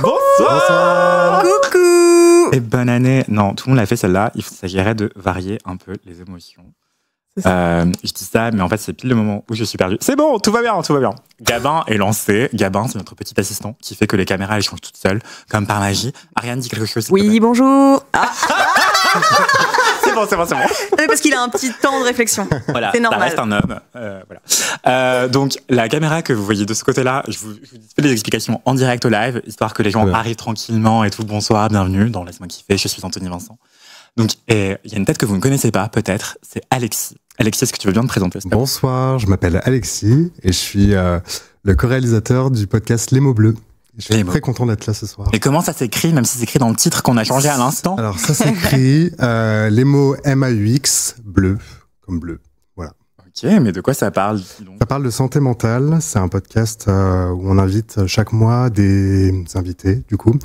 Bonsoir. Coucou Et bonne année Non, tout le monde l'a fait celle-là. Il s'agirait de varier un peu les émotions. Euh, je dis ça, mais en fait, c'est pile le moment où je suis perdu. C'est bon, tout va bien, tout va bien. Gabin est lancé. Gabin, c'est notre petit assistant qui fait que les caméras, elles changent toutes seules, comme par magie. Ariane dit quelque chose. Oui, bonjour ah. c'est parce qu'il a un petit temps de réflexion. Voilà, c'est normal. Ça reste un homme. Euh, euh, donc, la caméra que vous voyez de ce côté-là, je vous, fais des explications en direct au live, histoire que les gens arrivent tranquillement et tout. Bonsoir, bienvenue dans Laisse-moi kiffer, je suis Anthony Vincent. Donc, il y a une tête que vous ne connaissez pas, peut-être, c'est Alexis. Alexis, est-ce que tu veux bien te présenter Bonsoir, je m'appelle Alexis et je suis euh, le co-réalisateur du podcast Les mots bleus. Je suis très content d'être là ce soir. Et comment ça s'écrit, même si c'est écrit dans le titre qu'on a changé à l'instant Alors ça s'écrit euh, les mots M-A-U-X, bleu, comme bleu. Voilà. Ok, mais de quoi ça parle Ça parle de santé mentale. C'est un podcast euh, où on invite chaque mois des invités, du coup,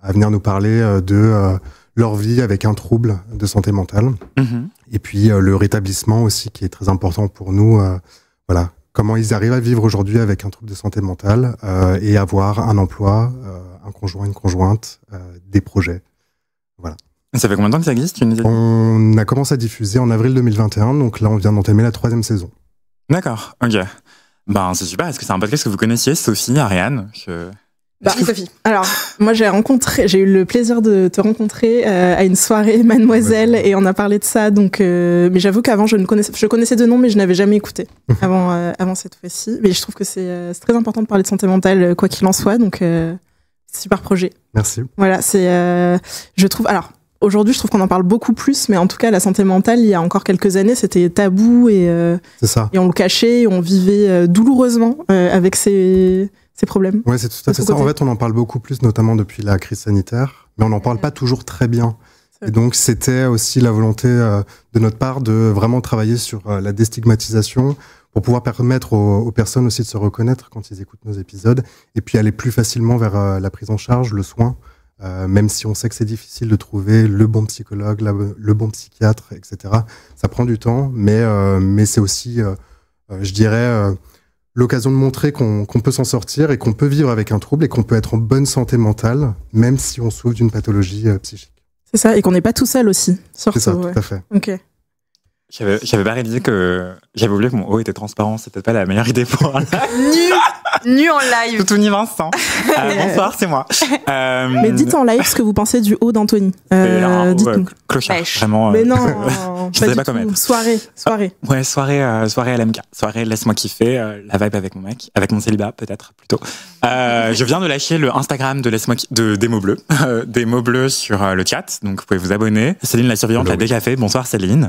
à venir nous parler euh, de leur vie avec un trouble de santé mentale. Mhm. Et puis le rétablissement aussi, qui est très important pour nous. voilà, comment ils arrivent à vivre aujourd'hui avec un trouble de santé mentale euh, et avoir un emploi, euh, un conjoint, une conjointe, euh, des projets. Voilà. Ça fait combien de temps que ça existe On a commencé à diffuser en avril 2021, donc là on vient d'entamer la troisième saison. D'accord, ok. Ben c'est super. Est-ce que c'est un podcast que vous connaissiez, Sophie, Ariane bah, Sophie. Alors, moi j'ai rencontré, j'ai eu le plaisir de te rencontrer euh, à une soirée Mademoiselle et on a parlé de ça. Donc, euh, mais j'avoue qu'avant je ne connaissais, je connaissais de nom, mais je n'avais jamais écouté avant euh, avant cette fois-ci. Mais je trouve que c'est très important de parler de santé mentale quoi qu'il en soit. Donc, super projet. Merci. Voilà, c'est, je trouve. Alors, aujourd'hui, je trouve qu'on en parle beaucoup plus, mais en tout cas, la santé mentale, il y a encore quelques années, c'était tabou et, ça. et on le cachait, et on vivait douloureusement avec ces, ces problèmes. Oui, c'est tout à fait ça. En fait, on en parle beaucoup plus, notamment depuis la crise sanitaire, mais on n'en parle pas toujours très bien. Et donc, c'était aussi la volonté euh, de notre part de vraiment travailler sur euh, la déstigmatisation pour pouvoir permettre aux, personnes aussi de se reconnaître quand ils écoutent nos épisodes et puis aller plus facilement vers euh, la prise en charge, le soin, même si on sait que c'est difficile de trouver le bon psychologue, le bon psychiatre, etc. Ça prend du temps, mais, mais c'est aussi, je dirais, l'occasion de montrer qu'on peut s'en sortir et qu'on peut vivre avec un trouble et qu'on peut être en bonne santé mentale, même si on souffre d'une pathologie euh, psychique. C'est ça, et qu'on n'est pas tout seul aussi. C'est ça, tout à fait. J'avais, j'avais pas réalisé que j'avais oublié que mon haut était transparent. C'était pas la meilleure idée pour un nu, nu en live. nu, Vincent. Euh, bonsoir, c'est moi. Euh, Mais dites en live ce que vous pensez du haut d'Anthony. Euh, dites vraiment. Euh, Mais non. je sais pas comment. Soirée, ah, soirée. ouais, soirée, soirée à l'MK. Soirée, laisse-moi kiffer. la vibe avec mon mec, avec mon célibat peut-être plutôt. je viens de lâcher le Instagram de laisse-moi de des mots bleus, des mots bleus sur le chat. Donc vous pouvez vous abonner. Céline la survivante la bah déjà fait. Bonsoir Céline.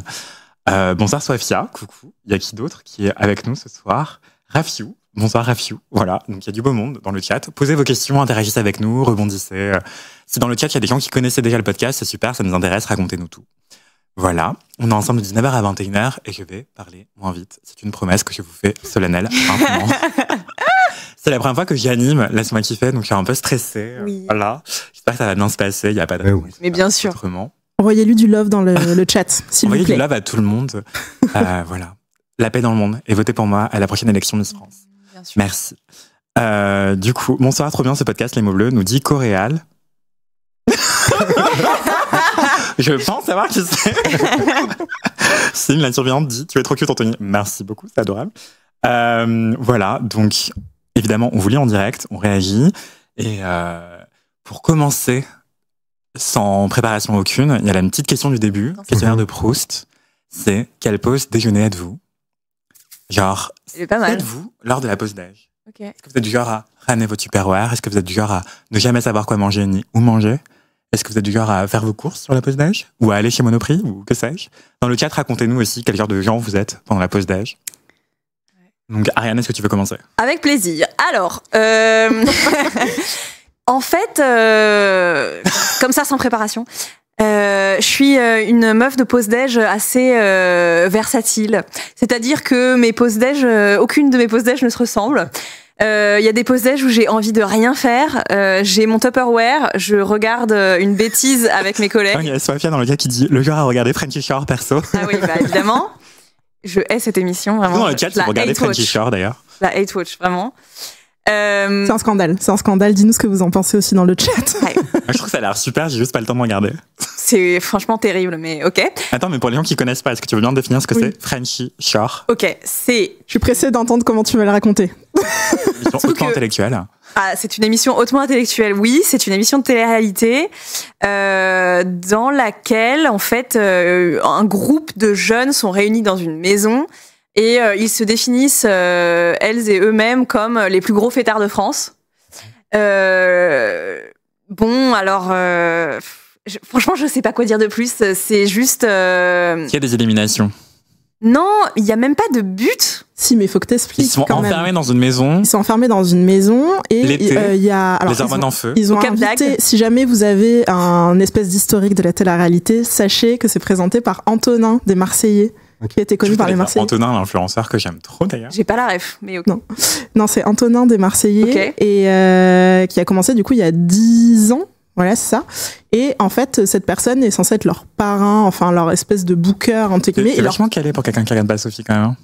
Euh, bonsoir Sofia, coucou. Il y a qui d'autre qui est avec nous ce soir Rafiou. Bonsoir Rafiou. Voilà, donc il y a du beau monde dans le chat. Posez vos questions, interagissez avec nous, rebondissez. Euh, si dans le chat, il y a des gens qui connaissaient déjà le podcast, c'est super, ça nous intéresse, racontez-nous tout. Voilà, on est ensemble de 19h à 21h et je vais parler moins vite. C'est une promesse que je vous fais solennelle c'est la première fois que j'anime Laisse-moi kiffer, donc je suis un peu stressée. Voilà, j'espère que ça va bien se passer, il n'y a pas de... Eh Mais, bien sûr. Autrement. Envoyez-lui du love dans le, chat, s'il vous plaît. Envoyez du love à tout le monde. Euh, voilà. La paix dans le monde. Et votez pour moi à la prochaine élection Miss France. Merci. Euh, du coup, bonsoir, trop bien ce podcast, Les mots bleus, nous dit Coréal. Je pense savoir qui c'est. Céline, la surveillante, dit Tu es trop cute, Anthony. Merci beaucoup, c'est adorable. Euh, voilà, donc évidemment, on vous lit en direct, on réagit. Et pour commencer, sans préparation aucune, il y a la petite question du début, questionnaire mhm. de Proust, c'est quelle pause déjeuner êtes-vous Genre, êtes-vous lors de la pause d'âge Est-ce que vous êtes du genre à ramener votre superware Est-ce que vous êtes du genre à ne jamais savoir quoi manger ni où manger Est-ce que vous êtes du genre à faire vos courses sur la pause d'âge Ou à aller chez Monoprix Ou que sais-je Dans le chat, racontez-nous aussi quel genre de gens vous êtes pendant la pause d'âge. Donc, Ariane, est-ce que tu veux commencer Avec plaisir. Alors, euh... En fait, euh, comme ça, sans préparation. Euh, je suis euh, une meuf de pause déj assez euh, versatile. C'est-à-dire que mes poses déj, euh, aucune de mes pauses déj ne se ressemble. Il y a des pauses déj où j'ai envie de rien faire. j'ai mon Tupperware, je regarde une bêtise avec mes collègues. Il y a Sophia dans le cas qui dit le gars a regardé Frenchy Shore perso. Ah oui, bah, évidemment. Je hais cette émission vraiment. Non, le chat, vous regardez Frenchy Shore d'ailleurs. La Hate Watch, vraiment. Euh, c'est un scandale, c'est un scandale. Dis-nous ce que vous en pensez aussi dans le chat. Ah, je trouve que ça a l'air super, j'ai juste pas le temps de regarder. C'est franchement terrible, mais ok. Attends, mais pour les gens qui connaissent pas, est-ce que tu veux bien définir ce que c'est Frenchy Shore Ok, c'est. Je suis pressée d'entendre comment tu vas le raconter. Émission hautement que... Ah, c'est une émission hautement intellectuelle, oui. C'est une émission de télé-réalité euh, dans laquelle, en fait, euh, un groupe de jeunes sont réunis dans une maison et euh, ils se définissent, euh, elles et eux-mêmes, comme les plus gros fêtards de France. Euh, bon, alors, franchement, je sais pas quoi dire de plus. C'est juste. Il y a des éliminations. Non, il n'y a même pas de but. Si, mais faut que t'expliques. Ils sont enfermés dans une maison. Ils sont enfermés dans une maison et il y a les hormones en feu. Ils ont invité. Si jamais vous avez un espèce d'historique de la télé-réalité, sachez que c'est présenté par Antonin des Marseillais qui a été connu par les Marseillais. Antonin, l'influenceur que j'aime trop d'ailleurs. J'ai pas la ref, mais ok. Non, non c'est Antonin des Marseillais et euh, qui a commencé du coup il y a 10 ans. Voilà, c'est ça. Et en fait, cette personne est censée être leur parrain, enfin leur espèce de booker, entre guillemets. C'est vachement calé pour quelqu'un qui regarde pas Sophie quand même. Hein.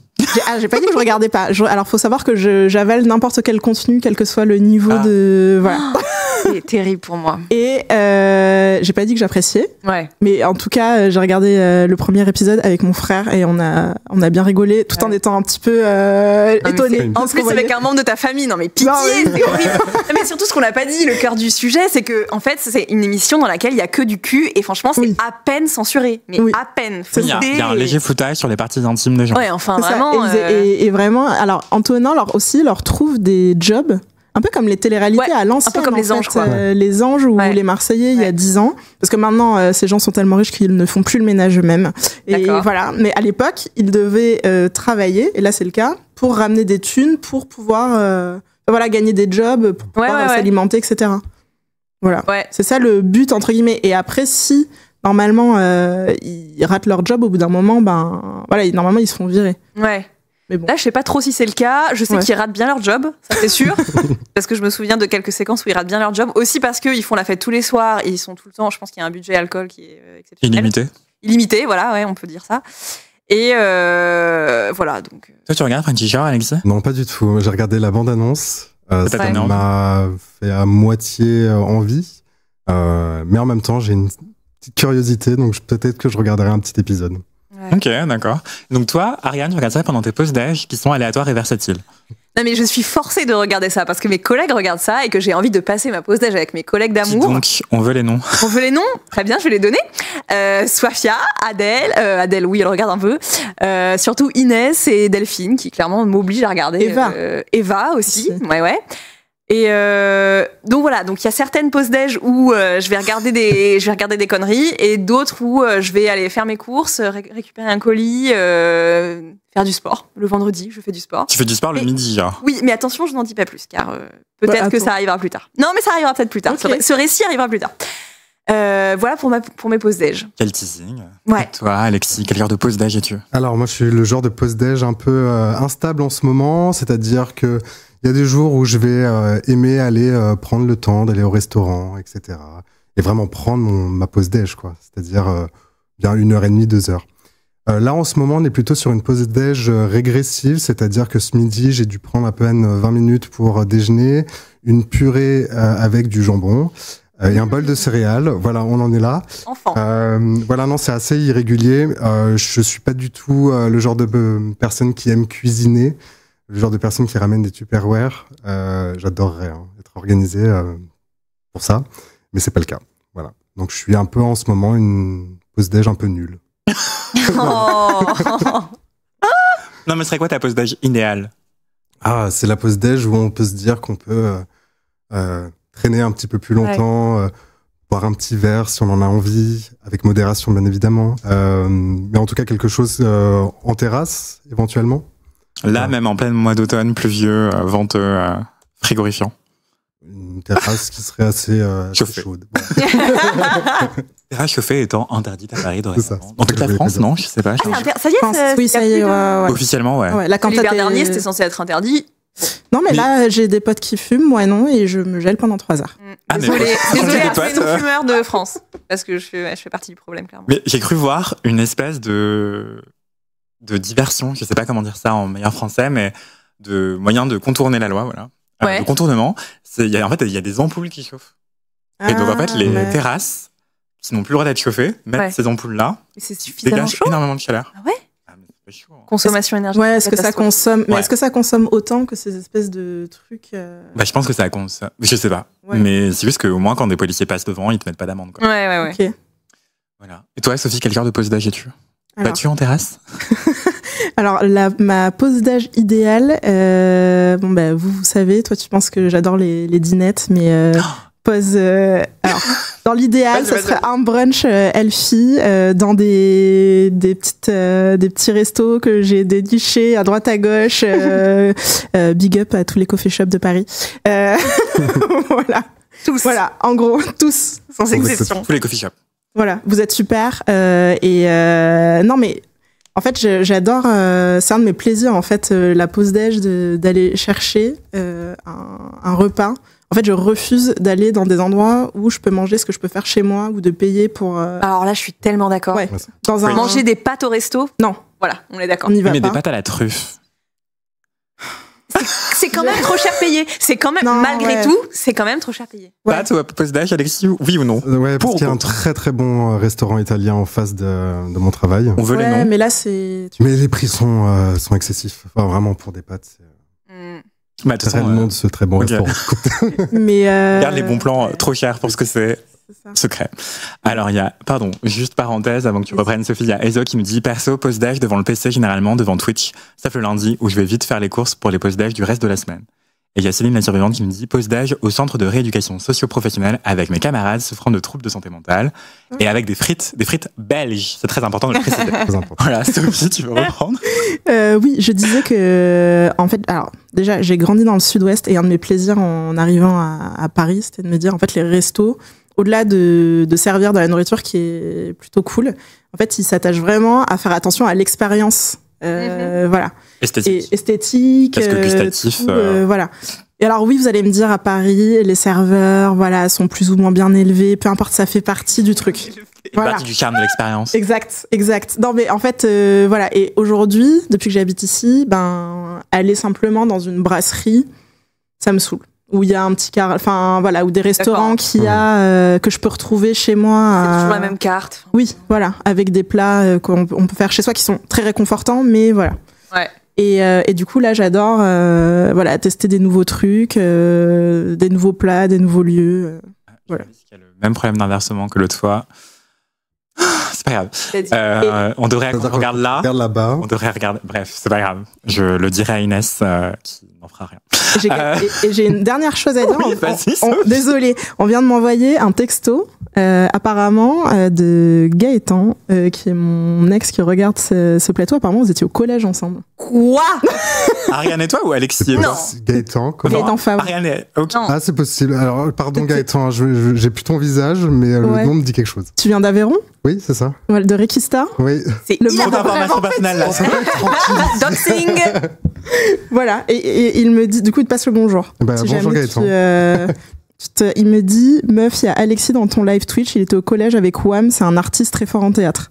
Ah, j'ai pas dit que je regardais pas. alors, faut savoir que j'avale n'importe quel contenu, quel que soit le niveau ah. de. Voilà. C'est terrible pour moi. Et euh, j'ai pas dit que j'appréciais. Ouais. Mais en tout cas, euh, j'ai regardé euh, le premier épisode avec mon frère et on a, on a bien rigolé tout en étant un petit peu ah, étonné. En plus, avec un membre de ta famille. Non, mais pitié, mais... horrible. mais surtout, ce qu'on a pas dit, le cœur du sujet, c'est que, en fait, c'est une émission dans laquelle il y a que du cul et franchement, c'est à peine censuré. Mais à peine. Il y, a, un léger foutage sur les parties intimes des gens. Ouais, enfin, euh, et, vraiment, alors Antonin leur aussi leur trouve des jobs. Un peu comme les téléréalités à l'ancienne. Un peu comme les anges, euh, les anges ou les Marseillais il y a 10 ans. Parce que maintenant, euh, ces gens sont tellement riches qu'ils ne font plus le ménage eux-mêmes. Et voilà. Mais à l'époque, ils devaient travailler, et là c'est le cas, pour ramener des thunes, pour pouvoir voilà, gagner des jobs, pour pouvoir s'alimenter, etc. Voilà. C'est ça le but, entre guillemets. Et après, si normalement, euh, ils ratent leur job au bout d'un moment, ben voilà, normalement ils se font virer. Ouais. Mais bon. Là, je sais pas trop si c'est le cas. Je sais qu'ils ratent bien leur job, ça c'est sûr, parce que je me souviens de quelques séquences où ils ratent bien leur job. Aussi parce qu'ils font la fête tous les soirs, ils sont tout le temps. Je pense qu'il y a un budget alcool qui est euh, exceptionnel. Illimité. Illimité, voilà, ouais, on peut dire ça. Et euh, voilà, donc. Toi, tu regardes Frankie Shore, Non, pas du tout. J'ai regardé la bande-annonce. ça m'a fait à moitié envie, mais en même temps, j'ai une curiosité, donc peut-être que je regarderai un petit épisode. Ok, d'accord. Donc toi, Ariane, tu regardes ça pendant tes pauses d'âge qui sont aléatoires et versatiles. Non mais je suis forcée de regarder ça parce que mes collègues regardent ça et que j'ai envie de passer ma pause d'âge avec mes collègues d'amour. Donc on veut les noms. On veut les noms. Très bien, je vais les donner. Euh, Swafia, Adèle, euh, Adèle, oui, elle regarde un peu. Euh, surtout Inès et Delphine qui clairement m'obligent à regarder. Eva. Euh, Eva aussi. ouais ouais. Et euh, donc voilà, donc il y a certaines pauses déj où euh, je vais regarder des, je vais regarder des conneries, et d'autres où euh, je vais aller faire mes courses, récupérer un colis, faire du sport. Le vendredi, je fais du sport. Tu fais du sport le midi. Hein. Oui, mais attention, je n'en dis pas plus, car peut-être que ça arrivera plus tard. Non, mais ça arrivera peut-être plus tard. Ce, récit arrivera plus tard. voilà pour, ma, pour mes pauses déj. Quel teasing. Ouais. toi, Alexis, quel genre de pause déj es-tu Alors moi, je suis le genre de pause déj un peu instable en ce moment, c'est-à-dire que il y a des jours où je vais euh, aimer aller euh, prendre le temps d'aller au restaurant, etc. Et vraiment prendre ma pause déj, quoi. C'est-à-dire euh, bien une heure et demie, deux heures. là, en ce moment, on est plutôt sur une pause déj régressive, c'est-à-dire que ce midi, j'ai dû prendre à peine 20 minutes pour déjeuner, une purée avec du jambon. et un bol de céréales. Voilà, on en est là. Enfant. voilà, non, c'est assez irrégulier. Je je suis pas du tout le genre de personne qui aime cuisiner le genre de personne qui ramène des Tupperware, euh, j'adorerais hein, être organisé euh, pour ça, mais c'est pas le cas. Voilà. Donc je suis un peu en ce moment une pause déj un peu nulle. Oh. non, mais ce serait quoi ta pause déj idéale Ah, c'est la pause déj où on peut se dire qu'on peut euh, traîner un petit peu plus longtemps. boire un petit verre si on en a envie, avec modération bien évidemment, mais en tout cas quelque chose en terrasse éventuellement. Là, même en plein mois d'automne, pluvieux, euh, venteux, euh, frigorifiant. Une terrasse qui serait assez, euh, chaude. terrasse chauffée étant interdite à Paris, dans, dans toute la France, non Je ne sais pas. Ah, ça y est, oui, ça y est, ouais. officiellement, ouais. la L'hiver dernier, c'était censé être interdit. Non, mais, là, j'ai des potes qui fument, moi non, et je me gèle pendant 3 heures. Désolé, désolé, une les fumeurs de France, parce que je fais, partie du problème, clairement. j'ai cru voir une espèce de de diversion, je sais pas comment dire ça en meilleur français, mais de moyens de contourner la loi, voilà. Euh, de contournement. y a, en fait, il y a des ampoules qui chauffent. et donc, en ah, fait, les terrasses qui n'ont plus le droit d'être chauffées mettent ces ampoules-là. Et c'est suffisamment chaud. énormément de chaleur. Ah ouais? Ah, hein. Consommation énergétique. Ouais, est-ce que ça consomme Mais est-ce que ça consomme autant que ces espèces de trucs euh, Bah, je pense que ça consomme. Je sais pas. Mais c'est juste qu'au moins quand des policiers passent devant, ils te mettent pas d'amende. Ouais, ouais, ouais. Voilà. Et toi, Sophie, quel genre de poste d'âge es-tu tu en terrasse Alors, ma pose d'âge idéale, euh, bon, bah, vous, vous savez, toi, tu penses que j'adore les, les, dinettes, mais euh, pose. Euh, alors, dans l'idéal, ça serait un brunch healthy dans des, des, petites, des petits restos que j'ai dénichés à droite à gauche. big up à tous les coffee shops de Paris. voilà. Tous. Voilà, en gros, tous, sans exception. Tous les coffee shops. Voilà, vous êtes super. Euh, et euh, non, mais en fait, j'adore. Euh, c'est un de mes plaisirs, en fait, euh, la pause déj d'aller chercher euh, un, repas. En fait, je refuse d'aller dans des endroits où je peux manger ce que je peux faire chez moi ou de payer pour. Alors là, je suis tellement d'accord. Ouais, dans un manger des pâtes au resto. Non. Voilà, on est d'accord. On y va Mais des pâtes à la truffe c'est quand même trop cher payé. C'est quand même, malgré tout, c'est quand même trop cher payé. Bah, ouais. Alexis, oui ou non Ouais, parce qu'il y a un très très bon euh, restaurant italien en face de, mon travail. On veut les mais là, c'est. Mais les prix sont, euh, excessifs. vraiment, pour des pâtes. Mm. Bah, le nom de euh, ce très bon restaurant. Regarde les bons plans, trop cher pour ce que c'est. Secret. Alors, il y a, pardon, juste parenthèse avant que tu reprennes, Sophie, il y a Ezo qui me dit perso, pause d'âge devant le PC généralement, devant Twitch, sauf le lundi où je vais vite faire les courses pour les pauses d'âge du reste de la semaine. Et il y a Céline, la survivante, qui me dit pause d'âge au centre de rééducation socio-professionnelle avec mes camarades souffrant de troubles de santé mentale et avec des frites, des frites belges. C'est très important de le préciser. voilà, Sophie, tu veux reprendre euh, Oui, je disais que, en fait, alors, déjà, j'ai grandi dans le sud-ouest et un de mes plaisirs en arrivant à, à Paris, c'était de me dire, en fait, les restos, au-delà de, servir de la nourriture qui est plutôt cool, en fait, ils s'attachent vraiment à faire attention à l'expérience. Euh, mhm. Voilà. Esthétique. esthétique. Euh, euh, voilà. Et alors oui, vous allez me dire à Paris, les serveurs, voilà, sont plus ou moins bien élevés, peu importe, ça fait partie du truc. Voilà. Partie du charme de l'expérience. Exact, exact. Non mais en fait, voilà. Et aujourd'hui, depuis que j'habite ici, ben aller simplement dans une brasserie, ça me saoule où il y a un petit car enfin voilà ou des restaurants qui a euh, que je peux retrouver chez moi c'est euh, toujours la même carte oui voilà avec des plats euh, qu'on peut faire chez soi qui sont très réconfortants mais voilà ouais. et, du coup là j'adore voilà tester des nouveaux trucs des nouveaux plats des nouveaux lieux ah, voilà il y a le même problème d'inversement que l'autre fois ah, c'est pas grave. on devrait regarder là. Regarde là-bas. On devrait regarder. Bref, c'est pas grave. Je le dirai à Inès on fera rien. Euh. J'ai une dernière chose à dire. désolé, on vient de m'envoyer un texto, euh, apparemment, euh, de Gaëtan, qui est mon ex qui regarde ce, plateau. Apparemment, vous étiez au collège ensemble. Quoi Ariane et toi ou Alexis Gaëtan, comment Gaëtan Favre. Ariane et... Ah, c'est possible. Alors, pardon Gaëtan, hein, j'ai plus ton visage, mais le nom me dit quelque chose. Tu viens d'Aveyron oui, c'est ça. De Riquista Oui. C'est le monde personnelle là. doxing voilà. et, il me dit, du coup, il te passe le bonjour. Bah, bonjour Gaëtan. Euh, il me dit, meuf, il y a Alexis dans ton live Twitch, il était au collège avec Wam, c'est un artiste très fort en théâtre.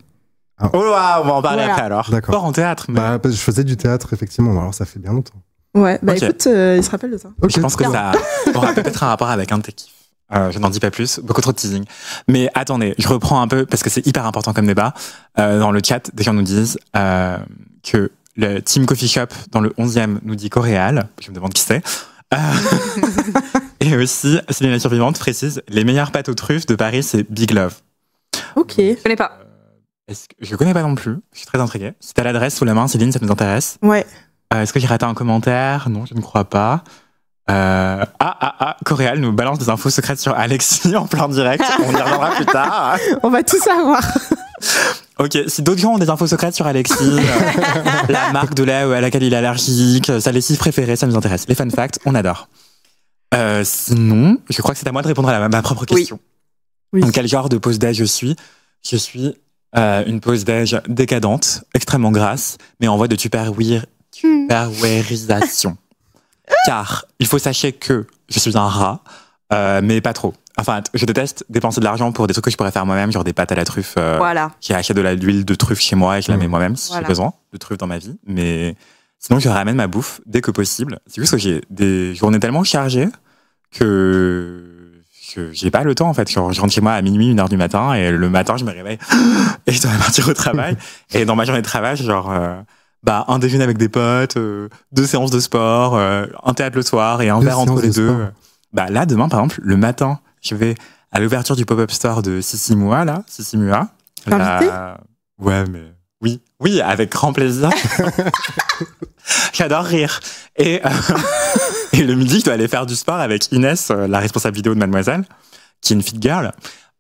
Ah. Oh, là on va en parler après alors. D'accord. Fort en théâtre. Bah, je faisais du théâtre, effectivement, alors ça fait bien longtemps. Ouais, bah écoute, euh, il se rappelle de ça. Je pense que ça aura peut-être un rapport avec un de tes kiffs. Euh, je n'en dis pas plus, beaucoup trop de teasing. Mais attendez, je reprends un peu parce que c'est hyper important comme débat. dans le chat, des gens nous disent que le Team Coffee Shop dans le 11e nous dit Coréal. Je me demande qui c'est. Euh, et aussi, Céline la survivante précise les meilleures pâtes aux truffes de Paris, c'est Big Love. Ok. Donc, je connais pas. Euh, que... Je connais pas non plus. Je suis très intrigué. C'est à l'adresse sous la main, Céline, ça nous intéresse. Ouais. Euh, est-ce que j'ai raté un commentaire Non, je ne crois pas. Euh, ah, ah, ah, Coréal nous balance des infos secrètes sur Alexis en plein direct. On y reviendra plus tard. On va tout savoir. Ok, si d'autres gens ont des infos secrètes sur Alexis, euh, la marque de lait à laquelle il est allergique, sa euh, lessive préférée, ça nous intéresse. Les fun facts, on adore. Euh, sinon, je crois que c'est à moi de répondre à ma propre question. Oui. Donc, quel genre de pose d'âge je suis Je suis euh, une pose d'âge décadente, extrêmement grasse, mais en voie de tuperwérisation. Hmm. Car il faut sachez que je suis un rat, euh, mais pas trop. Enfin, je déteste dépenser de l'argent pour des trucs que je pourrais faire moi-même, genre des pâtes à la truffe. Euh, voilà. Qui de l'huile de truffe chez moi et je la mets mm. moi-même si j'ai besoin de truffe dans ma vie. Mais sinon, je ramène ma bouffe dès que possible. C'est juste que j'ai des journées tellement chargées que que j'ai pas le temps en fait. Genre, je rentre chez moi à minuit, une heure du matin et le matin je me réveille et je dois partir au travail. et dans ma journée de travail, genre euh, bah un déjeuner avec des potes, deux séances de sport, un théâtre le soir et un verre entre les deux bah là, demain, par exemple, le matin, je vais à l'ouverture du pop-up store de Sissimua, là, Sissimua. là Ouais, mais oui, oui, avec grand plaisir. J'adore rire. Et, euh, et, le midi, je dois aller faire du sport avec Inès, euh, la responsable vidéo de Mademoiselle, qui est une fit girl.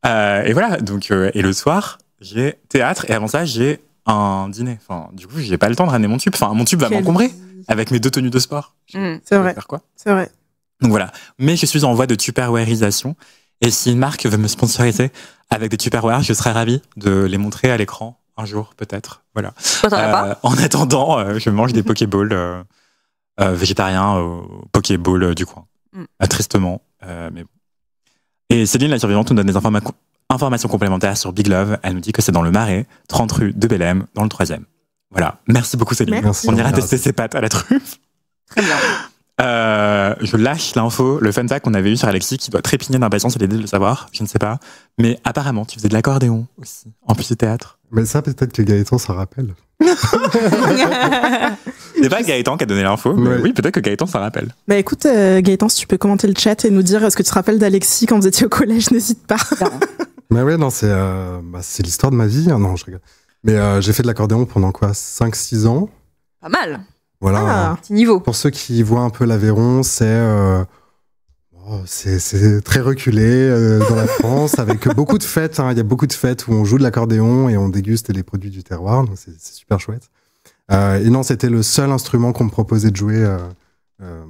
Euh, et voilà, donc, euh, et le soir, j'ai théâtre, et avant ça, j'ai un dîner. Enfin, du coup, j'ai pas le temps de ramener mon tube. Enfin, mon tube va m'encombrer avec mes deux tenues de sport. Mmh. c'est vrai. Faire quoi C'est vrai. Donc voilà. Mais je suis en voie de tupperwareisation. Et si une marque veut me sponsoriser avec des Tupperware, je serais ravi de les montrer à l'écran un jour, peut-être. Voilà. Euh, en attendant, euh, je mange des Pokéballs euh, euh végétariens au Pokéball du coin. Mm. Ah, tristement. mais... Et Céline, la survivante, nous donne des informations complémentaires sur Big Love. Elle nous dit que c'est dans le Marais, 30 rue de Belém, dans le 3 Voilà. Merci beaucoup, Céline. On ira tester ses pattes à la truffe. Très bien. Euh, je lâche l'info, le fun fact qu'on avait eu sur Alexis qui doit trépigner d'impatience et l'idée de le savoir, je ne sais pas. Mais apparemment, tu faisais de l'accordéon aussi, en plus du théâtre. Mais ça, peut-être que Gaëtan ça rappelle. C'est pas Gaëtan qui a donné l'info, mais oui, peut-être que Gaëtan ça rappelle. Bah écoute, euh, Gaëtan, si tu peux commenter le chat et nous dire ce que tu te rappelles d'Alexis quand vous étiez au collège, n'hésite pas. mais ouais, non, euh, bah, c'est l'histoire de ma vie. Hein. Non, je rigole. Mais j'ai fait de l'accordéon pendant quoi 5-6 ans. Pas mal voilà. Ah, niveau. Pour ceux qui voient un peu l'Aveyron, c'est euh, oh, c'est très reculé euh, dans la France, avec beaucoup de fêtes. Hein. Il y a beaucoup de fêtes où on joue de l'accordéon et on déguste les produits du terroir. Donc c'est super chouette. Euh, et non, c'était le seul instrument qu'on me proposait de jouer.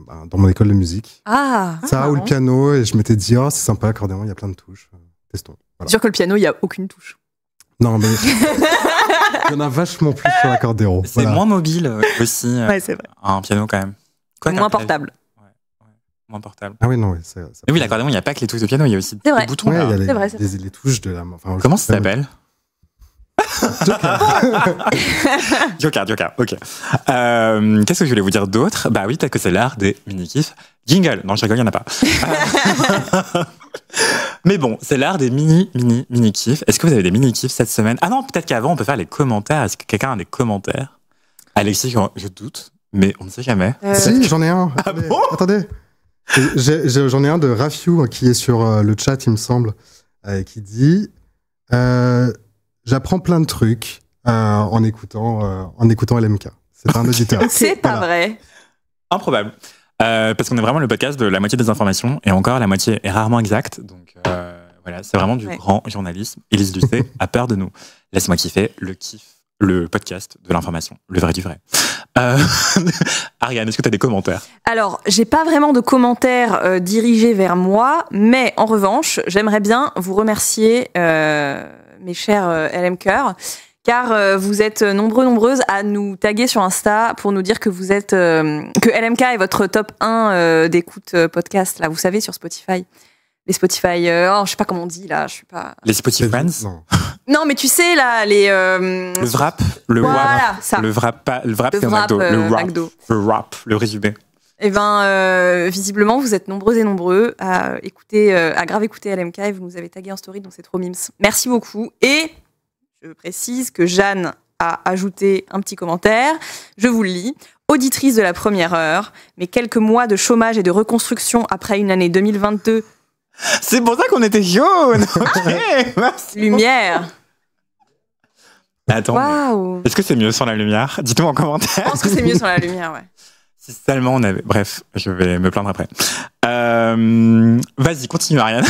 Bah, dans mon école de musique. Ah, ça ah, ou le piano, et je m'étais dit, oh, c'est sympa, l'accordéon, il y a plein de touches. Testons. Voilà. Sûr que le piano, il n'y a aucune touche. Non, mais. Il y en a vachement plus sur l'accordéon. C'est moins mobile aussi. Euh, un piano quand même. moins portable. Moins portable. Ah oui, non, oui. Ça, Mais oui, l'accordéon, il n'y a pas que les touches de piano, il y a aussi des boutons. Ouais, il y vrai, touches de la Comment ça s'appelle Joker. Joker, Joker, ok. Euh, qu'est-ce que je voulais vous dire d'autre Bah oui, peut-être que c'est l'art des mini-kifs. Jingle Non, je rigole, il n'y en a pas. Mais bon, c'est l'art des mini, mini, mini kiffs. Est-ce que vous avez des mini kifs cette semaine Ah non, peut-être qu'avant, on peut faire les commentaires. Est-ce que quelqu'un a des commentaires Alexis, je doute, mais on ne sait jamais. Euh, si, j'en ai un. Ah bon Attendez. J'en ai, un de Rafiou hein, qui est sur euh, le chat, il me semble, euh, qui dit J'apprends plein de trucs en, écoutant, en écoutant LMK. C'est un auditeur. c'est pas vrai. Improbable. Euh, parce qu'on est vraiment le podcast de la moitié des informations, et encore, la moitié est rarement exacte. Donc euh, voilà, c'est vraiment du grand journalisme. Elise Lucet a peur de nous. Laisse-moi kiffer le kiff, le podcast de l'information, le vrai du vrai. Euh, Ariane, est-ce que tu as des commentaires Alors, j'ai pas vraiment de commentaires dirigés vers moi, mais en revanche, j'aimerais bien vous remercier, mes chers LM Cœur, car euh, vous êtes nombreux, nombreuses à nous taguer sur Insta pour nous dire que vous êtes euh, que LMK est votre top 1 euh, d'écoute podcast. Là, vous savez sur Spotify. Les Spotify, oh, je sais pas comment on dit là, je suis pas. Les Spotify fans non. mais tu sais là, les. Le wrap, le voilà, le wrap, le le le wrap, le le résumé. Eh ben, visiblement, vous êtes nombreuses et nombreux à écouter, à grave écouter LMK et vous nous avez tagué en story, donc c'est trop mimes. Merci beaucoup et précise que Jeanne a ajouté un petit commentaire. Je vous le lis. Auditrice de la première heure, mais quelques mois de chômage et de reconstruction après une année 2022. C'est pour ça qu'on était jaune. lumière. Attends. Est-ce que c'est mieux sans la lumière Dites-moi en commentaire. Je pense que c'est mieux sans la lumière, ouais. Si seulement on avait. Bref, je vais me plaindre après. Euh, vas-y, continue, Ariane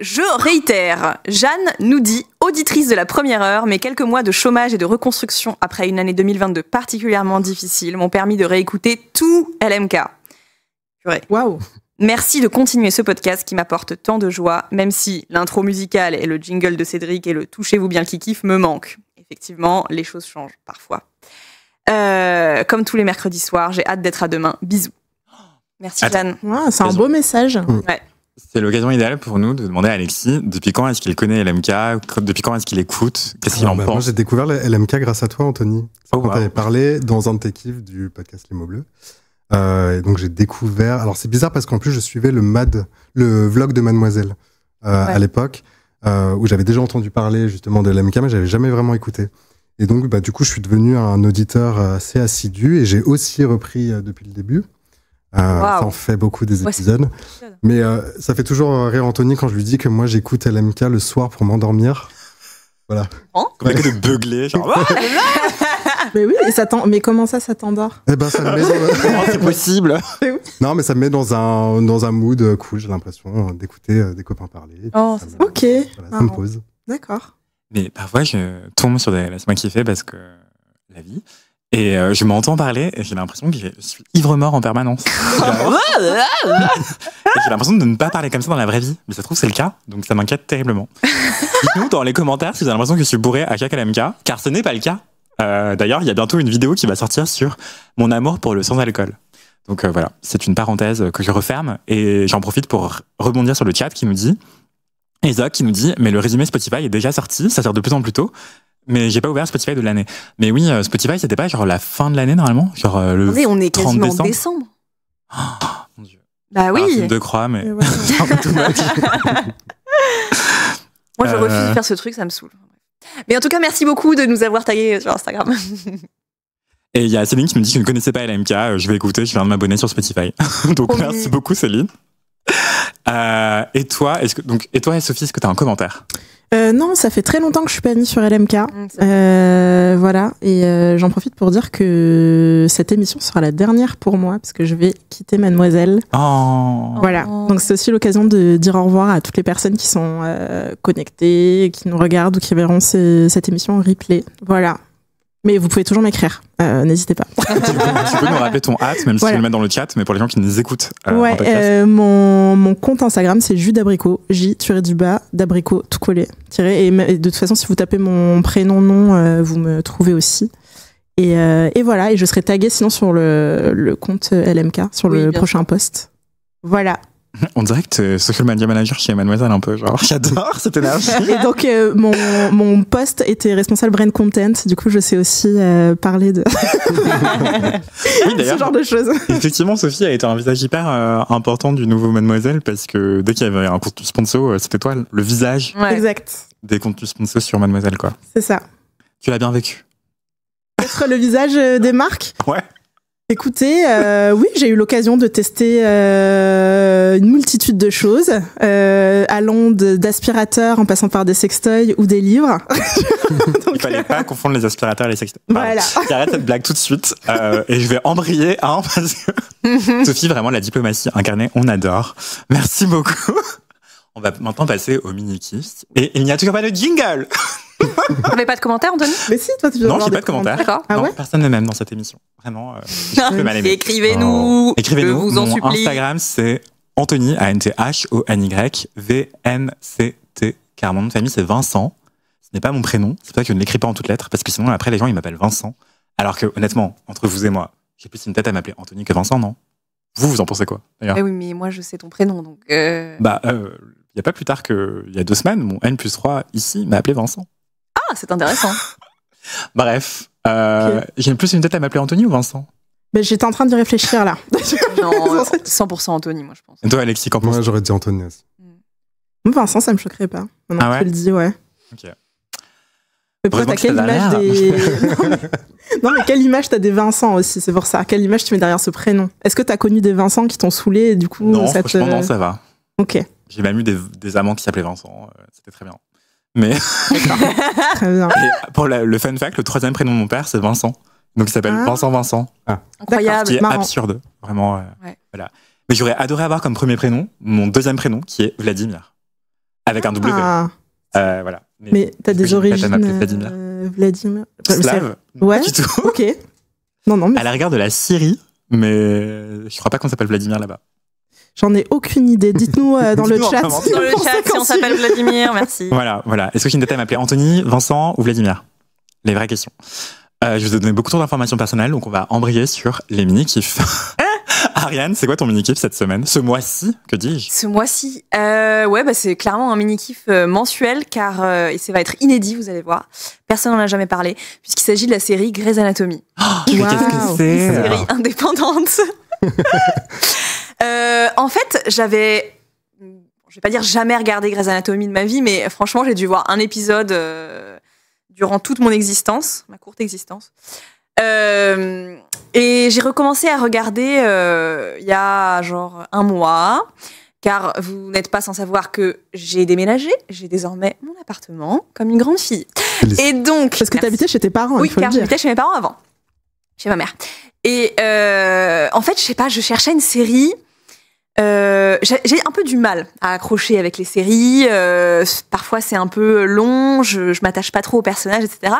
je réitère. Jeanne nous dit, auditrice de la première heure, mais quelques mois de chômage et de reconstruction après une année 2022 particulièrement difficile m'ont permis de réécouter tout LMK. Waouh. Merci de continuer ce podcast qui m'apporte tant de joie, même si l'intro musicale et le jingle de Cédric et le touchez-vous bien qui kiffe me manquent. Effectivement, les choses changent parfois. Euh, comme tous les mercredis soirs, j'ai hâte d'être à demain. Bisous. Merci Jeanne. Ah, c'est un beau message. C'est l'occasion idéale pour nous de demander à Alexis depuis quand est-ce qu'il connaît LMK, depuis quand est-ce qu'il écoute, qu'est-ce qu'il ah en bah, pense. Moi, j'ai découvert LMK grâce à toi, Anthony. Oh, quand wow. avais parlé dans un de tes kiffs du podcast Les mots euh, donc, j'ai découvert. Alors, c'est bizarre parce qu'en plus, je suivais le mad, le vlog de Mademoiselle euh, à l'époque, euh, où j'avais déjà entendu parler justement de LMK, mais j'avais jamais vraiment écouté. Et donc, bah, du coup, je suis devenu un auditeur assez assidu et j'ai aussi repris depuis le début. Ah, ça en fait beaucoup des épisodes. mais euh, ça fait toujours rire Anthony quand je lui dis que moi j'écoute LMK le soir pour m'endormir. Voilà. Hein comme un de beugler, mais oui, mais comment ça, ça t'endort Eh ben, ça c'est possible Non, mais ça me met dans un, dans un mood euh, cool, j'ai l'impression, euh, d'écouter des copains parler. Oh, ok. me pose. D'accord. Mais parfois, je tombe sur des... C'est moi qui fais parce que la vie. Et euh, je m'entends parler et j'ai l'impression que je suis ivre-mort en permanence. j'ai l'impression de ne pas parler comme ça dans la vraie vie. Mais ça se trouve, c'est le cas, donc ça m'inquiète terriblement. Dites-nous dans les commentaires si vous avez l'impression que je suis bourré à KKLMK, car ce n'est pas le cas. Euh, d'ailleurs, il y a bientôt une vidéo qui va sortir sur mon amour pour le sans-alcool. Donc euh, voilà, c'est une parenthèse que je referme et j'en profite pour rebondir sur le chat qui nous dit, Isaac qui nous dit, mais le résumé Spotify est déjà sorti, ça sert de plus en plus tôt. Mais j'ai pas ouvert Spotify de l'année. Mais oui, euh, Spotify, c'était pas genre la fin de l'année normalement Genre euh, le on est quasiment décembre. en décembre. Oh, mon Dieu. Bah oui. de croix, mais. Moi, je refuse de euh. faire ce truc, ça me saoule. Mais en tout cas, merci beaucoup de nous avoir tagués sur Instagram. Et il y a Céline qui me dit qu'elle je ne connaissais pas LMK. Je vais écouter, je viens de m'abonner sur Spotify. donc, merci beaucoup, Céline. et toi, est-ce que, donc, et toi Sophie, est-ce que tu as un commentaire euh, non, ça fait très longtemps que je suis pas amie sur LMK. Mm, euh, voilà, et euh, j'en profite pour dire que cette émission sera la dernière pour moi parce que je vais quitter Mademoiselle. Oh. Voilà, oh. donc c'est aussi l'occasion de dire au revoir à toutes les personnes qui sont connectées, qui nous regardent ou qui verront cette émission en replay. Voilà, mais vous pouvez toujours m'écrire. Euh, n'hésitez pas. tu, peux, rappeler ton hâte, même si tu le mets dans le chat, mais pour les gens qui nous écoutent. Euh, ouais, euh, mon, mon, compte Instagram, c'est jus d'abricot, j tiré du bas, d'abricot tout collé, tiré. Et, de toute façon, si vous tapez mon prénom, nom, vous me trouvez aussi. Et, et, voilà, et je serai taguée sinon sur le, le compte LMK, sur le prochain post. Voilà. On dirait que social media manager chez Mademoiselle un peu, genre j'adore cette énergie. Et donc euh, mon, mon poste était responsable brand content, du coup je sais aussi euh, parler de ce genre de choses. Effectivement, Sophie a été un visage hyper euh, important du nouveau Mademoiselle parce que dès qu'il y avait un contenu sponsor, c'était toi le visage exact. des contenus sponsors sur Mademoiselle quoi. C'est ça. Tu l'as bien vécu. Être le visage des marques. Ouais. Écoutez, euh, oui, j'ai eu l'occasion de tester euh, une multitude de choses, euh, allant d'aspirateurs en passant par des sextoys ou des livres. Il fallait pas confondre les aspirateurs et les sextoys. Voilà. J'arrête cette blague tout de suite et je vais embrayer hein, parce que mhm. Sophie, vraiment la diplomatie incarnée, on adore. Merci beaucoup. On va maintenant passer au mini et il n'y a toujours pas de jingle. Vous pas de commentaire Anthony Mais si, toi, tu Non, j'ai pas de commentaires. D'accord. Ah personne ne m'aime dans cette émission. Vraiment, euh, Écrivez-nous. Écrivez-nous. Mon Instagram, c'est Anthony, A-N-T-H-O-N-Y, y v N c t car mon nom de famille, c'est Vincent. Ce n'est pas mon prénom. C'est pour ça que je ne l'écris pas en toutes lettres, parce que sinon, après, les gens, ils m'appellent Vincent. Alors que, honnêtement, entre vous et moi, j'ai plus une tête à m'appeler Anthony que Vincent, non Vous, vous en pensez quoi eh Oui, mais moi, je sais ton prénom, donc. Euh. Bah, euh, il n'y a pas plus tard qu'il y a deux semaines, mon N plus 3 ici m'a appelé Vincent. Ah, c'est intéressant. Bref, euh, j'aime plus une tête à m'appeler Anthony ou Vincent mais j'étais en train d'y réfléchir là. non, 100% Anthony, moi je pense. Et toi, Alexis, quand Moi, j'aurais dit Anthony. Vincent, ça me choquerait pas. Maintenant ah ouais que tu le dis, ouais. Ok. Mais t'as quelle image des. non, mais... quelle image t'as des Vincent aussi C'est pour ça. Quelle image tu mets derrière ce prénom Est-ce que t'as connu des Vincent qui t'ont saoulé du coup. Non, ça franchement, non, euh, ça va. Ok. J'ai même eu des amants qui s'appelaient Vincent. Euh, c'était très bien. Mais pour le fun fact, le troisième prénom de mon père, c'est Vincent. Donc il s'appelle ah. Vincent Vincent, ah. qui est absurde, vraiment. Euh, mais j'aurais adoré avoir comme premier prénom mon deuxième prénom qui est Vladimir, avec un double ah. euh, voilà. Mais, t'as des origines. Euh, Vladimir. Vladimir. du tout. Ok. Non, non, mais À la rigueur de la Syrie, mais je crois pas qu'on s'appelle Vladimir là-bas. J'en ai aucune idée. Dites-nous euh, dans, le chat. Dans le chat, si on s'appelle Vladimir, merci. Voilà, voilà. Est-ce que Kindata m'a appelé Anthony, Vincent ou Vladimir Les vraies questions. Euh, je vous ai donné beaucoup trop d'informations personnelles, donc on va embrayer sur les mini-kifs. Hein Ariane, c'est quoi ton mini-kiff cette semaine Ce mois-ci, que dis-je Ce mois-ci euh, Ouais, bah, c'est clairement un mini-kiff mensuel, car et ça va être inédit, vous allez voir. Personne n'en a jamais parlé, puisqu'il s'agit de la série Grey's Anatomy. Oh, Qu'est-ce que c'est Une série indépendante Euh, en fait, j'avais je vais pas dire jamais regardé Grey's Anatomy de ma vie, mais franchement, j'ai dû voir un épisode euh, durant toute mon existence, ma courte existence. Euh, et j'ai recommencé à regarder il y a genre un mois, car vous n'êtes pas sans savoir que j'ai déménagé, j'ai désormais mon appartement comme une grande fille. Et donc. Parce que tu habitais chez tes parents, Oui, il faut car j'habitais chez mes parents avant, chez ma mère. Et en fait, je sais pas, je cherchais une série euh, j'ai un peu du mal à accrocher avec les séries. Euh, parfois, c'est un peu long. Je, m'attache pas trop aux personnages, etc.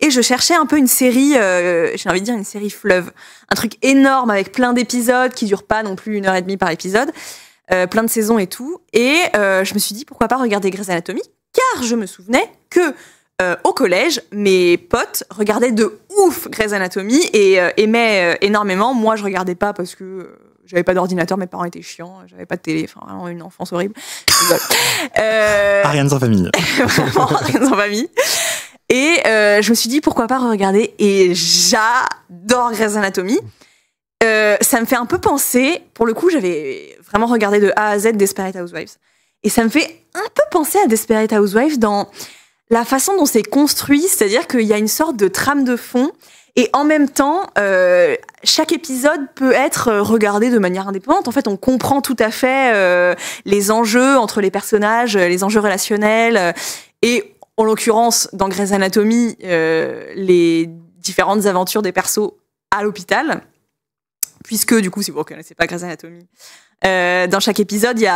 Et je cherchais un peu une série. Euh, j'ai envie de dire une série fleuve, un truc énorme avec plein d'épisodes qui durent pas non plus une heure et demie par épisode, plein de saisons et tout. Et je me suis dit pourquoi pas regarder Grey's Anatomy, car je me souvenais que au collège, mes potes regardaient de ouf Grey's Anatomy et aimaient énormément. Moi, je regardais pas parce que j'avais pas d'ordinateur, mes parents étaient chiants, j'avais pas de télé, enfin vraiment une enfance horrible. euh... Ariane sans famille. vraiment Ariane famille. Et euh, je me suis dit pourquoi pas regarder et j'adore Grey's Anatomy. Euh, ça me fait un peu penser, pour le coup j'avais vraiment regardé de A à Z Desperate Housewives. Et ça me fait un peu penser à Desperate Housewives dans la façon dont c'est construit, c'est-à-dire qu'il y a une sorte de trame de fond et en même temps, euh, chaque épisode peut être euh, regardé de manière indépendante. En fait, on comprend tout à fait euh, les enjeux entre les personnages, les enjeux relationnels. Et en l'occurrence, dans Grey's Anatomy, les différentes aventures des persos à l'hôpital. Puisque, du coup, si vous ne reconnaissez pas Grey's Anatomy, dans chaque épisode, il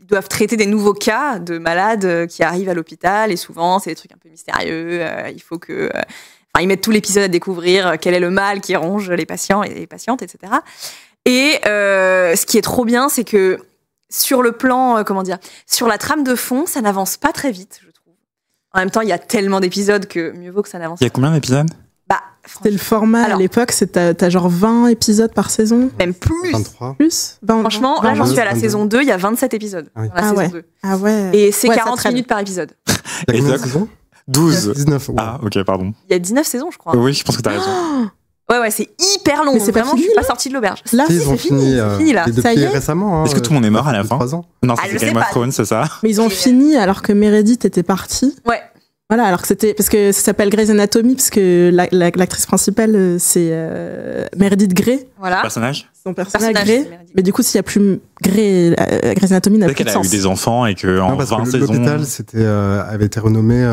ils doivent traiter des nouveaux cas de malades qui arrivent à l'hôpital et souvent c'est des trucs un peu mystérieux. il faut que ils mettent tout l'épisode à découvrir euh, quel est le mal qui ronge les patients et les patientes, etc. Et euh, ce qui est trop bien, c'est que sur le plan, euh, comment dire, sur la trame de fond, ça n'avance pas très vite, je trouve. En même temps, il y a tellement d'épisodes que mieux vaut que ça n'avance. pas. Il y a combien d'épisodes bah, C'était le format à l'époque, c'est t'as, genre 20 épisodes par saison Même plus 23. Plus Franchement, là j'en suis à la saison 2, il y a 27 épisodes ah la ah saison ouais. 2. Ah ouais. Et c'est 40 minutes par épisode. Et, 12 19, Ah, ok, pardon. Il y a 19 saisons, je crois. Oui, je pense que t'as raison. Ouais, ouais, c'est hyper long. Mais c'est vraiment, je suis pas sortie de l'auberge. Là, si, ils fini, fini, euh, fini là. ça y est récemment. Hein, est-ce que tout le monde est mort à la fin Non, ah, c'est Game of Thrones, c'est ça. Mais ils ont euh, fini alors que Meredith était partie. Ouais. Voilà, alors que c'était parce que ça s'appelle Grey's Anatomy parce que l'actrice la, principale euh, c'est euh, Meredith Grey. Voilà. Son personnage. Son personnage, Grey. Mais du coup, s'il n'y a plus Grey, euh, Grey's Anatomy n'a plus de sens. qu'elle a eu des enfants et que non, en parce 20 que saisons. L'hôpital c'était avait été renommé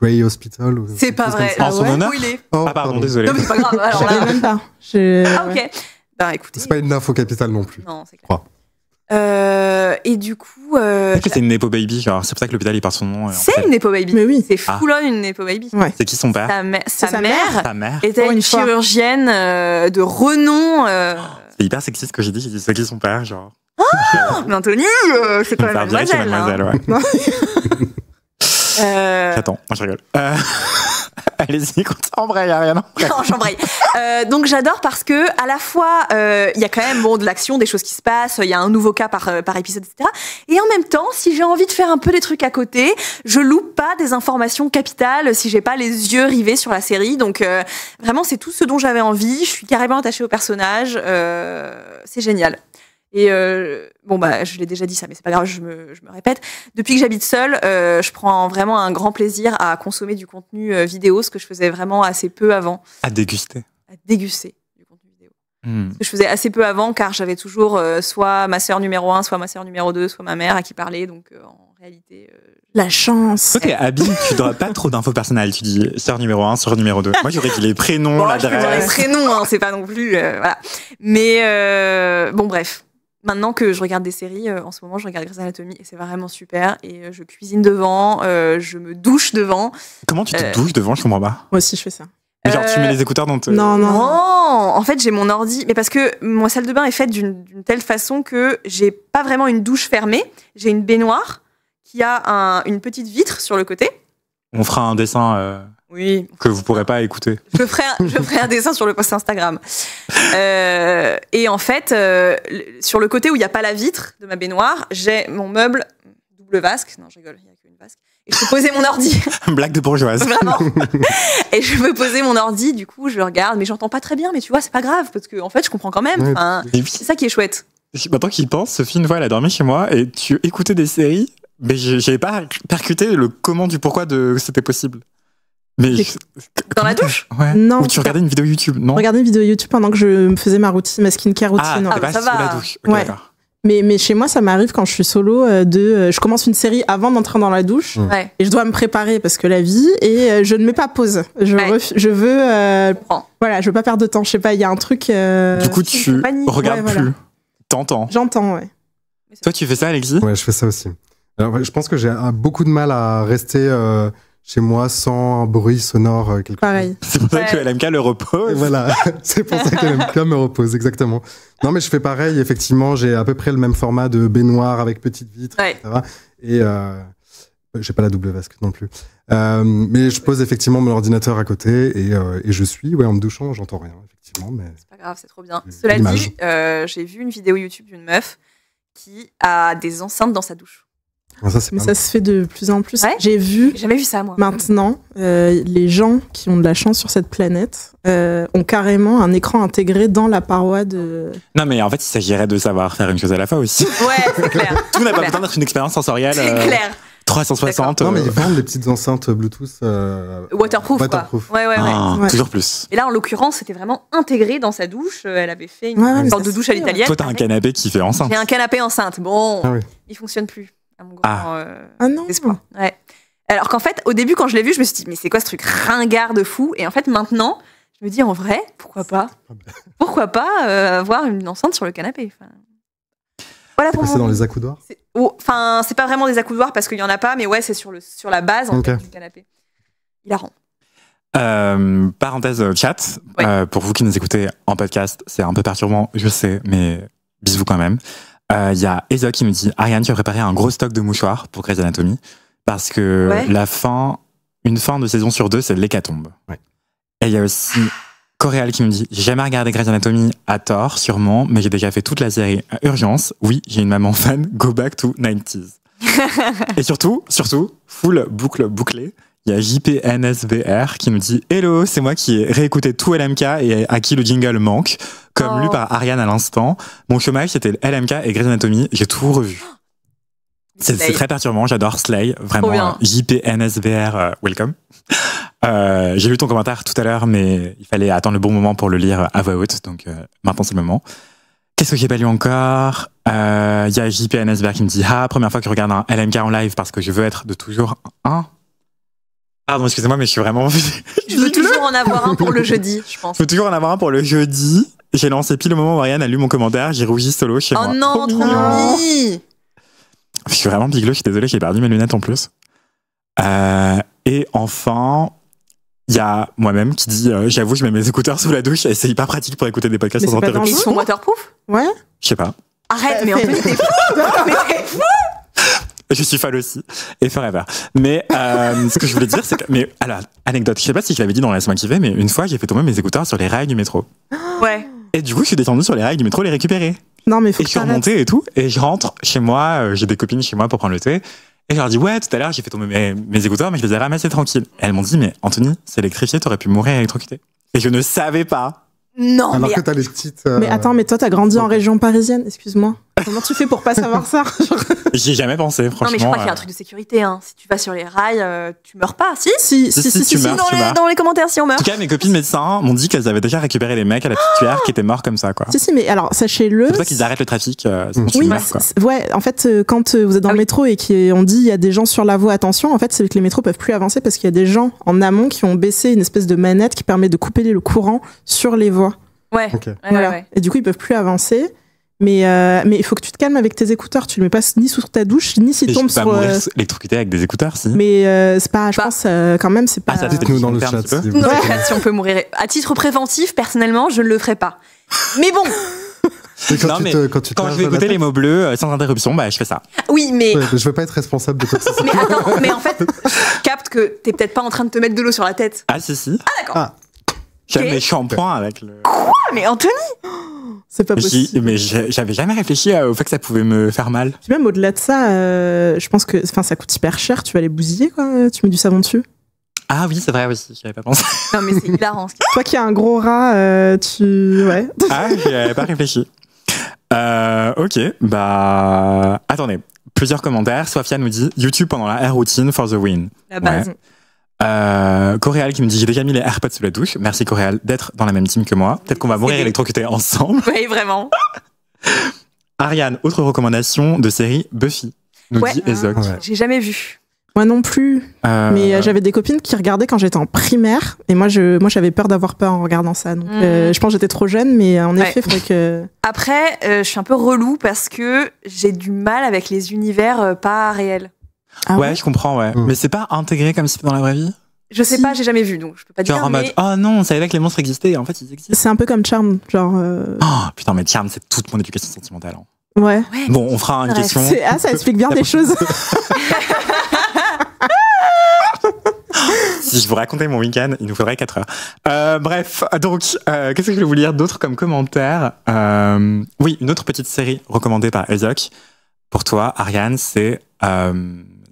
Grey Hospital. c'est pas vrai. En son ah honneur. Où il est oh, ah pardon, désolé. Non, mais c'est pas grave. Alors, là... même pas. Ah ok. Bah écoutez. C'est pas une info capitale non plus. Non, c'est clair. Euh, et du coup, euh, c'est une Nepo Baby. genre c'est pour ça que l'hôpital il part son nom. Euh, c'est une Nepo Baby. Mais oui. C'est full ah. une Nepo Baby. Ouais. C'est qui son père Sa, mère. Sa, mère, mère. était une, chirurgienne euh, de renom. Euh. C'est hyper sexiste ce que j'ai dit. J'ai dit c'est qui son père, genre. Oh, mais Anthony, c'est quand même mademoiselle. Hein. ouais. euh... Attends, moi je rigole. Allez-y, rien. Non, j'embraye. Euh, donc j'adore parce que à la fois euh, il y a quand même bon de l'action, des choses qui se passent, il y a un nouveau cas par, euh, par épisode, etc. Et en même temps, si j'ai envie de faire un peu des trucs à côté, je loupe pas des informations capitales si j'ai pas les yeux rivés sur la série. Donc euh, vraiment, c'est tout ce dont j'avais envie. Je suis carrément attachée au personnage. c'est génial. Et euh, bon, bah, je l'ai déjà dit ça, mais c'est pas grave, je me, je me, répète. Depuis que j'habite seule, euh, je prends vraiment un grand plaisir à consommer du contenu euh, vidéo, ce que je faisais vraiment assez peu avant. À déguster. À déguster du contenu vidéo. Hmm. Ce que je faisais assez peu avant, car j'avais toujours euh, soit ma sœur numéro 1, soit ma sœur numéro 2, soit ma mère à qui parler. Donc, euh, en réalité. La chance. ok Abby tu dois pas trop d'infos personnelles. Tu dis sœur numéro 1, sœur numéro 2. Moi, j'aurais dit les prénoms, l'adresse. Je les prénoms, hein, c'est pas non plus. voilà. Mais bon, bref maintenant que je regarde des séries, euh, en ce moment, je regarde Grey's Anatomy et c'est vraiment super. Et euh, je cuisine devant, euh, je me douche devant. Comment tu te douches devant Je comprends pas. Moi aussi, je fais ça. genre, tu mets les écouteurs dans ton... Non, non, En fait, j'ai mon ordi. Mais parce que ma salle de bain est faite d'une telle façon que j'ai pas vraiment une douche fermée. J'ai une baignoire qui a une petite vitre sur le côté. On fera un dessin. Oui. Que vous pourrez pas écouter. Je ferai, un, dessin sur le post Instagram. Euh, et en fait, euh, sur le côté où il n'y a pas la vitre de ma baignoire, j'ai mon meuble double vasque. Non, je rigole, il n'y a qu'une vasque. Et je peux poser mon ordi. Blague de bourgeoise. Et je peux poser mon ordi, du coup, je regarde, mais j'entends pas très bien, mais tu vois, c'est pas grave, parce que en fait, je comprends quand même. c'est ça qui est chouette. Maintenant bah, qu'il pense, Sophie, une fois, elle a dormi chez moi et tu écoutais des séries, mais j'ai pas percuté le comment du pourquoi de c'était possible. Mais dans la douche Non. Ou tu regardais une vidéo YouTube, non Regardais une vidéo YouTube pendant que je faisais ma routine, ma skincare ah, routine. Ah, bah, ça va. la douche. Mais, mais chez moi, ça m'arrive quand je suis solo euh, de. Euh, je commence une série avant d'entrer dans la douche mm. et je dois me préparer parce que la vie et euh, je ne mets pas pause. Je, je veux. Voilà, je veux pas perdre de temps. Je sais pas, il y a un truc. du coup, tu regardes plus. T'entends. J'entends, ouais. Toi, tu fais ça, Alexis Ouais, je fais ça aussi. Alors, je pense que j'ai beaucoup de mal à rester chez moi sans bruit sonore. Euh, pareil. C'est pour ça que LMK le repose. voilà, c'est pour ça que LMK me repose, exactement. Non, mais je fais pareil, effectivement, j'ai à peu près le même format de baignoire avec petite vitre, etc. Et je euh, j'ai pas la double vasque non plus. Euh, mais je pose effectivement mon ordinateur à côté et, je suis, ouais, en me douchant, j'entends rien, effectivement. Mais... C'est pas grave, c'est trop bien. Cela dit, j'ai vu une vidéo YouTube d'une meuf qui a des enceintes dans sa douche. Ah, mais ça se fait de plus en plus. J'ai vu. Jamais vu ça, moi. Maintenant, euh, les gens qui ont de la chance sur cette planète euh, ont carrément un écran intégré dans la paroi de. Non, mais en fait, il s'agirait de savoir faire une chose à la fois aussi. Ouais, c'est clair. Tout n'a pas besoin d'être une expérience sensorielle. C'est euh, clair. 360. Non, mais ils vendent des petites enceintes Bluetooth. waterproof, waterproof. Ouais, ouais, ah, ouais, Toujours plus. Et là, en l'occurrence, c'était vraiment intégré dans sa douche. Elle avait fait une sorte de douche à l'italienne. Toi, t'as un canapé qui fait enceinte. J'ai un canapé enceinte. Bon, ah, oui. il fonctionne plus à mon grand ah. Euh, ah espoir. Ouais. Alors qu'en fait, au début, quand je l'ai vu, je me suis dit, mais c'est quoi ce truc ringard de fou Et en fait, maintenant, je me dis, en vrai, pourquoi pas ah bah. Pourquoi pas avoir euh, une enceinte sur le canapé voilà pour C'est dans les accoudoirs Enfin, c'est pas vraiment des accoudoirs parce qu'il y en a pas, mais ouais, c'est sur, le, sur la base en fait, du canapé. Il la euh, parenthèse chat, pour vous qui nous écoutez en podcast, c'est un peu perturbant, je sais, mais bisous quand même. Il euh, y a Ezo qui me dit Ariane, tu as préparé un gros stock de mouchoirs pour Grey's Anatomy parce que la fin, une fin de saison sur deux, c'est l'hécatombe. Et il y a aussi Coréal qui me dit J'ai jamais regardé Grey's Anatomy à tort, sûrement, mais j'ai déjà fait toute la série à urgence. Oui, j'ai une maman fan, go back to 90s. Et surtout, surtout, full boucle bouclée. Il y a JPNSBR qui me dit Hello, c'est moi qui ai réécouté tout LMK et à qui le jingle manque comme lu oh. par Ariane à l'instant. Mon chômage, c'était LMK et Grey's Anatomy. J'ai tout revu. C'est très perturbant, j'adore Slay, vraiment. JPNSBR, euh, welcome. Euh, j'ai lu ton commentaire tout à l'heure, mais il fallait attendre le bon moment pour le lire à voix haute, donc euh, maintenant c'est le moment. Qu'est-ce que j'ai pas lu encore Il y a JPNSBR qui me dit Ah, première fois que je regarde un LMK en live parce que je veux être de toujours un Pardon, excusez-moi, mais je suis vraiment. Je veux toujours en avoir un pour le jeudi, je pense. veux toujours en avoir un pour le jeudi. J'ai lancé pile au moment où Ariane a lu mon commentaire, j'ai rougi solo chez oh moi. Oh non, trop Je suis vraiment bigleux, je suis désolé, j'ai perdu mes lunettes en plus. Euh, et enfin, il y a moi-même qui dit euh, J'avoue, je mets mes écouteurs sous la douche et c'est hyper pratique pour écouter des podcasts mais sans interruption. Ils sont waterproof Ouais Je sais pas. Arrête, mais en plus, t'es fou Mais t'es fou je suis folle aussi. Et forever. Mais euh, ce que je voulais dire, c'est que. Mais alors, anecdote, je sais pas si je l'avais dit dans la semaine qui vient mais une fois, j'ai fait tomber mes écouteurs sur les rails du métro. Ouais. Et du coup, je suis descendu sur les rails du métro les récupérer. Non, mais faut Et je suis remonté et tout. Et je rentre chez moi, euh, j'ai des copines chez moi pour prendre le thé. Et je leur dis, ouais, tout à l'heure, j'ai fait tomber mes, écouteurs, mais je les ai ramassés tranquilles. Et elles m'ont dit, mais Anthony, c'est électrifié, t'aurais pu mourir électrocuté. Et je ne savais pas non. mais... que t'as les euh, Mais attends, mais toi, t'as grandi en région parisienne, excuse-moi. Comment tu fais pour pas savoir ça J'y ai jamais pensé, franchement. Non, mais je crois qu'il y a un euh. truc de sécurité. Hein. Si tu vas sur les rails, euh, tu meurs pas. Si, si, si, si, si, dans, les, dans, les, commentaires, si on meurt. En tout cas, mes copines médecins m'ont dit qu'elles avaient déjà récupéré les mecs à la petite cuillère ah qui étaient morts comme ça, quoi. Si, si, mais alors, sachez-le. C'est pour ça qu'ils arrêtent le trafic. Oui, ouais, en fait, quand vous êtes dans ah le métro et qu'on dit il y a des gens sur la voie, attention, en fait, c'est que les métros peuvent plus avancer parce qu'il y a des gens en amont qui ont baissé une espèce de manette qui permet de couper le courant sur les voies. Ouais. Voilà. Et du coup, ils peuvent plus avancer. Mais euh, mais il faut que tu te calmes avec tes écouteurs. Tu ne les mets pas ni sous ta douche, ni si tombe sur. Pas euh... électrocuté avec des écouteurs, si. Mais euh, c'est pas. Je bah. pense euh, quand même, c'est ah, pas. Ah, nous dans le chat. Si, on peut mourir. À titre préventif, personnellement, je ne le ferai pas. Mais bon. Quand, tu quand, tu je vais écouter les mots bleus sans interruption, bah, je fais ça. Oui, mais. je veux pas être responsable de tout mais attends, mais en fait, capte que t'es peut-être pas en train de te mettre de l'eau sur la tête. Ah, si, si. Ah, d'accord. Ah. j'avais shampoing shampoings avec le mais Anthony C'est pas possible. Mais j'avais jamais réfléchi au fait que ça pouvait me faire mal. même au-delà de ça, euh, je pense que ça coûte hyper cher. Tu vas les bousiller, quoi. Euh, tu mets du savon dessus. Ah oui, c'est vrai, aussi j'avais pas pensé. Non, mais c'est hilarant. Toi qui as un gros rat, euh, tu. Ouais. Ah, j'avais pas réfléchi. ok, bah. Attendez, plusieurs commentaires. Sofia nous dit YouTube pendant la routine for the win. La base. Euh, Coréal qui me dit j'ai déjà mis les AirPods sous la douche. Merci Coréal d'être dans la même team que moi. Peut-être qu'on va mourir électrocutés ensemble. Oui, vraiment. Ariane, autre recommandation de série Buffy, nous dit ah, J'ai jamais vu. Moi non plus. Euh, mais euh, j'avais des copines qui regardaient quand j'étais en primaire. Et moi, moi, j'avais peur d'avoir peur en regardant ça. Mm. Euh, je pense que j'étais trop jeune, mais en effet, effet, faudrait que. Après, je suis un peu relou parce que j'ai du mal avec les univers pas réels. Ah ouais, je comprends, ouais. Hmm. Mais c'est pas intégré comme si dans la vraie vie je sais pas, j'ai jamais vu, donc je peux pas dire. en mode, mais... oh non, on savait que les monstres existaient, en fait ils existent. C'est un peu comme Charm, genre. Euh oh putain, mais Charm, c'est toute mon éducation sentimentale. Hein. Ouais. Bon, on fera une question. Ah, ça explique bien des choses. si je vous racontais mon week-end, il nous faudrait 4 heures. Euh, bref, donc, euh, qu'est-ce que je vais vous lire d'autre comme commentaire Oui, une autre petite série recommandée par Ezoc. Pour toi, Ariane, c'est.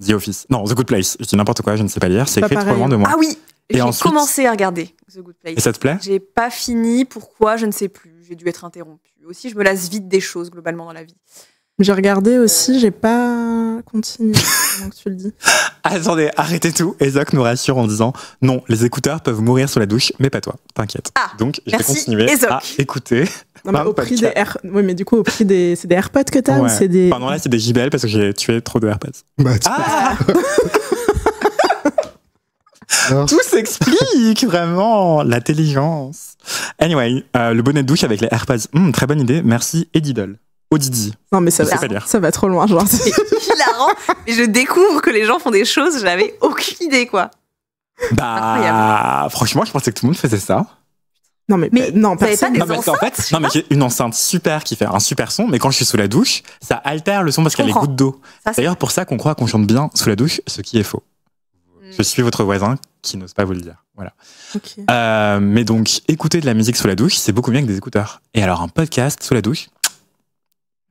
The Office. Non, The Good Place. Je dis n'importe quoi, je ne sais pas lire. C'est écrit trop loin de moi. Ah oui J'ai commencé à regarder The Good Place. Et ça te plaît J'ai pas fini. Pourquoi Je ne sais plus. J'ai dû être interrompue. Aussi, je me lasse vite des choses globalement dans la vie. J'ai regardé euh, aussi, j'ai pas continué, donc tu le dis. Attendez, arrêtez tout. Ezoc nous rassure en disant non, les écouteurs peuvent mourir sous la douche, mais pas toi, t'inquiète. Ah, donc je vais continuer à écouter mais au prix des mais du coup, au prix des, c'est des AirPods que t'as ouais. c'est des... Pardon, là, c'est des JBL parce que j'ai tué trop de AirPods. Bah, ah Tout s'explique, vraiment, l'intelligence. Anyway, euh, le bonnet de douche avec les AirPods. Hmm, très bonne idée, merci Edidol. didi Non, mais ça, va, ça va trop loin, genre. C'est hilarant. je découvre que les gens font des choses, j'avais aucune idée, quoi. Bah, franchement, je pensais que tout le monde faisait ça. Non mais, mais euh, non, Pas des non, mais, en non mais j'ai une enceinte super qui fait un super son, mais quand je suis sous la douche, ça altère le son parce qu'il y a gouttes d'eau. D'ailleurs, pour ça qu'on croit qu'on chante bien sous la douche, ce qui est faux. Je hmm. suis votre voisin qui n'ose pas vous le dire. Voilà. Euh, mais donc, écouter de la musique sous la douche, c'est beaucoup mieux que des écouteurs. Et alors, un podcast sous la douche,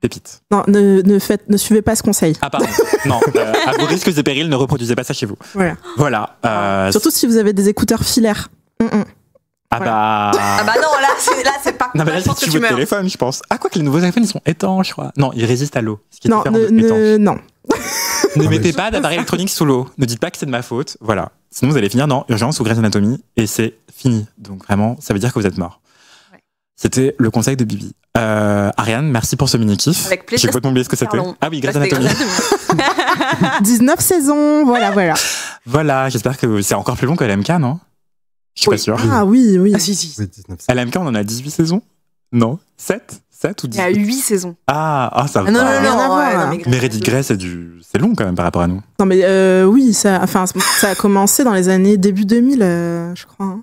pépite. Non, ne, suivez pas ce conseil. Ah, pardon. non, euh, à vos risques et périls, ne reproduisez pas ça chez vous. Voilà. voilà Surtout si vous avez des écouteurs filaires. Mm, mm. Ah bah. Ah bah non, là, c'est, pas. Non, mais là, tu, téléphone, je pense. Ah, quoi que les nouveaux iPhones, ils sont étanches, je crois. Non, ils résistent à l'eau. non, ne, non. ne mettez pas d'appareil électronique sous l'eau. Ne dites pas que c'est de ma faute. Voilà. Sinon, vous allez finir dans urgence ou Grey's Anatomy et c'est fini. Donc, vraiment, ça veut dire que vous êtes mort. C'était le conseil de Bibi. Euh, Ariane, merci pour ce mini-kiff. Avec plaisir. J'ai pas oublié ce que c'était. Ah oui, Grey's Anatomy. 19 saisons, voilà, voilà. voilà, j'espère que c'est encore plus long que LMK, non je suis pas sûr. Ah oui, oui. Ah, si, si. Oui, on en a 18 saisons Non 7 7 ou 10 Il y a 8 saisons. Ah, ah ça va. Ah, non, hein. mais, Grey, c'est du... long quand même par rapport à nous. Non, mais euh, oui, ça, enfin, ça a commencé dans les années début 2000, euh, je crois. Hein.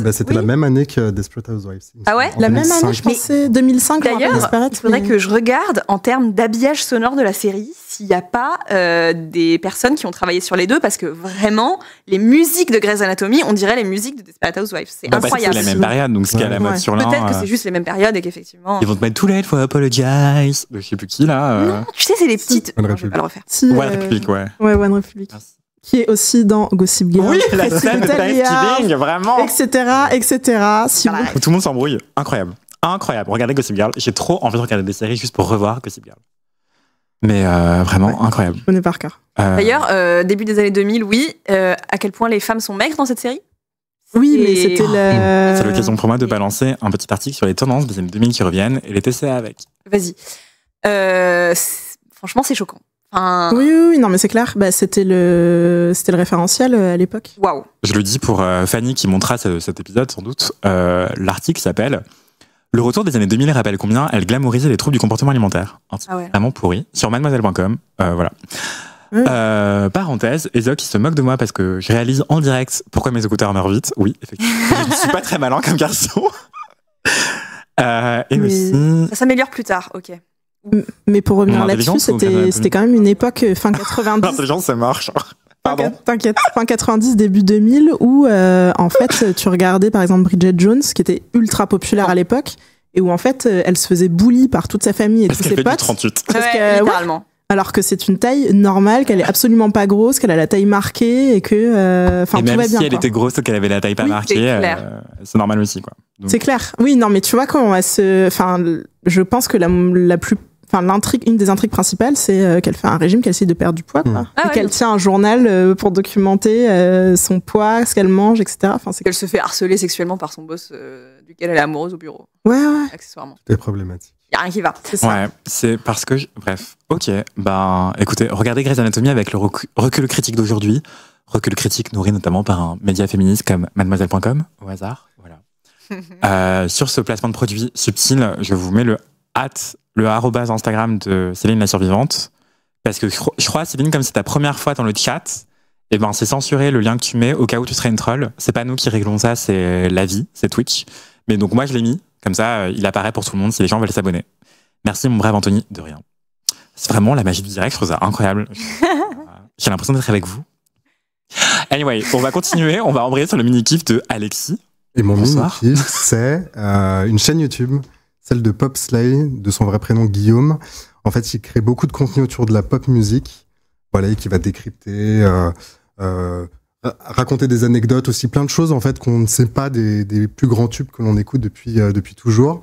Ben, c'était la même année que Desperate Housewives. Ah ouais La même année, je pensais 2005. D'ailleurs, il faudrait que je regarde en termes d'habillage sonore de la série s'il n'y a pas euh, des personnes qui ont travaillé sur les deux parce que vraiment, les musiques de Grey's Anatomy, on dirait les musiques de Desperate Housewives. C'est incroyable. Bah, c'est la même période, donc ce qu'il y a la mode sur l'un. Peut-être que euh, c'est juste les mêmes périodes et qu'effectivement. Ils vont te mettre tout l'aide, faut apologize. Je sais plus qui là. Euh. tu sais, c'est les petites. One Republic. refaire. One Republic, ouais. Ouais, One Republic qui est aussi dans Gossip Girl. Oui, la scène de Thanksgiving, vraiment. Etc, etc. Si Tout le monde s'embrouille. Incroyable. Incroyable. Regardez Gossip Girl. J'ai trop envie de regarder des séries juste pour revoir Gossip Girl. Mais euh, vraiment incroyable. Je connais par cœur. D'ailleurs, euh, début des années 2000, oui, euh, à quel point les femmes sont maigres dans cette série oui, mais c'était C'est l'occasion pour moi de balancer un petit article sur les tendances des années 2000 qui reviennent et les TCA avec. Vas-y. franchement, c'est choquant. Oui, oui, non, mais c'est clair. Bah, c'était le, référentiel euh, à l'époque. Waouh. Je le dis pour euh, Fanny qui montra cet épisode sans doute. Euh, l'article s'appelle Le retour des années 2000 rappelle combien elle glamourisait les troubles du comportement alimentaire. Un ah Vraiment pourri. Sur mademoiselle.com. voilà. parenthèse, Ezoc qui se moque de moi parce que je réalise en direct pourquoi mes écouteurs meurent vite. Oui, effectivement. je ne suis pas très malin comme garçon. Ça s'améliore plus tard, ok. Mais pour revenir là-dessus, c'était quand même une époque euh, fin 90. L'intelligence, ça marche. Pardon. fin 90, début 2000, où euh, en fait, tu regardais par exemple Bridget Jones, qui était ultra populaire à l'époque, et où en fait, euh, elle se faisait bully par toute sa famille et parce tous ses 38. Parce que, littéralement. alors que c'est une taille normale, qu'elle est absolument pas grosse, qu'elle a la taille marquée et que, enfin, tout va bien. si elle était grosse, qu'elle avait la taille pas marquée, c'est normal aussi, quoi. C'est clair. Oui, non, mais tu vois quand on va se, enfin, je pense que la, la plus enfin l'intrigue une des intrigues principales c'est euh, qu'elle fait un régime qu'elle essaie de perdre du poids mmh. et ah qu'elle tient un journal euh, pour documenter euh, son poids ce qu'elle mange etc enfin c'est qu'elle se fait harceler sexuellement par son boss duquel elle est amoureuse au bureau ouais ouais accessoirement c'est problématique y a rien qui va ouais c'est parce que bref ok ben écoutez regardez Grey's Anatomy avec le recul, critique d'aujourd'hui recul critique nourri notamment par un média féministe comme mademoiselle.com au hasard voilà sur ce placement de produit subtil, je vous mets le hâte le arrobas Instagram de Céline la survivante. Parce que je crois, Céline, comme c'est ta première fois dans le chat, Et eh ben, c'est censuré le lien que tu mets au cas où tu serais une troll. C'est pas nous qui réglons ça, c'est la vie, c'est Twitch. Mais donc moi, je l'ai mis. Comme ça, euh, il apparaît pour tout le monde si les gens veulent s'abonner. Merci, mon brave Anthony, de rien. C'est vraiment la magie du direct, je incroyable. Euh, j'ai l'impression d'être avec vous. Anyway, on va continuer, on va embrayer sur le mini-kiff de Alexis. Et mon mini-kiff, c'est euh, une chaîne YouTube celle de Popslay, de son vrai prénom Guillaume. En fait, il crée beaucoup de contenu autour de la pop musique, voilà, et qui va décrypter, euh, euh, raconter des anecdotes aussi, plein de choses en fait qu'on ne sait pas des, plus grands tubes que l'on écoute depuis euh, depuis toujours.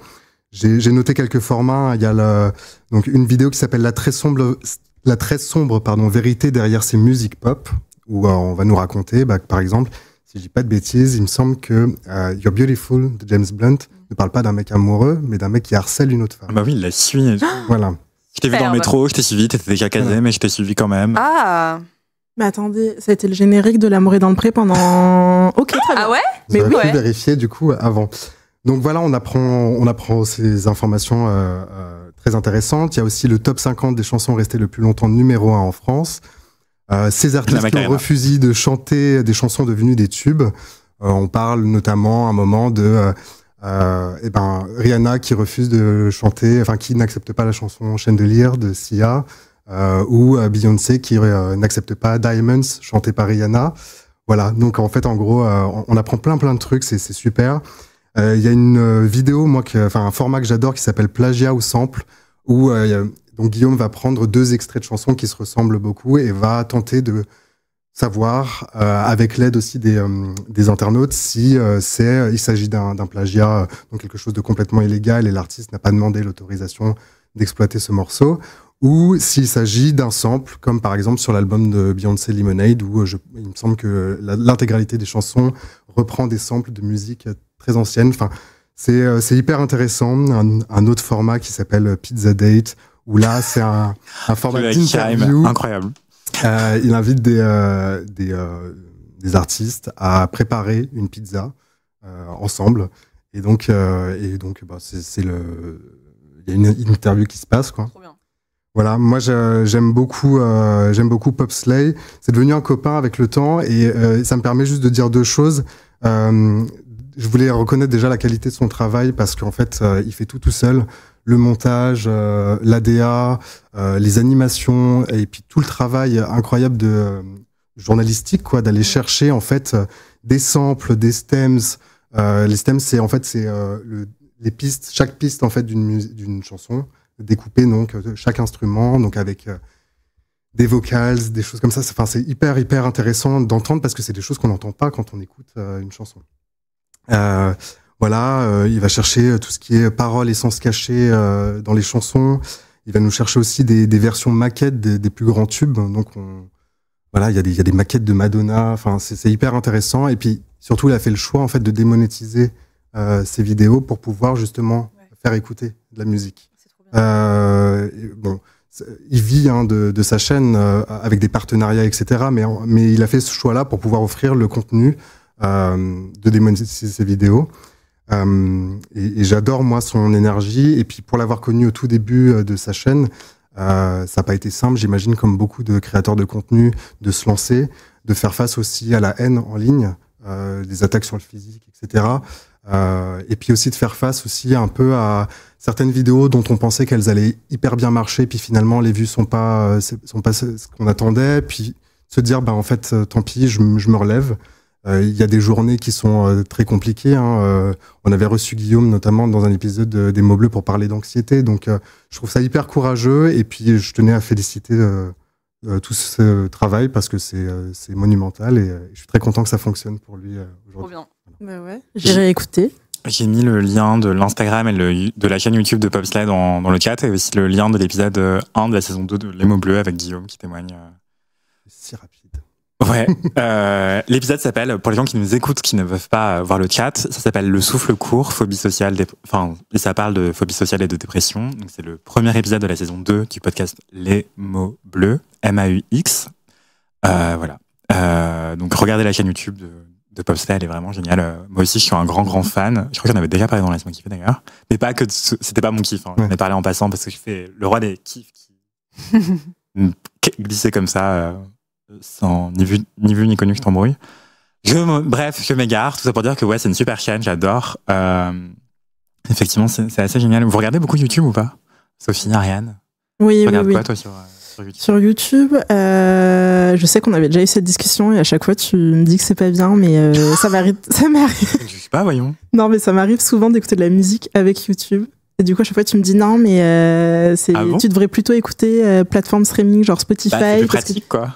J'ai noté quelques formats. Hein. Il y a donc une vidéo qui s'appelle la très sombre la très sombre pardon vérité derrière ces musiques pop où on va nous raconter, bah, par exemple, si je dis pas de bêtises, il me semble que You're Beautiful de James Blunt ne parle pas d'un mec amoureux, mais d'un mec qui harcèle une autre femme. Ah bah oui, il la suit. voilà. Je t'ai vu dans le métro, je t'ai suivi, t'étais déjà casé, mais je t'ai suivi quand même. Ah mais attendez, ça a été le générique de L'amour est dans le pré pendant. Ok, très bien. Ah ouais Mais oui, ouais. vérifier du coup avant. Donc voilà, on apprend, on apprend ces informations euh, euh, très intéressantes. Il y a aussi le top 50 des chansons restées le plus longtemps numéro 1 en France. Euh, ces artistes qui ont refusé de chanter des chansons devenues des tubes. Euh, on parle notamment à un moment de euh, et eh ben Rihanna qui refuse de chanter, enfin qui n'accepte pas la chanson chaîne de Sia, euh, ou euh, Beyoncé qui euh, n'accepte pas Diamonds chantée par Rihanna. Voilà, donc en fait en gros euh, on apprend plein plein de trucs, c'est super. Il y a une vidéo, moi, enfin un format que j'adore qui s'appelle Plagia ou Sample, où donc Guillaume va prendre deux extraits de chansons qui se ressemblent beaucoup et va tenter de savoir, euh, avec l'aide aussi des, euh, des, internautes, si euh, c'est il s'agit d'un plagiat, donc quelque chose de complètement illégal et l'artiste n'a pas demandé l'autorisation d'exploiter ce morceau, ou s'il s'agit d'un sample, comme par exemple sur l'album de Beyoncé Lemonade, où je, il me semble que l'intégralité des chansons reprend des samples de musique très ancienne. Enfin, c'est hyper intéressant. Un, autre format qui s'appelle Pizza Date, où là, c'est un, un, format d'interview. Incroyable. Euh, il invite euh, euh, des, artistes à préparer une pizza ensemble. Et donc, et donc bah, c'est, le... il y a une, interview qui se passe. Quoi. bien. Voilà, moi j'aime beaucoup, j'aime beaucoup Pop C'est devenu un copain avec le temps et ça me permet juste de dire deux choses. je voulais reconnaître déjà la qualité de son travail parce qu'en fait, il fait tout tout seul le montage, euh, l'ADA, euh, les animations et puis tout le travail incroyable de euh, journalistique quoi d'aller chercher en fait euh, des samples, des stems. les stems c'est en fait c'est les pistes, chaque piste en fait d'une d'une chanson découpée donc chaque instrument donc avec des vocals, des choses comme ça. Enfin, c'est hyper hyper intéressant d'entendre parce que c'est des choses qu'on n'entend pas quand on écoute une chanson. Euh, voilà, euh, il va chercher euh, tout ce qui est paroles et sens cachés euh, dans les chansons. Il va nous chercher aussi des, versions maquettes des, plus grands tubes. Donc voilà, il y, a des, maquettes de Madonna. Enfin, c'est hyper intéressant. Et puis surtout, il a fait le choix en fait de démonétiser ses vidéos pour pouvoir justement faire écouter de la musique. bon, il vit hein, de, sa chaîne avec des partenariats, etc. Mais, mais il a fait ce choix-là pour pouvoir offrir le contenu de démonétiser ses vidéos. Euh, et, j'adore moi son énergie. Et puis pour l'avoir connu au tout début euh, de sa chaîne, euh, ça n'a pas été simple, j'imagine, comme beaucoup de créateurs de contenu, de se lancer, de faire face aussi à la haine en ligne, des attaques sur le physique, etc. et puis aussi de faire face aussi un peu à certaines vidéos dont on pensait qu'elles allaient hyper bien marcher, puis finalement les vues sont pas sont pas ce qu'on attendait, puis se dire bah en fait tant pis, je me relève. Euh, il y a des journées qui sont euh, très compliquées. Hein, euh, on avait reçu Guillaume notamment dans un épisode des mots bleus pour parler d'anxiété. Donc je trouve ça hyper courageux et puis je tenais à féliciter tout ce travail parce que c'est monumental et je suis très content que ça fonctionne pour lui aujourd'hui. Bah ouais, j'ai réécouté. J'ai mis le lien de l'Instagram et de la chaîne YouTube de Popsled dans, dans le chat et aussi le lien de l'épisode 1 de la saison 2 de Les mots bleus avec Guillaume qui témoigne. C'est si rapide. Ouais. Euh, l'épisode s'appelle, pour les gens qui nous écoutent, qui ne peuvent pas voir le chat, ça s'appelle Le souffle court, phobie sociale, enfin, ça parle de phobie sociale et de dépression. C'est le premier épisode de la saison 2 du podcast Les mots bleus, M-A-U-X. Euh, voilà. Euh, donc, regardez la chaîne YouTube de, de Popstar, elle est vraiment géniale. Moi aussi, je suis un grand, grand fan. Je crois que j'en avais déjà parlé dans la semaine fait d'ailleurs. Mais pas que c'était pas mon kiff. Hein. J'en ai parlé en passant parce que je fais le roi des kiffs qui. glisser comme ça sans ni vu ni, connu que mm. t'embrouille. bref, je m'égare. Tout ça pour dire que ouais, c'est une super chaîne, j'adore. Euh, effectivement, c'est assez génial. Vous regardez beaucoup YouTube ou pas Sophie, Ariane Oui, tu oui, toi, euh, sur, YouTube, sur YouTube euh, je sais qu'on avait déjà eu cette discussion et à chaque fois, tu me dis que c'est pas bien, mais ça m'arrive. ça m'arrive. Je sais pas, voyons. Non, mais ça m'arrive souvent d'écouter de la musique avec YouTube. Et du coup, à chaque fois, tu me dis non, mais ah tu devrais plutôt écouter plateforme streaming genre bah, Spotify. c'est pratique, quoi.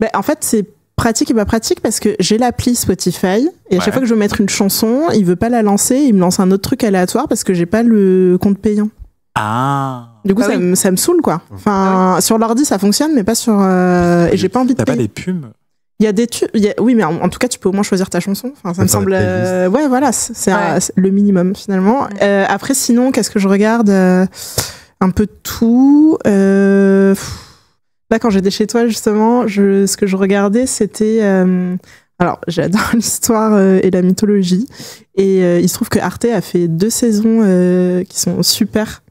Bah, en fait, c'est pratique et pas pratique parce que j'ai l'appli Spotify et à chaque fois que je veux mettre une chanson, il veut pas la lancer, il me lance un autre truc aléatoire parce que j'ai pas le compte payant. Ah. Du coup, ah ça, me, saoule quoi. Ah enfin, ah sur l'ordi ça fonctionne, mais pas sur. Euh, et j'ai pas envie de. T'as pas des pumes. Il y a des oui, mais en, tout cas, tu peux au moins choisir ta chanson. Enfin, ça me semble. Euh, ouais, voilà, c'est le minimum finalement. Euh, après, sinon, qu'est-ce que je regarde Un peu tout. Euh, Là, bah, quand j'étais chez toi, justement, ce que je regardais, c'était. Euh, alors, j'adore l'histoire euh, et la mythologie. Et euh, il se trouve que Arte a fait deux saisons qui sont super.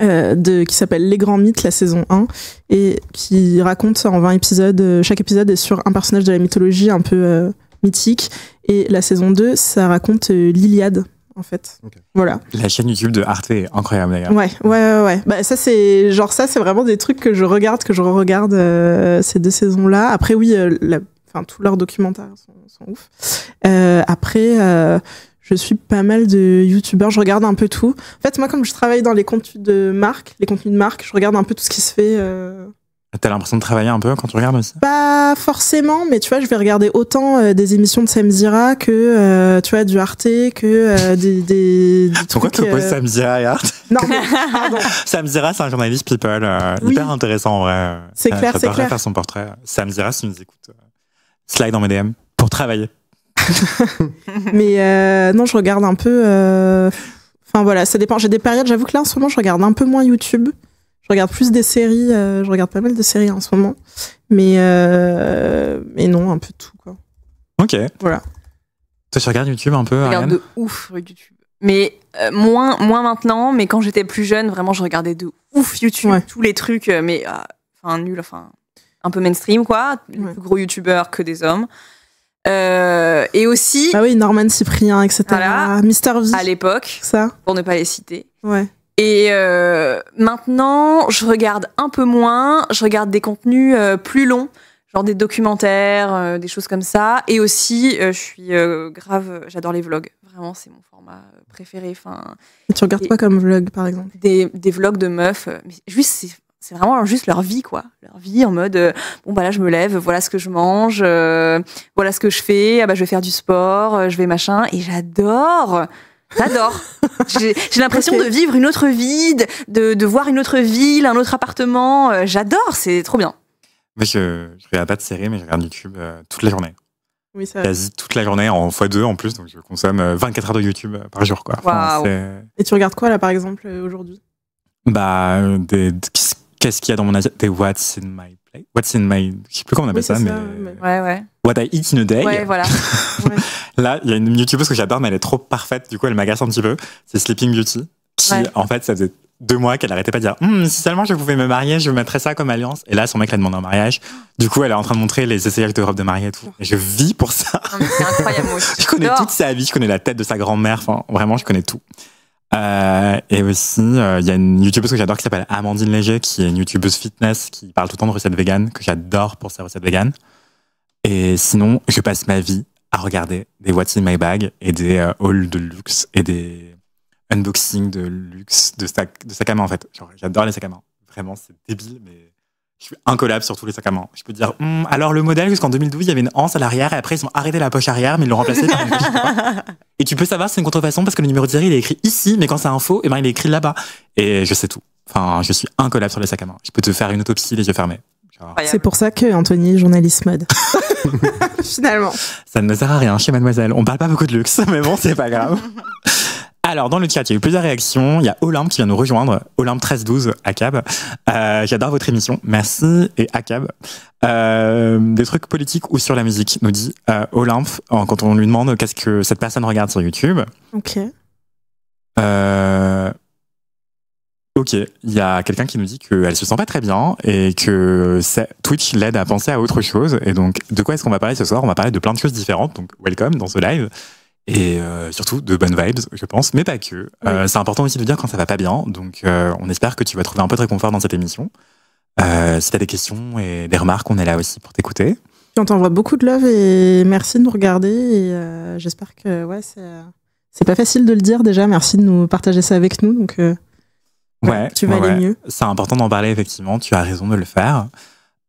de, qui s'appellent Les Grands Mythes, la saison 1, et qui raconte en 20 épisodes. Chaque épisode est sur un personnage de la mythologie un peu mythique. Et la saison 2, ça raconte l'Iliade, en fait. Voilà. La chaîne YouTube de Arte est incroyable d'ailleurs. Ouais, ouais, ouais. Bah, ça c'est genre ça c'est vraiment des trucs que je regarde, que je regarde euh, ces deux saisons là. Après oui, euh, enfin tous leurs documentaires sont, ouf. Euh, après. je suis pas mal de youtubeurs, je regarde un peu tout. En fait, moi, comme je travaille dans les contenus de marque, les contenus de marque, je regarde un peu tout ce qui se fait T'as l'impression de travailler un peu quand tu regardes ça Pas forcément, mais tu vois, je vais regarder autant euh, des émissions de Samzira que, euh, tu vois, du Arte, que euh, des, Pourquoi tu opposes Samzira et Arte Non, pardon. Samzira, c'est un journaliste people hyper intéressant en vrai. C'est clair, c'est clair. faire son portrait. Samzira, si tu nous écoutes, slide dans mes pour travailler. mais non, je regarde un peu. Enfin voilà, ça dépend. J'ai des périodes, j'avoue que là en ce moment, je regarde un peu moins YouTube je regarde plus des séries, euh, je regarde pas mal de séries en ce moment, mais, euh, mais non, un peu de tout quoi. Ok. Voilà. Toi, tu regardes YouTube un peu Je regarde de ouf YouTube. Mais euh, moins, moins maintenant, mais quand j'étais plus jeune, vraiment, je regardais de ouf YouTube. Tous les trucs, mais ah, enfin, nul, enfin, un peu mainstream, quoi. Plus gros YouTubeurs que des hommes. et aussi. Ah oui, Norman Cyprien, etc. Voilà, Mister V. À l'époque. Ça. Pour ne pas les citer. Ouais. Et euh, maintenant, je regarde un peu moins, je regarde des contenus euh, plus longs, genre des documentaires, euh, des choses comme ça. Et aussi, je suis grave, j'adore les vlogs. Vraiment, c'est mon format préféré. Enfin, tu regardes pas comme vlog, par exemple des, vlogs de meufs. Mais juste, c'est vraiment juste leur vie, quoi. Leur vie en mode, bon, bah là, je me lève, voilà ce que je mange, voilà ce que je fais, ah bah, je vais faire du sport, je vais machin, et j'adore. J'adore. J'ai l'impression de vivre une autre vie, de, voir une autre ville, un autre appartement. Euh, j'adore, c'est trop bien. Moi, je, je regarde pas de série, mais je regarde YouTube euh, toute la journée. Oui, ça toute la journée, en x2 en plus, donc je consomme 24 euh, heures de YouTube par jour. Quoi. Et tu regardes quoi, là, par exemple, aujourd'hui Bah, qu'est-ce qu'il y a dans mon agenda Des What's in my plate What's in my. sais plus comment on appelle ça, ça, mais. Ouais, ouais. What I Eat in a Day. voilà. Là, il y a une youtubeuse que j'adore, mais elle est trop parfaite. Du coup, elle m'agace un petit peu. C'est Sleeping Beauty, qui, en fait, ça faisait deux mois qu'elle arrêtait pas de dire hum, si seulement je pouvais me marier, je mettrais ça comme alliance. Et là, son mec l'a demandé en mariage. Du coup, elle est en train de montrer les essayages de robes de mariée et tout. Et je vis pour ça. je connais toute sa vie, je connais la tête de sa grand-mère. vraiment, je connais tout. Euh, et aussi, euh, il y a une youtubeuse que j'adore qui s'appelle Amandine Léger, qui est une youtubeuse fitness, qui parle tout le temps de recettes véganes, que j'adore pour ses recettes véganes. Et sinon, je passe ma vie à regarder des What's in My Bag et des euh, hauls de luxe et des unboxings de luxe, de sacs de sac à main en fait. J'adore les sacs à main. Vraiment, c'est débile, mais je suis incollable sur tous les sacs à main. Je peux dire, hmm, alors le modèle, jusqu'en 2012, il y avait une anse à l'arrière et après, ils ont arrêté la poche arrière, mais ils l'ont remplacée par une poche. et tu peux savoir c'est une contrefaçon parce que le numéro de série, il est écrit ici, mais quand c'est un faux, et eh ben, il est écrit là-bas. Et je sais tout. Enfin, je suis incollable sur les sacs à main. Je peux te faire une autopsie les yeux fermés. C'est pour ça que Anthony est journaliste mode. Finalement. Ça ne sert à rien chez Mademoiselle. On parle pas beaucoup de luxe, mais bon, c'est pas grave. Alors, dans le chat, il y a eu plusieurs réactions. Il y a Olympe qui vient nous rejoindre. Olympe 1312, ACAB. cab, J'adore votre émission. Merci. Et ACAB. cab euh, des trucs politiques ou sur la musique, nous dit euh, Olympe, quand on lui demande qu'est-ce que cette personne regarde sur YouTube. Ok. Euh, Ok, il y a quelqu'un qui nous dit qu'elle se sent pas très bien et que Twitch l'aide à penser à autre chose. Et donc, de quoi est-ce qu'on va parler ce soir On va parler de plein de choses différentes. Donc, welcome dans ce live et euh, surtout de bonnes vibes, je pense, mais pas que. Euh, c'est important aussi de dire quand ça va pas bien. Donc, euh, on espère que tu vas trouver un peu de réconfort dans cette émission. si tu as des questions et des remarques, on est là aussi pour t'écouter. On t'envoie beaucoup de love et merci de nous regarder. Et j'espère que ouais, c'est pas facile de le dire déjà. Merci de nous partager ça avec nous. Donc ouais, tu vas mieux. C'est important d'en parler, effectivement, tu as raison de le faire.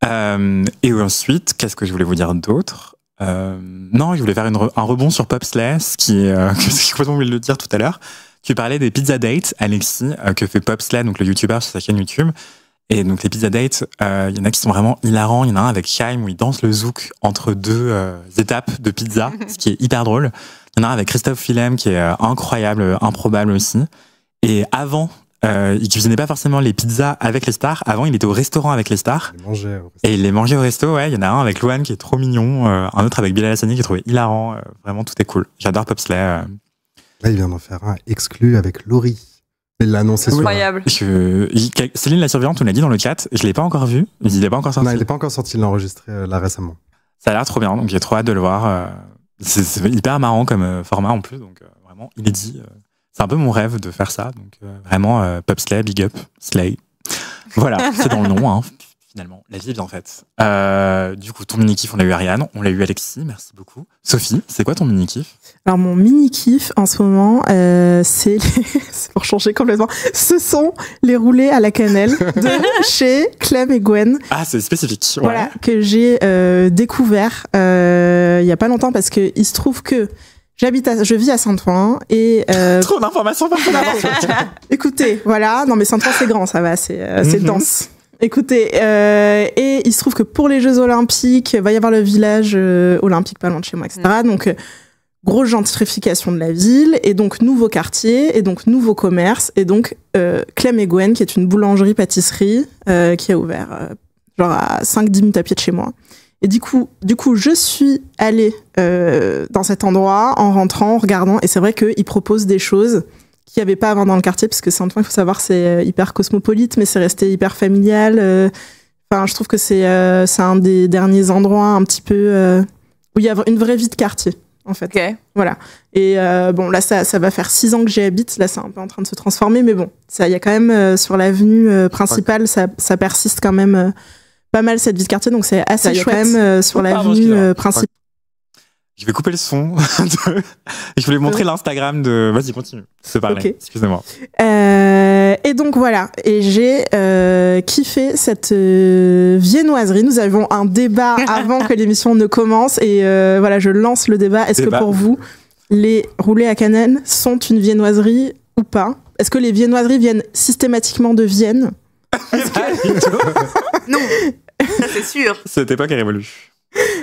Euh, et ensuite, qu'est-ce que je voulais vous dire d'autre euh, Non, je voulais faire une un rebond sur ce qui, euh, que de le dire tout à l'heure. Tu parlais des pizza dates, Alexis, euh, que fait Popslay, donc le youtubeur sur sa chaîne YouTube. Et donc les pizza dates, euh, il y en a qui sont vraiment hilarants. Il y en a un avec Chaim où il danse le zouk entre deux euh, étapes de pizza, ce qui est hyper drôle. Il y en a un avec Christophe Philem, qui est incroyable, improbable aussi. Et avant euh, il cuisinait pas forcément les pizzas avec les stars. Avant, il était au restaurant avec les stars. Il les et il les mangeait au resto, ouais. Il y en a un avec Luan qui est trop mignon, euh, un autre avec Bilal Hassani qui est trouvé hilarant. Euh, vraiment, tout est cool. J'adore Popsley. Euh. Là, il vient d'en faire un exclu avec Laurie. Il l'a annoncé sur. Incroyable. Je... Céline la Survivante nous l'a dit dans le chat. Je l'ai pas encore vu. Il n'est pas encore sorti. il pas encore sorti. Il l'a enregistré là récemment. Ça a l'air trop bien. Donc, j'ai trop hâte de le voir. C'est hyper marrant comme format en plus. Donc, vraiment, il est dit c'est un peu mon rêve de faire ça. Donc euh, vraiment, euh, Pub Slay, Big Up, Slay. Voilà, c'est dans le nom, hein, finalement. La vie est bien en fait. Euh, du coup, ton mini-kiff, on l'a eu Ariane, on l'a eu Alexis, merci beaucoup. Sophie, c'est quoi ton mini-kiff Alors, mon mini-kiff en ce moment, euh, c'est les... pour changer complètement, ce sont les roulés à la cannelle de chez Clem et Gwen. Ah, c'est spécifique. Voilà, que j'ai euh, découvert il n'y a pas longtemps parce qu'il se trouve que J'habite, je vis à Saint-Ouen et euh, trop d'informations par Écoutez, voilà, non mais Saint-Ouen c'est grand, ça va, c'est euh, mhm. dense. Écoutez, euh, et il se trouve que pour les Jeux Olympiques, il va y avoir le village olympique pas loin de chez moi, etc. Mhm. Donc grosse gentrification de la ville et donc nouveaux quartiers et donc nouveaux commerces et donc Clem et Gwen qui est une boulangerie-pâtisserie qui a ouvert genre à 5-10 minutes à pied de chez moi. Et du coup, du coup, je suis allée euh, dans cet endroit en rentrant, en regardant, et c'est vrai qu'ils proposent des choses qu'il n'y avait pas avant dans le quartier, parce que Saint-Ouen, il faut savoir, c'est euh, hyper cosmopolite, mais c'est resté hyper familial. Euh. Enfin, je trouve que c'est c'est un des derniers endroits un petit peu où il y a une vraie vie de quartier, en fait. Ok. Voilà. Et bon, là, ça, ça, va faire six ans que j'y habite. Là, c'est un peu en train de se transformer, mais bon, il y a quand même sur l'avenue principale, ça, ça, persiste quand même pas mal cette vie de quartier, donc c'est assez chouette. Euh, sur oh, la l'avenue euh, principale. Je vais couper le son. Je voulais montrer l'Instagram de. Vas-y, continue. c'est pareil. Excusez-moi. Euh, et donc voilà. Et j'ai kiffé cette viennoiserie. Nous avons un débat avant que l'émission ne commence. Et voilà, je lance le débat. Est-ce que pour vous, les roulés à cannelle sont une viennoiserie ou pas Est-ce que les viennoiseries viennent systématiquement de Vienne Non c'est sûr. Cette pas' est évolue.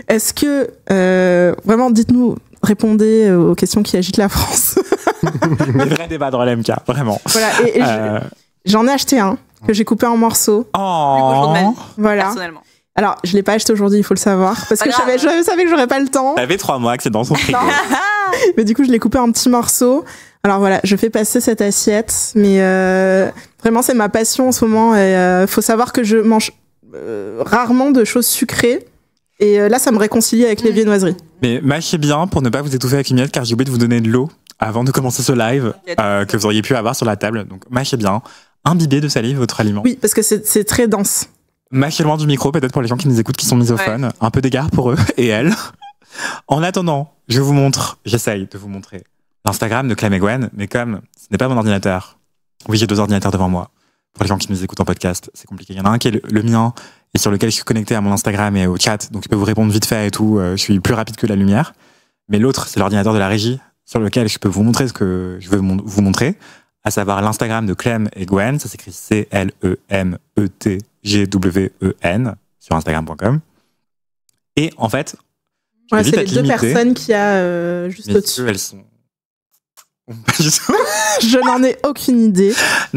Est-ce que, euh, vraiment, dites-nous, répondez euh, aux questions qui agitent la France. Les vrais débats dans l'MK, vraiment. Voilà, euh, j'en ai acheté un que j'ai coupé en morceaux. Oh. voilà. Personnellement. Alors, je l'ai pas acheté aujourd'hui, il faut le savoir, parce que je savais, je que j'aurais pas le temps. avait trois mois que c'est dans son frigo. mais du coup, je l'ai coupé en petits morceaux. Alors voilà, je fais passer cette assiette, mais vraiment c'est ma passion en ce moment. Et faut savoir que je mange euh, rarement de choses sucrées. Et euh, là, ça me réconcilie avec les mm. viennoiseries. Mais mâchez bien pour ne pas vous étouffer avec une miette car j'ai oublié de vous donner de l'eau avant de commencer ce live euh, que vous auriez pu avoir sur la table. Donc mâchez bien, imbibez de salive votre aliment. Oui, parce que c'est très dense. Mâchez loin du micro, peut-être pour les gens qui nous écoutent qui sont misophones. Un peu d'égard pour eux et elles. En attendant, je vous montre, j'essaye de vous montrer l'Instagram de Gwen, mais comme ce n'est pas mon ordinateur, oui, j'ai deux ordinateurs devant moi pour les gens qui nous écoutent en podcast, c'est compliqué. Il y en a un qui est le, mien et sur lequel je suis connecté à mon Instagram et au chat, donc je peux vous répondre vite fait et tout. Euh, je suis plus rapide que la lumière. Mais l'autre, c'est l'ordinateur de la régie sur lequel je peux vous montrer ce que je veux vous montrer, à savoir l'Instagram de Clem et Gwen. Ça s'écrit C-L-E-M-E-T-G-W-E-N sur Instagram.com. Et en fait, c'est les deux personnes qui a euh, juste au-dessus. sont je n'en ai aucune idée.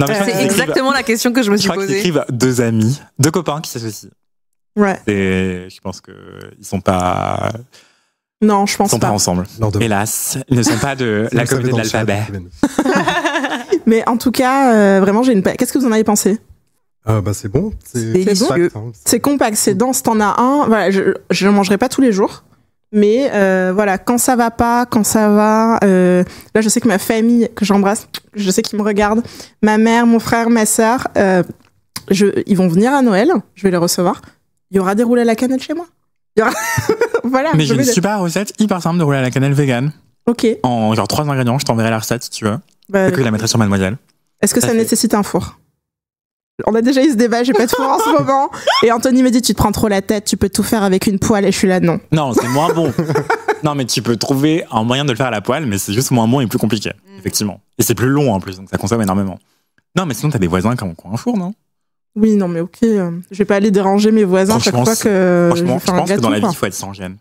c'est exactement la question que je me suis posée. Je crois qu'ils écrivent deux amis, deux copains qui s'associent. Ouais. Et je pense qu'ils sont pas. Non, je pense sont pas. ensemble. Hélas, ils ne sont pas de la communauté de l'alphabet. Mais en tout cas, euh, vraiment, j'ai une. Qu'est-ce que vous en avez pensé ah, bah, c'est bon, c'est hein. compact. C'est compact, dense, t'en as un. je ne mangerai pas tous les jours. Mais euh, voilà, quand ça va pas, quand ça va, euh, là je sais que ma famille que j'embrasse, je sais qu'ils me regardent, ma mère, mon frère, ma soeur euh, ils vont venir à Noël, je vais les recevoir. Il y aura des à la cannelle chez moi. voilà. Mais j'ai une super recette hyper simple de roulés à la cannelle vegan. Ok. En genre trois ingrédients, je t'enverrai la recette si tu veux. Bah, et que la mettrai sur Mademoiselle. Est-ce que ça nécessite un four on a déjà eu ce débat, j'ai pas de four en ce moment. Et Anthony me dit, tu te prends trop la tête, tu peux tout faire avec une poêle. Et je suis là, non. Non, c'est moins bon. non, mais tu peux trouver un moyen de le faire à la poêle, mais c'est juste moins bon et plus compliqué, mm. effectivement. Et c'est plus long en plus, donc ça consomme énormément. Non, mais sinon, t'as des voisins qui ont, qui un four, non Oui, non, mais ok. Je vais pas aller déranger mes voisins chaque fois que. Franchement, je, je pense que dans la vie, il faut être sans gêne.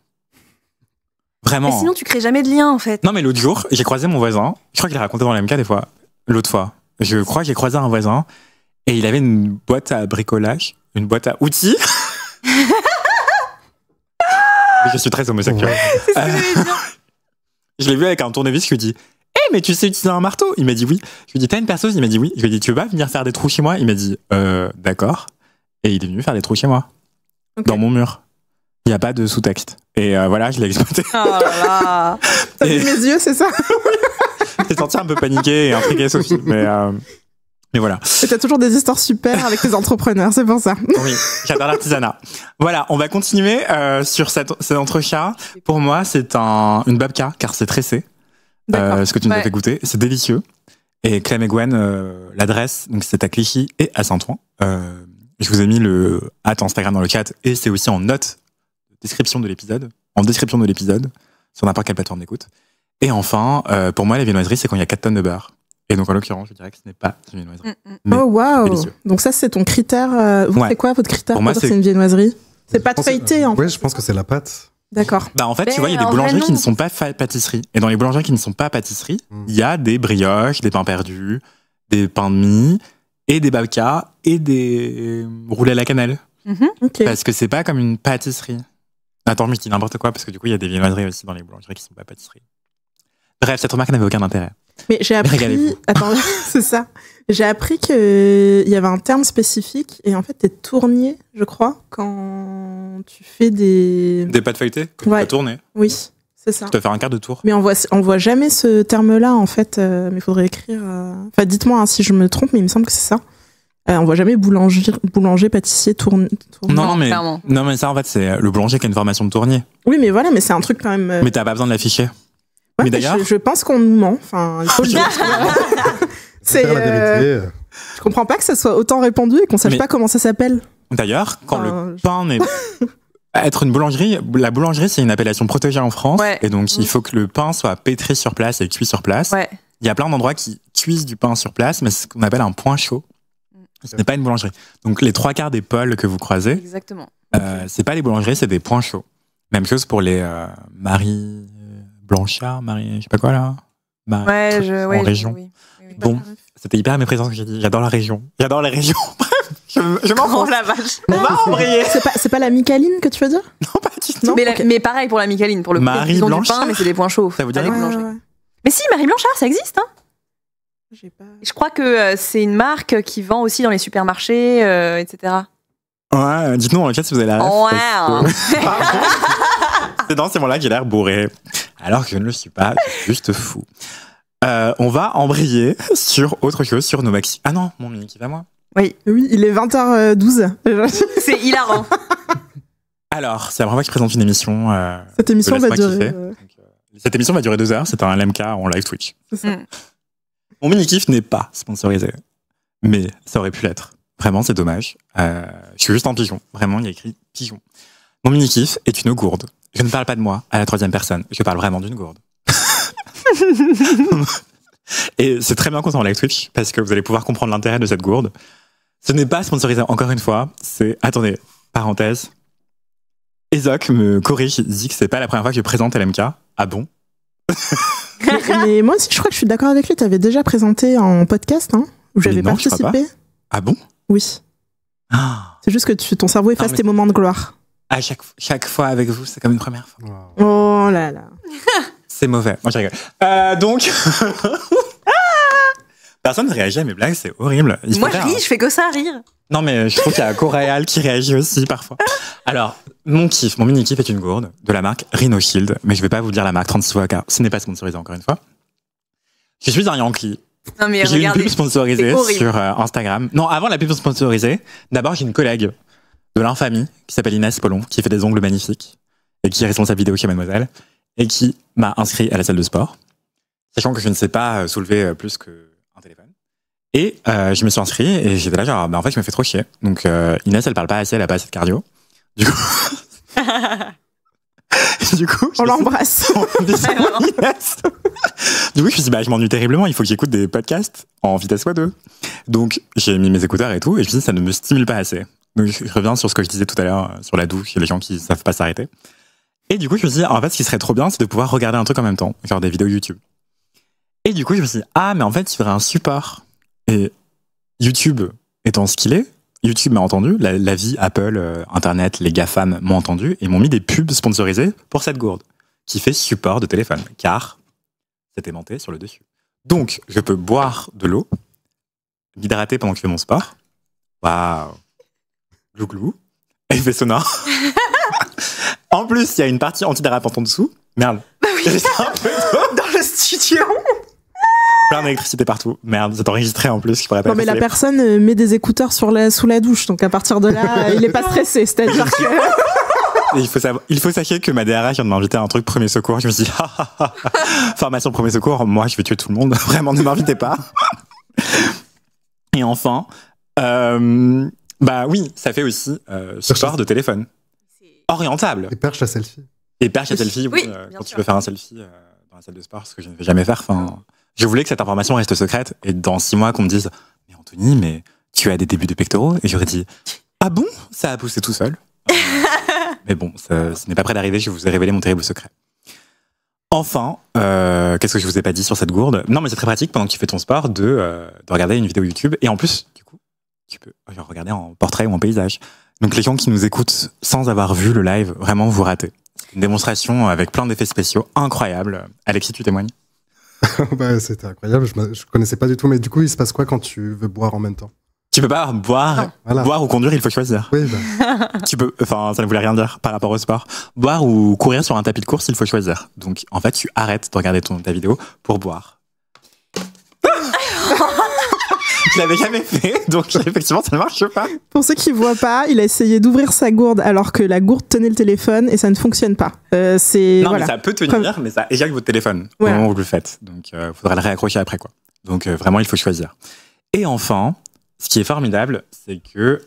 Vraiment. Mais sinon, hein. tu crées jamais de lien, en fait. Non, mais l'autre jour, j'ai croisé mon voisin. Je crois qu'il a raconté dans MK des fois. L'autre fois. Je crois que j'ai croisé un voisin et il avait une boîte à bricolage, une boîte à outils. je suis très homosexuel. je l'ai vu avec un tournevis qui lui dit Hé, eh, mais tu sais utiliser un marteau Il m'a dit oui. Je lui dis T'as une personne Il m'a dit oui. Je lui ai dit Tu veux pas venir faire des trous chez moi Il m'a dit Euh, d'accord. Et il est venu faire des trous chez moi. Dans mon mur. Il n'y a pas de sous-texte. Et euh, voilà, je l'ai exploité. Oh là là T'as mes yeux, c'est ça J'ai senti un peu paniqué et intrigué Sophie, mais. Euh, mais voilà. T'as toujours des histoires super avec tes entrepreneurs, c'est pour ça. Oui, j'adore l'artisanat. Voilà, on va continuer euh, sur cet, cet entrechat. Pour moi, c'est une babka, car c'est tressé. Euh, ce que tu nous as fait goûter, c'est délicieux. Et Clem et Gwen, euh, l'adresse, donc c'est à Clichy et à Saint-Ouen. je vous ai mis le at Instagram dans le chat et c'est aussi en note description de l'épisode, en description de l'épisode, sur n'importe quelle plateforme d'écoute. Et enfin, pour moi, la viennoiserie, c'est quand il y a 4 tonnes de beurre. Et donc, en l'occurrence, je dirais que ce n'est pas une viennoiserie. Mm, mm. Oh, waouh Donc, ça, c'est ton critère. Euh, vous, faites quoi votre critère pour, moi, c'est une viennoiserie C'est pas de feuilleté, en fait. Oui, je pense que c'est la pâte. D'accord. Bah, en fait, tu vois, il y a des boulangeries qui ne sont pas pâtisseries. Et dans les boulangeries qui ne sont pas pâtisseries, mm. il y a des brioches, des pains perdus, des pains de mie, et des babkas, et des roulés à la cannelle. Mm-hmm. Parce que c'est pas comme une pâtisserie. Attends, mais je dis n'importe quoi, parce que du coup, il y a des viennoiseries aussi dans les boulangeries qui ne sont pas pâtisseries. Bref, cette remarque n'avait aucun intérêt. Mais j'ai appris. Attends, ah, c'est ça. J'ai appris qu'il euh, y avait un terme spécifique et en fait, t'es tournier, je crois, quand tu fais des. Des pâtes feuilletées tu tourner. Oui, c'est ça. Tu faire un quart de tour. Mais on voit, on voit jamais ce terme-là, en fait. Euh, mais il faudrait écrire. Euh, enfin, dites-moi hein, si je me trompe, mais il me semble que c'est ça. on voit jamais boulanger, boulanger pâtissier, tournier non, mais, non, mais ça, en fait, c'est le boulanger qui a une formation de tournier. Oui, mais voilà, mais c'est un truc quand même. Mais t'as pas besoin de l'afficher je, pense qu'on ment. Enfin, euh, je comprends pas que ça soit autant répandu et qu'on sache pas comment ça s'appelle. D'ailleurs, quand le pain n'est Être une boulangerie, la boulangerie c'est une appellation protégée en France et donc il mm. faut que le pain soit pétri sur place et cuit sur place. Il y a plein d'endroits qui cuisent du pain sur place, mais c'est ce qu'on appelle un point chaud. Mm. Ce n'est pas une boulangerie. Donc les trois quarts des pôles que vous croisez, exactement, euh, c'est pas des boulangeries, c'est des points chauds. Même chose pour les euh, maris Blanchard, Marie, je sais pas quoi là. Marie, bah, ouais, je, en région. Bon, c'était hyper à ce que j'ai dit. J'adore la région. J'adore la région. je, je m'en oh, fous. la vache. On va embrayer. C'est pas, la Micaline que tu veux dire Non, pas du tout. Mais, pareil pour la Micaline. Pour le Marie coup, ils ont pain, mais c'est des points chauds. Ça vous dit ouais, Mais si, Marie Blanchard, ça existe. Hein pas... Je crois que euh, c'est une marque qui vend aussi dans les supermarchés, euh, etc. Ouais, dites-nous en chat si vous avez la. Ouais. c'est dans ces moments-là que j'ai l'air bourré alors que je ne le suis pas, je juste fou. Euh, on va embrayer sur autre chose, sur nos maxi. Ah non, mon mini kiff va moi. Oui, oui, il est 20h12. C'est hilarant. Alors, c'est la première fois que je présente une émission. Euh, cette émission va durer. Euh. cette émission va durer deux heures. C'est un LMK en live Twitch. Mm. Mon mini kiff n'est pas sponsorisé, mais ça aurait pu l'être. Vraiment, c'est dommage. je suis juste un pigeon. Vraiment, il y a écrit pigeon. Mon mini kiff est une gourde. Je ne parle pas de moi à la troisième personne. Je parle vraiment d'une gourde. Et c'est très bien qu'on live Twitch parce que vous allez pouvoir comprendre l'intérêt de cette gourde. Ce n'est pas sponsorisé encore une fois. C'est, attendez, parenthèse. Ezoc me corrige, dit que c'est pas la première fois que je présente LMK. Ah bon? mais moi aussi, je crois que je suis d'accord avec lui. Tu avais déjà présenté en podcast, hein, où j'avais participé. Ah bon Oui. Ah. C'est juste que tu, ton cerveau efface tes moments de gloire à chaque, chaque fois avec vous, c'est comme une première fois. Oh là là. c'est mauvais. Moi, je rigole. Euh, donc. Personne ne réagit à mes blagues, c'est horrible. Moi, je ris, hein. je fais que ça rire. Non, mais je trouve qu'il y a Coréal qui réagit aussi parfois. Alors, mon kiff, mon mini kiff est une gourde de la marque Rhino Shield, mais je ne vais pas vous dire la marque 36 fois car ce n'est pas sponsorisé encore une fois. Je suis un Yankee. Non, mais j'ai une pub sponsorisée sur euh, Instagram. Non, avant la pub sponsorisée, d'abord j'ai une collègue de l'infamie qui s'appelle Inès Polon, qui fait des ongles magnifiques et qui est responsable vidéo chez Mademoiselle et qui m'a inscrit à la salle de sport, sachant que je ne sais pas euh, soulever euh, plus qu'un téléphone. Et euh, je me suis inscrit et j'étais là genre, bah, en fait, je me fais trop chier. Donc Inès, elle parle pas assez, elle a pas assez de cardio. Du coup. du coup, on l'embrasse. du coup, je me suis dit, bah, je m'ennuie terriblement, il faut que j'écoute des podcasts en vitesse x2. Donc, j'ai mis mes écouteurs et tout, et je me suis dit, ça ne me stimule pas assez. Donc, je reviens sur ce que je disais tout à l'heure euh, sur la douche, les gens qui savent pas s'arrêter. Et du coup, je me suis dit, en fait, ce qui serait trop bien, c'est de pouvoir regarder un truc en même temps, faire des vidéos YouTube. Et du coup, je me suis dit, ah, mais en fait, tu faudrait un support. Et YouTube étant ce qu'il est, YouTube m'a entendu, la, vie, Apple, euh, Internet, les GAFAM m'ont entendu et m'ont mis des pubs sponsorisées pour cette gourde, qui fait support de téléphone, car c'est aimanté sur le dessus. Donc, je peux boire de l'eau, m'hydrater pendant que je fais mon sport. Waouh glouglou, effet sonore. en plus, il y a une partie anti-dérapant en dessous. Merde. Bah oui. un peu dans le studio. Plein d'électricité partout. Merde, c'est enregistré en plus. non, mais la personne euh, met des écouteurs sur la, sous la douche, donc à partir de là, il n'est pas stressé. C'est-à-dire il faut, savoir, il faut que ma DRH vient de m'inviter à un truc premier secours. Je me suis dit, ah, ah, ah, formation premier secours, moi je vais tuer tout le monde. Vraiment, ne m'invitez pas. Et enfin, euh, bah oui, ça fait aussi euh, support de téléphone. Orientable. Et perche à selfie. Et perche à selfie, oui, euh, quand tu veux faire un selfie euh, dans la salle de sport, ce que je ne vais jamais faire. Enfin, je voulais que cette information reste secrète et dans six mois qu'on me dise Mais Anthony, mais tu as des débuts de pectoraux Et j'aurais dit Ah bon Ça a poussé tout seul. Euh, mais bon, ce n'est pas près d'arriver, je vous ai révélé mon terrible secret. Enfin, qu'est-ce que je vous ai pas dit sur cette gourde Non, mais c'est très pratique pendant que tu fais ton sport de, de regarder une vidéo YouTube. Et en plus, du coup, tu peux regarder en portrait ou en paysage. Donc les gens qui nous écoutent sans avoir vu le live, vraiment vous ratez. Une démonstration avec plein d'effets spéciaux incroyables. Alexis, tu témoignes bah, C'était incroyable, je ne connaissais pas du tout, mais du coup, il se passe quoi quand tu veux boire en même temps tu peux pas boire, ah, boire ou conduire, il faut choisir. Oui, bah. tu peux, enfin, ça ne voulait rien dire par rapport au sport. Boire ou courir sur un tapis de course, il faut choisir. Donc, en fait, tu arrêtes de regarder ta vidéo pour boire, je l'avais jamais fait, donc effectivement, ça ne marche pas. Pour ceux qui ne voient pas, il a essayé d'ouvrir sa gourde alors que la gourde tenait le téléphone et ça ne fonctionne pas. Euh, non, mais ça peut tenir, mais ça éjecte votre téléphone au moment où vous le faites. Donc, il euh, faudra le réaccrocher après, quoi. Donc, euh, vraiment, il faut choisir. Et enfin, ce qui est formidable, c'est que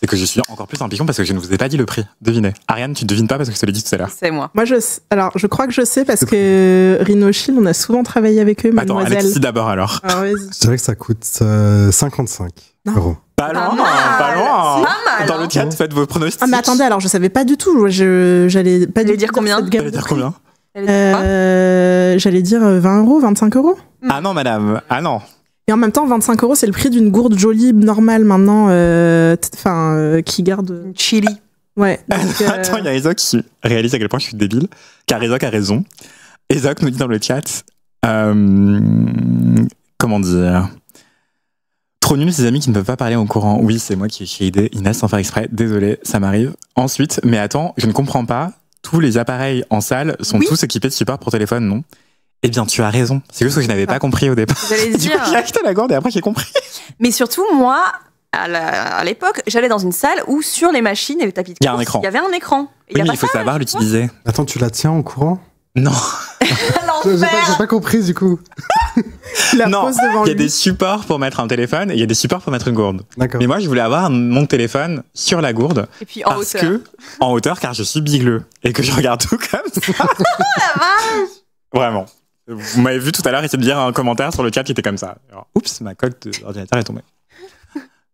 c'est que je suis encore plus impliquant parce que je ne vous ai pas dit le prix. Devinez. Ariane, tu ne devines pas parce que je te l'ai dit tout à l'heure. C'est moi. Moi, je, alors, je crois que je sais parce que Rhinoshield, on a souvent travaillé avec eux. Attends, Alexis d'abord alors. Ah, je dirais que ça coûte 55 euh, euros. Pas loin, pas loin. Dans le chat, hein. faites vos pronostics. Ah, mais attendez, alors je savais pas du tout. J'allais pas dire combien. Euh, j'allais dire combien J'allais dire 20 euros, 25 euros. Ah non, madame. Ah non. Et en même temps, 25 euros, c'est le prix d'une gourde jolie, normale maintenant, euh, enfin, euh, qui garde. chili. Euh, ouais. Attends, il y a Ezoc qui réalise à quel point je suis débile, car Ezoc a raison. Ezoc nous dit dans le chat Comment dire Trop nul, ces amis qui ne peuvent pas parler en courant. Oui, c'est moi qui ai idée Inès sans faire exprès. Désolé, ça m'arrive. Ensuite, mais attends, je ne comprends pas. Tous les appareils en salle sont tous équipés de support pour téléphone, non eh bien, tu as raison. C'est juste que je n'avais pas ah. compris au départ. J'allais dire. Du coup, j'ai acheté la gourde et après, j'ai compris. Mais surtout, moi, à l'époque, j'allais dans une salle où sur les machines et le tapis de course, il y, un écran. il y avait un écran. oui, il, mais il faut savoir l'utiliser. Attends, tu la tiens en courant Non. j'ai pas, pas, compris du coup. non, il y a des supports pour mettre un téléphone et il y a des supports pour mettre une gourde. Mais moi, je voulais avoir mon téléphone sur la gourde. Et puis en parce hauteur. Que, en hauteur, car je suis bigleux et que je regarde tout comme ça. Oh la vache Vraiment. Vous m'avez vu tout à l'heure essayer de dire un commentaire sur le chat qui était comme ça. oups, ma coque d'ordinateur est tombée.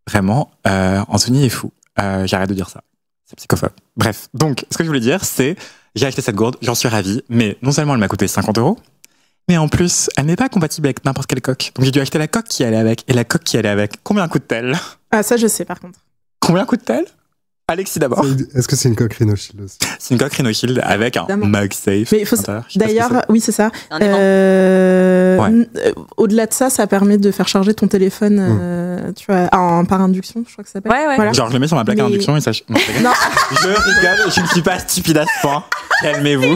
Vraiment, euh, Anthony est fou. Euh, j'arrête de dire ça. C'est psychophobe. Bref, donc, ce que je voulais dire, c'est j'ai acheté cette gourde, j'en suis ravi, mais non seulement elle m'a coûté 50 euros, mais en plus, elle n'est pas compatible avec n'importe quelle coque. Donc j'ai dû acheter la coque qui allait avec. Et la coque qui allait avec, combien coûte-t-elle Ah, ça, je sais par contre. Combien coûte-t-elle Alexis d'abord. Est-ce que c'est une coque Shield aussi C'est une coque avec un MagSafe. Mais D'ailleurs, oui, c'est ça. Euh, euh, Au-delà de ça, ça permet de faire charger ton téléphone hum. euh, tu vois, en, par induction, je crois que ça s'appelle. Ouais, ouais. Genre, je le mets sur ma plaque à induction et ça. Non, je rigole, je ne suis pas stupide à ce point. Calmez-vous.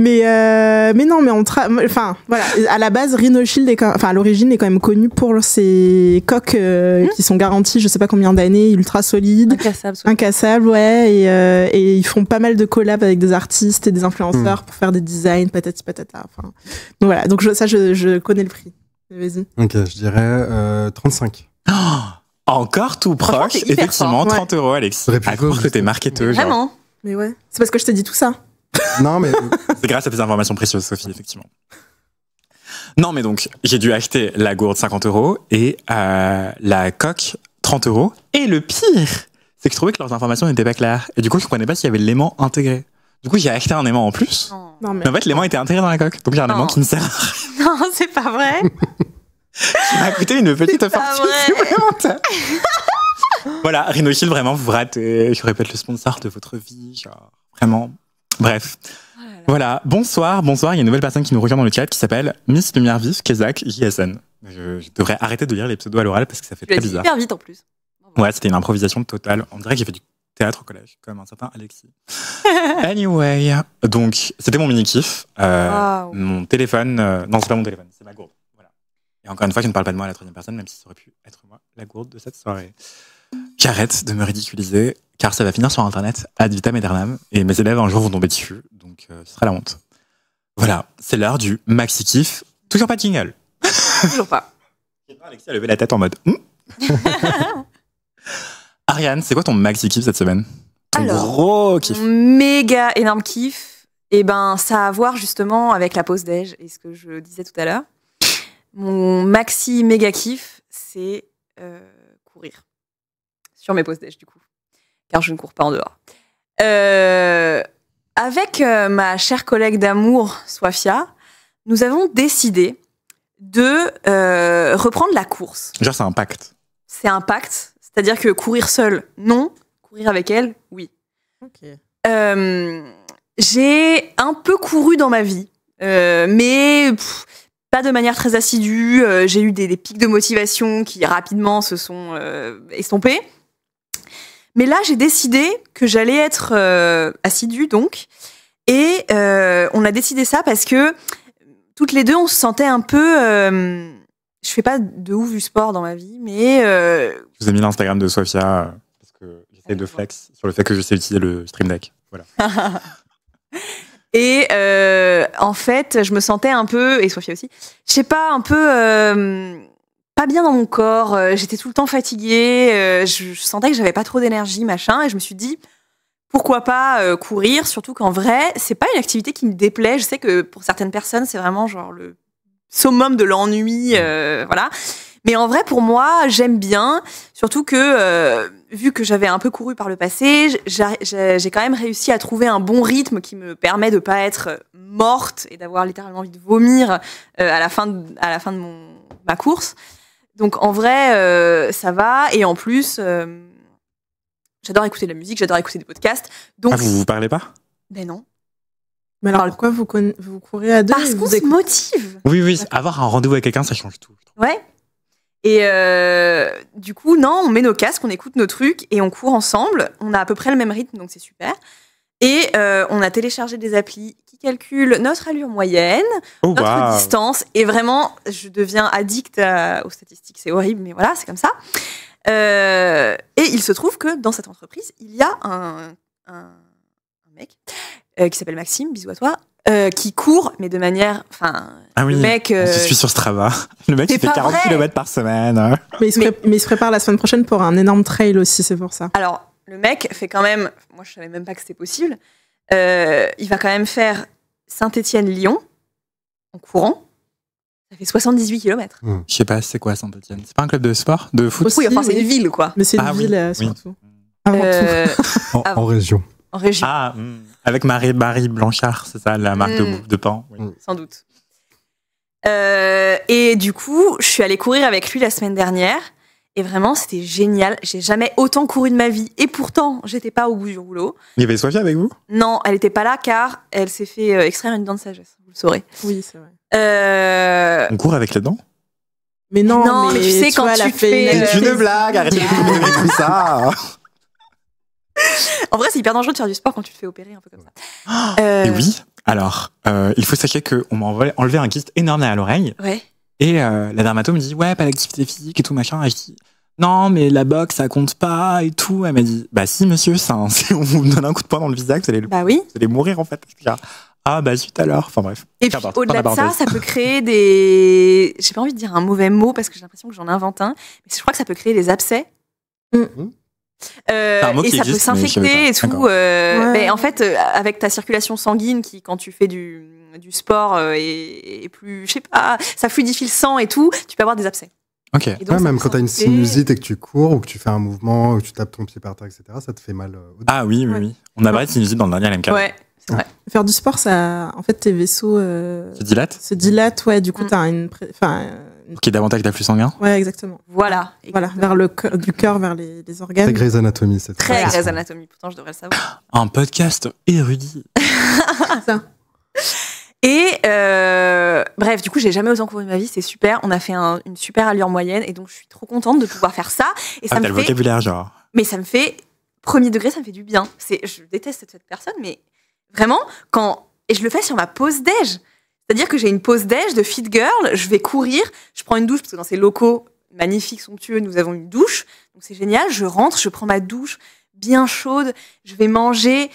Mais, euh, mais non, mais on Enfin, voilà. À la base, Rhinoshield est enfin, à l'origine, est quand même connu pour ses coques euh, hmm. qui sont garanties, je sais pas combien d'années, ultra solides. Incassables. Incassables, ouais. Euh, et, ils font pas mal de collabs avec des artistes et des influenceurs hmm. pour faire des designs, patati patata. Enfin, donc voilà. Donc, ça, je, connais le prix. Vas-y. Ok, je dirais 35. encore tout proche, effectivement, 30 euros, Alex. À cause que t'es Vraiment Mais ouais. C'est parce que je t'ai dit tout ça. Non, mais. C'est grâce à tes informations précieuses, Sophie, effectivement. Non, mais donc, j'ai dû acheter la gourde 50 euros et euh, la coque 30 euros. Et le pire, c'est que je trouvais que leurs informations n'étaient pas claires. Et du coup, je comprenais pas s'il y avait l'aimant intégré. Du coup, j'ai acheté un aimant en plus. Non, mais... en fait, l'aimant était intégré dans la coque. Donc, j'ai un aimant qui me sert. Non, c'est pas vrai. Ça m'a coûté une petite fortune supplémentaire. voilà, Rhinoshield vraiment, vous ratez. Je répète le sponsor de votre vie. Genre, vraiment. Bref. Voilà. Bonsoir, bonsoir. Il y a une nouvelle personne qui nous regarde dans le chat qui s'appelle Miss Lumière Vive Kezak JSN. Je, devrais arrêter de lire les pseudos à l'oral parce que ça fait très bizarre. Super vite en plus. Ouais, c'était une improvisation totale. On dirait que j'ai fait du théâtre au collège, comme un certain Alexis. anyway, donc c'était mon mini kiff. Euh, mon téléphone, euh, non c'est pas mon téléphone, c'est ma gourde. Et encore une fois, je ne parle pas de moi à la troisième personne, même si ça aurait pu être moi la gourde de cette soirée. J'arrête de me ridiculiser car ça va finir sur Internet ad vitam aeternam, et mes élèves un jour vont tomber dessus, donc euh, ce sera la honte. Voilà, c'est l'heure du maxi kiff. Toujours pas de jingle. Toujours pas. Alexis a levé la tête en mode. Hmm? Ariane, c'est quoi ton maxi kiff cette semaine Ton gros kiff. Méga énorme kiff. Et eh ben, ça a à voir justement avec la pose déj et ce que je disais tout à l'heure. Mon maxi méga kiff, c'est euh, courir sur mes pauses déj du coup car je ne cours pas en dehors. Euh, avec euh, ma chère collègue d'amour, Sofia, nous avons décidé de euh, reprendre la course. Genre, c'est un pacte. C'est un pacte, c'est-à-dire que courir seul, non. Courir avec elle, oui. j'ai un peu couru dans ma vie, mais pas de manière très assidue. j'ai eu des, pics de motivation qui rapidement se sont estompés. Mais là, j'ai décidé que j'allais être euh, assidue, donc. Et euh, on a décidé ça parce que toutes les deux, on se sentait un peu. Je euh, je fais pas de ouf du sport dans ma vie, mais. Je vous ai mis l'Instagram de Sofia parce que j'essaie de flex sur le fait que je sais utiliser le Stream Deck. Voilà. et en fait, je me sentais un peu, et Sofia aussi, je sais pas, un peu pas bien dans mon corps, euh, j'étais tout le temps fatiguée, euh, je, sentais que j'avais pas trop d'énergie, machin, et je me suis dit pourquoi pas euh, courir, surtout qu'en vrai, c'est pas une activité qui me déplaît. Je sais que pour certaines personnes, c'est vraiment genre le summum de l'ennui, voilà. Mais en vrai, pour moi, j'aime bien, surtout que vu que j'avais un peu couru par le passé, j'ai quand même réussi à trouver un bon rythme qui me permet de pas être morte et d'avoir littéralement envie de vomir à la fin de, à la fin de mon ma course. Donc en vrai, euh, ça va. Et en plus, euh, j'adore écouter de la musique, j'adore écouter des podcasts. Donc, ah, vous vous parlez pas Ben non. Mais alors pourquoi vous, vous courez à deux Parce qu'on se motive Oui, oui, avoir un rendez-vous avec quelqu'un, ça change tout. Ouais. Et euh, du coup, non, on met nos casques, on écoute nos trucs et on court ensemble. On a à peu près le même rythme, donc c'est super. Et euh, on a téléchargé des applis qui calculent notre allure moyenne, oh, notre distance. Et vraiment, je deviens addict euh, aux statistiques. C'est horrible, mais voilà, c'est comme ça. Euh, et il se trouve que dans cette entreprise, il y a un, mec qui s'appelle Maxime, bisous à toi, qui court, mais de manière. Enfin, ah oui, le mec. je suis sur Strava. Le mec, il fait 40 km par semaine. Hein. Mais mais il, se prépare la semaine prochaine pour un énorme trail aussi, c'est pour ça. Alors, le mec fait quand même, moi je savais même pas que c'était possible, euh, il va quand même faire saint etienne lyon en courant. Ça fait 78 km. Hmm. Je sais pas, c'est quoi Saint-Étienne C'est pas un club de sport De foot Oui, enfin c'est une ville quoi. Mais c'est une ville surtout. en, région. En région. Ah, hmm. avec Marie-Marie Blanchard, c'est ça la marque de, hmm. de pain Sans doute. Euh, et du coup, je suis allée courir avec lui la semaine dernière. Et vraiment, c'était génial. J'ai jamais autant couru de ma vie. Et pourtant, j'étais pas au bout du rouleau. Il y avait soif avec vous Non, elle n'était pas là car elle s'est fait euh, extraire une dent de sagesse. Vous le saurez. Oui, c'est vrai. Euh, on court avec la dent Mais non, non mais, tu sais quand tu fais. Euh, une blague. Arrêtez de tout ça. en vrai, c'est hyper dangereux de faire du sport quand tu te fais opérer un peu comme ça. Ah, et oui. Alors, il faut sachez qu'on m'a enlevé un kyste énorme à l'oreille. Ouais. Et euh, la dermatologue me dit ouais pas l'activité physique et tout machin. Et je dis non mais la boxe ça compte pas et tout. Elle m'a dit bah si monsieur ça on vous donne un coup de poing dans le visage vous allez, bah mourir en fait. Ah, ah bah à l'heure Enfin bref. Et puis au-delà de ça, ça peut créer des. J'ai pas envie de dire un mauvais mot parce que j'ai l'impression que j'en invente un. Mais je crois que ça peut créer des abcès. Mm. Mm. Euh, et ça peut s'infecter et tout. Euh, mais en fait, avec ta circulation sanguine qui, quand tu fais du du sport euh, et, plus, je sais pas, ça fluidifie le sang et tout, tu peux avoir des abcès. Ok. même quand tu as une sinusite et que tu cours ou que tu fais un mouvement, ou que tu tapes ton pied par terre, etc., ça te fait mal. Euh, au ah oui, oui, oui. On a parlé de sinusite dans le dernier LMK. Ouais. c'est Vrai. Faire du sport, ça, en fait, tes vaisseaux euh, se dilatent. Se dilatent, ouais. Du coup, mm. tu as une, enfin, qui qu'il davantage d'afflux sanguin Ouais, exactement. Voilà. Voilà, vers le cœur, du cœur vers les, organes. Très grise anatomie cette Très grise anatomie pourtant je devrais le savoir. Un podcast érudit. ça. Et euh, bref, du coup, j'ai jamais osé courir de ma vie, c'est super. On a fait une super allure moyenne et donc je suis trop contente de pouvoir faire ça. Et ça ah, me fait. vocabulaire, genre. Mais ça me fait. Premier degré, ça me fait du bien. C'est, je déteste cette personne, mais vraiment, quand. Et je le fais sur ma pause déj. C'est-à-dire que j'ai une pause déj de fit girl, je vais courir, je prends une douche, parce que dans ces locaux magnifiques, somptueux, nous avons une douche. Donc c'est génial, je rentre, je prends ma douche bien chaude, je vais manger,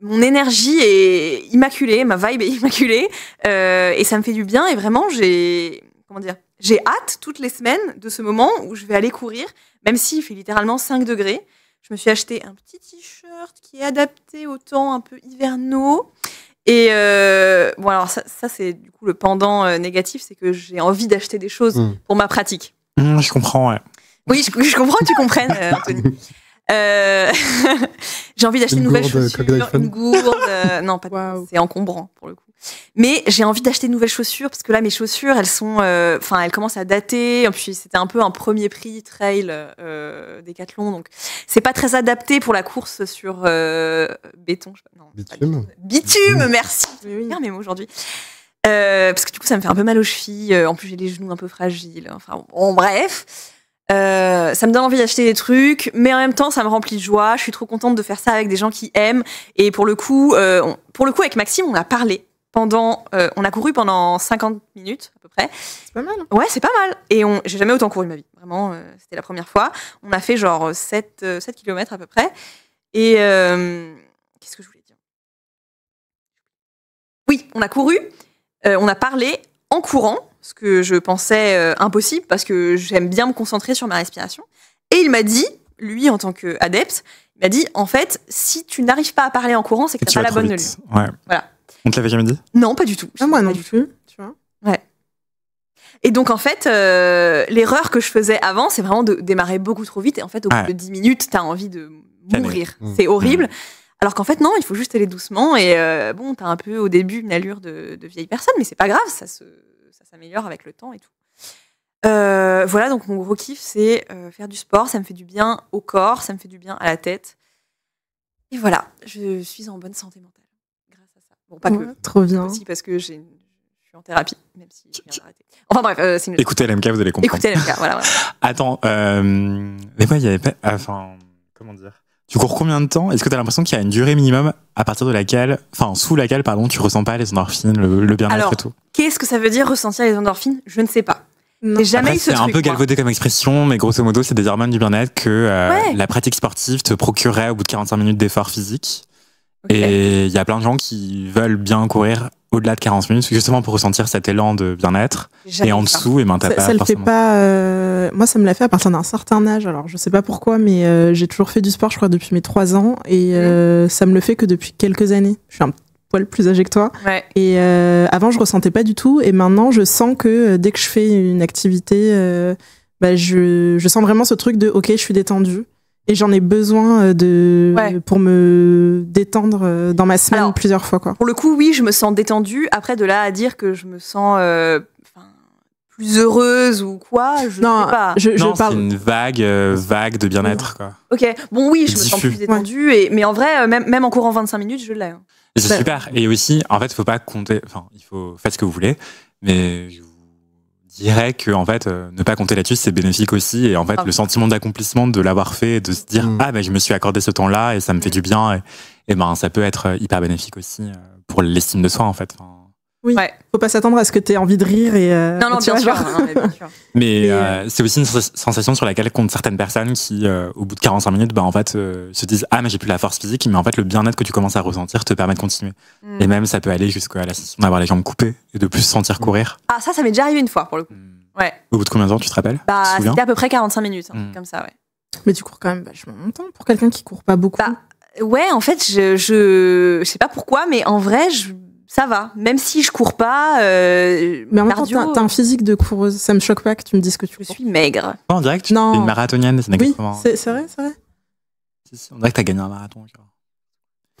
mon énergie est immaculée, ma vibe est immaculée, euh, et ça me fait du bien. Et vraiment, j'ai comment dire, j'ai hâte toutes les semaines de ce moment où je vais aller courir, même s'il fait littéralement 5 degrés. Je me suis acheté un petit t-shirt qui est adapté au temps un peu hivernaux. Et euh, bon, alors ça, c'est du coup le pendant euh, négatif, c'est que j'ai envie d'acheter des choses hmm. pour ma pratique. Hmm, je comprends, ouais. Oui, je, comprends, tu comprennes, Anthony. Euh, j'ai envie d'acheter de nouvelles euh, chaussures, une gourde. Euh, non, pas c'est encombrant pour le coup. Mais j'ai envie d'acheter de nouvelles chaussures parce que là, mes chaussures, elles sont, enfin, elles commencent à dater. En puis c'était un peu un premier prix trail euh, donc c'est pas très adapté pour la course sur béton. bitume. bitume, mmh. merci. mais mes mots aujourd'hui. parce que du coup, ça me fait un peu mal aux chevilles. En plus, j'ai les genoux un peu fragiles. Enfin, bon, bref. Euh, ça me donne envie d'acheter des trucs, mais en même temps, ça me remplit de joie. Je suis trop contente de faire ça avec des gens qui aiment. Et pour le coup, euh, pour le coup, avec Maxime, on a parlé pendant, euh, on a couru pendant 50 minutes à peu près. C'est pas mal. ouais, c'est pas mal. Et j'ai jamais autant couru de ma vie. Vraiment, c'était la première fois. On a fait genre 7, 7 km à peu près. Et qu'est-ce que je voulais dire Oui, on a couru, on a parlé en courant ce que je pensais euh, impossible parce que j'aime bien me concentrer sur ma respiration. Et il m'a dit, lui en tant qu'adepte, il m'a dit en fait, si tu n'arrives pas à parler en courant, c'est que tu n'as pas la bonne allure. Ouais. Voilà. On te l'avait jamais dit Non, pas du tout. Ah, moi non plus, tout. tu vois. Ouais. Et donc en fait, euh, l'erreur que je faisais avant, c'est vraiment de démarrer beaucoup trop vite. Et en fait, au bout de 10 minutes, tu as envie de mourir. C'est horrible. Mm. Alors qu'en fait, non, il faut juste aller doucement. Et euh, bon, tu as un peu au début une allure de, de vieille personne, mais c'est pas grave, ça se, ça s'améliore avec le temps et tout. Euh, voilà, donc mon gros kiff, c'est euh, faire du sport. Ça me fait du bien au corps, ça me fait du bien à la tête. Et voilà, je suis en bonne santé mentale grâce à ça. Bon, pas que. Trop bien. Aussi parce que je suis en thérapie, même si j'ai arrêté. Enfin bref, euh, c'est Écoutez LMK, vous allez comprendre. Écoutez LMK, voilà. Attends, mais moi, il y avait pas. Enfin, comment dire tu cours combien de temps Est-ce que tu as l'impression qu'il y a une durée minimum à partir de laquelle, enfin sous laquelle, pardon, tu ressens pas les endorphines, le, bien-être et tout Qu'est-ce que ça veut dire ressentir les endorphines Je ne sais pas. jamais C'est un peu galvaudé comme expression, mais grosso modo, c'est des hormones du bien-être que euh, la pratique sportive te procurerait au bout de 45 minutes d'effort physique. Et il y a plein de gens qui veulent bien courir au-delà de 40 minutes, justement pour ressentir cet élan de bien-être. Et en dessous, et maintenant, Ça le fait pas. Euh, moi, ça me l'a fait à partir d'un certain âge. Alors, je sais pas pourquoi, mais euh, j'ai toujours fait du sport, je crois, depuis mes trois ans, et mm. euh, ça me le fait que depuis quelques années. Je suis un poil plus âgée que toi. Et avant, je ressentais pas du tout, et maintenant, je sens que dès que je fais une activité, bah, je, je sens vraiment ce truc de OK, je suis détendue et j'en ai besoin euh, de pour me détendre euh, dans ma semaine plusieurs fois quoi. Pour le coup, oui, je me sens détendue. Après, de là à dire que je me sens euh, plus heureuse ou quoi, je non, sais pas. non, parle... c'est une vague, vague de bien-être quoi. Ok, bon oui, je me sens plus détendue, et, mais en vrai, même, même en courant 25 minutes, je l'ai. Hein. C'est super. Et aussi, en fait, faut pas compter. Enfin, il faut faites ce que vous voulez, mais dirais que en fait, euh, ne pas compter là-dessus, c'est bénéfique aussi. Et en fait, ah le sentiment d'accomplissement de l'avoir fait, de se dire mm. ah ben je me suis accordé ce temps-là et ça me fait mm. du bien, et, ben ça peut être euh, hyper bénéfique aussi euh, pour l'estime de soi en fait. Oui. Ouais. Faut pas s'attendre à ce que tu envie de rire et. Euh, non, non, bien sûr, mais euh, euh, c'est aussi une sensation sur laquelle comptent certaines personnes qui, au bout de 45 minutes, bah, en fait, se disent Ah, mais j'ai plus la force physique, mais en fait, le bien-être que tu commences à ressentir te permet de continuer. Mm. Et même, ça peut aller jusqu'à la sensation d'avoir les jambes coupées et de plus se sentir mm. courir. Ah, ça, ça m'est déjà arrivé une fois pour le coup. Mm. Ouais. Au bout de combien de temps, tu te rappelles Bah, c'était à peu près 45 minutes, comme ça, ouais. Mais tu cours quand même vachement longtemps pour quelqu'un qui court pas beaucoup. Bah, ouais, en fait, je, je sais pas pourquoi, mais en vrai, je ça va, même si je cours pas. Euh, mais en même temps, t'as un physique de coureuse, ça me choque pas que tu me dises que tu Je suis maigre. on en direct, tu non. es une marathonienne, c'est Oui, c'est vrai, c'est vrai. On dirait que t'as gagné un marathon.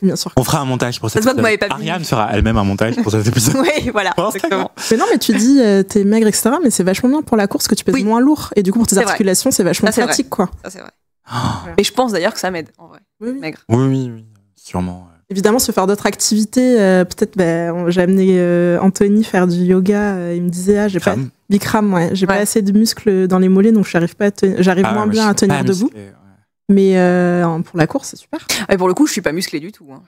Bien sûr. On fera un montage pour cette épisode. Pas Ariane fera elle-même un montage pour cet épisode. oui, voilà. Exactement. Mais non, mais tu dis euh, t'es maigre, etc. Mais c'est vachement bien pour la course que tu pèses moins lourd. Et du coup, pour tes articulations, c'est vachement pratique, quoi. Ça, c'est vrai. Et je pense d'ailleurs que ça m'aide, en vrai. Maigre. Oui, oui, oui. Sûrement évidemment se faire d'autres activités. Euh, peut-être, ben, j'ai amené euh, Anthony faire du yoga. Euh, il me disait, ah, j'ai pas Bikram, j'ai pas assez de muscles dans les mollets, donc j'arrive pas, j'arrive moins bien à tenir ah, debout. Mais pour la course, c'est super. Ah, pour le coup, je suis pas musclé du tout. Hein.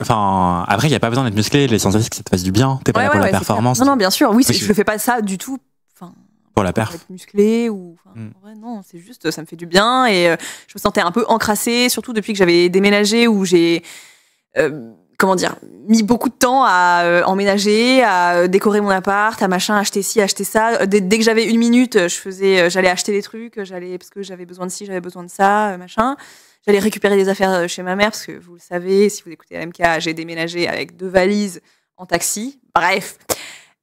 enfin, après, il y a pas besoin d'être musclé. les c'est que ça te fasse du bien. T'es pas là pour la performance. Non, non, bien sûr. Oui, je, je fais pas ça du tout la Être musclé ou. Mm. en vrai, non, c'est juste, ça me fait du bien et euh, je me sentais un peu encrassée, surtout depuis que j'avais déménagé où j'ai. Euh, comment dire, mis beaucoup de temps à euh, emménager, à décorer mon appart, à machin, acheter ci, acheter ça. Dès, que j'avais une minute, je faisais, j'allais acheter des trucs, j'allais parce que j'avais besoin de ci, j'avais besoin de ça, machin. J'allais récupérer des affaires chez ma mère parce que vous le savez, si vous écoutez MK, j'ai déménagé avec deux valises en taxi. Bref,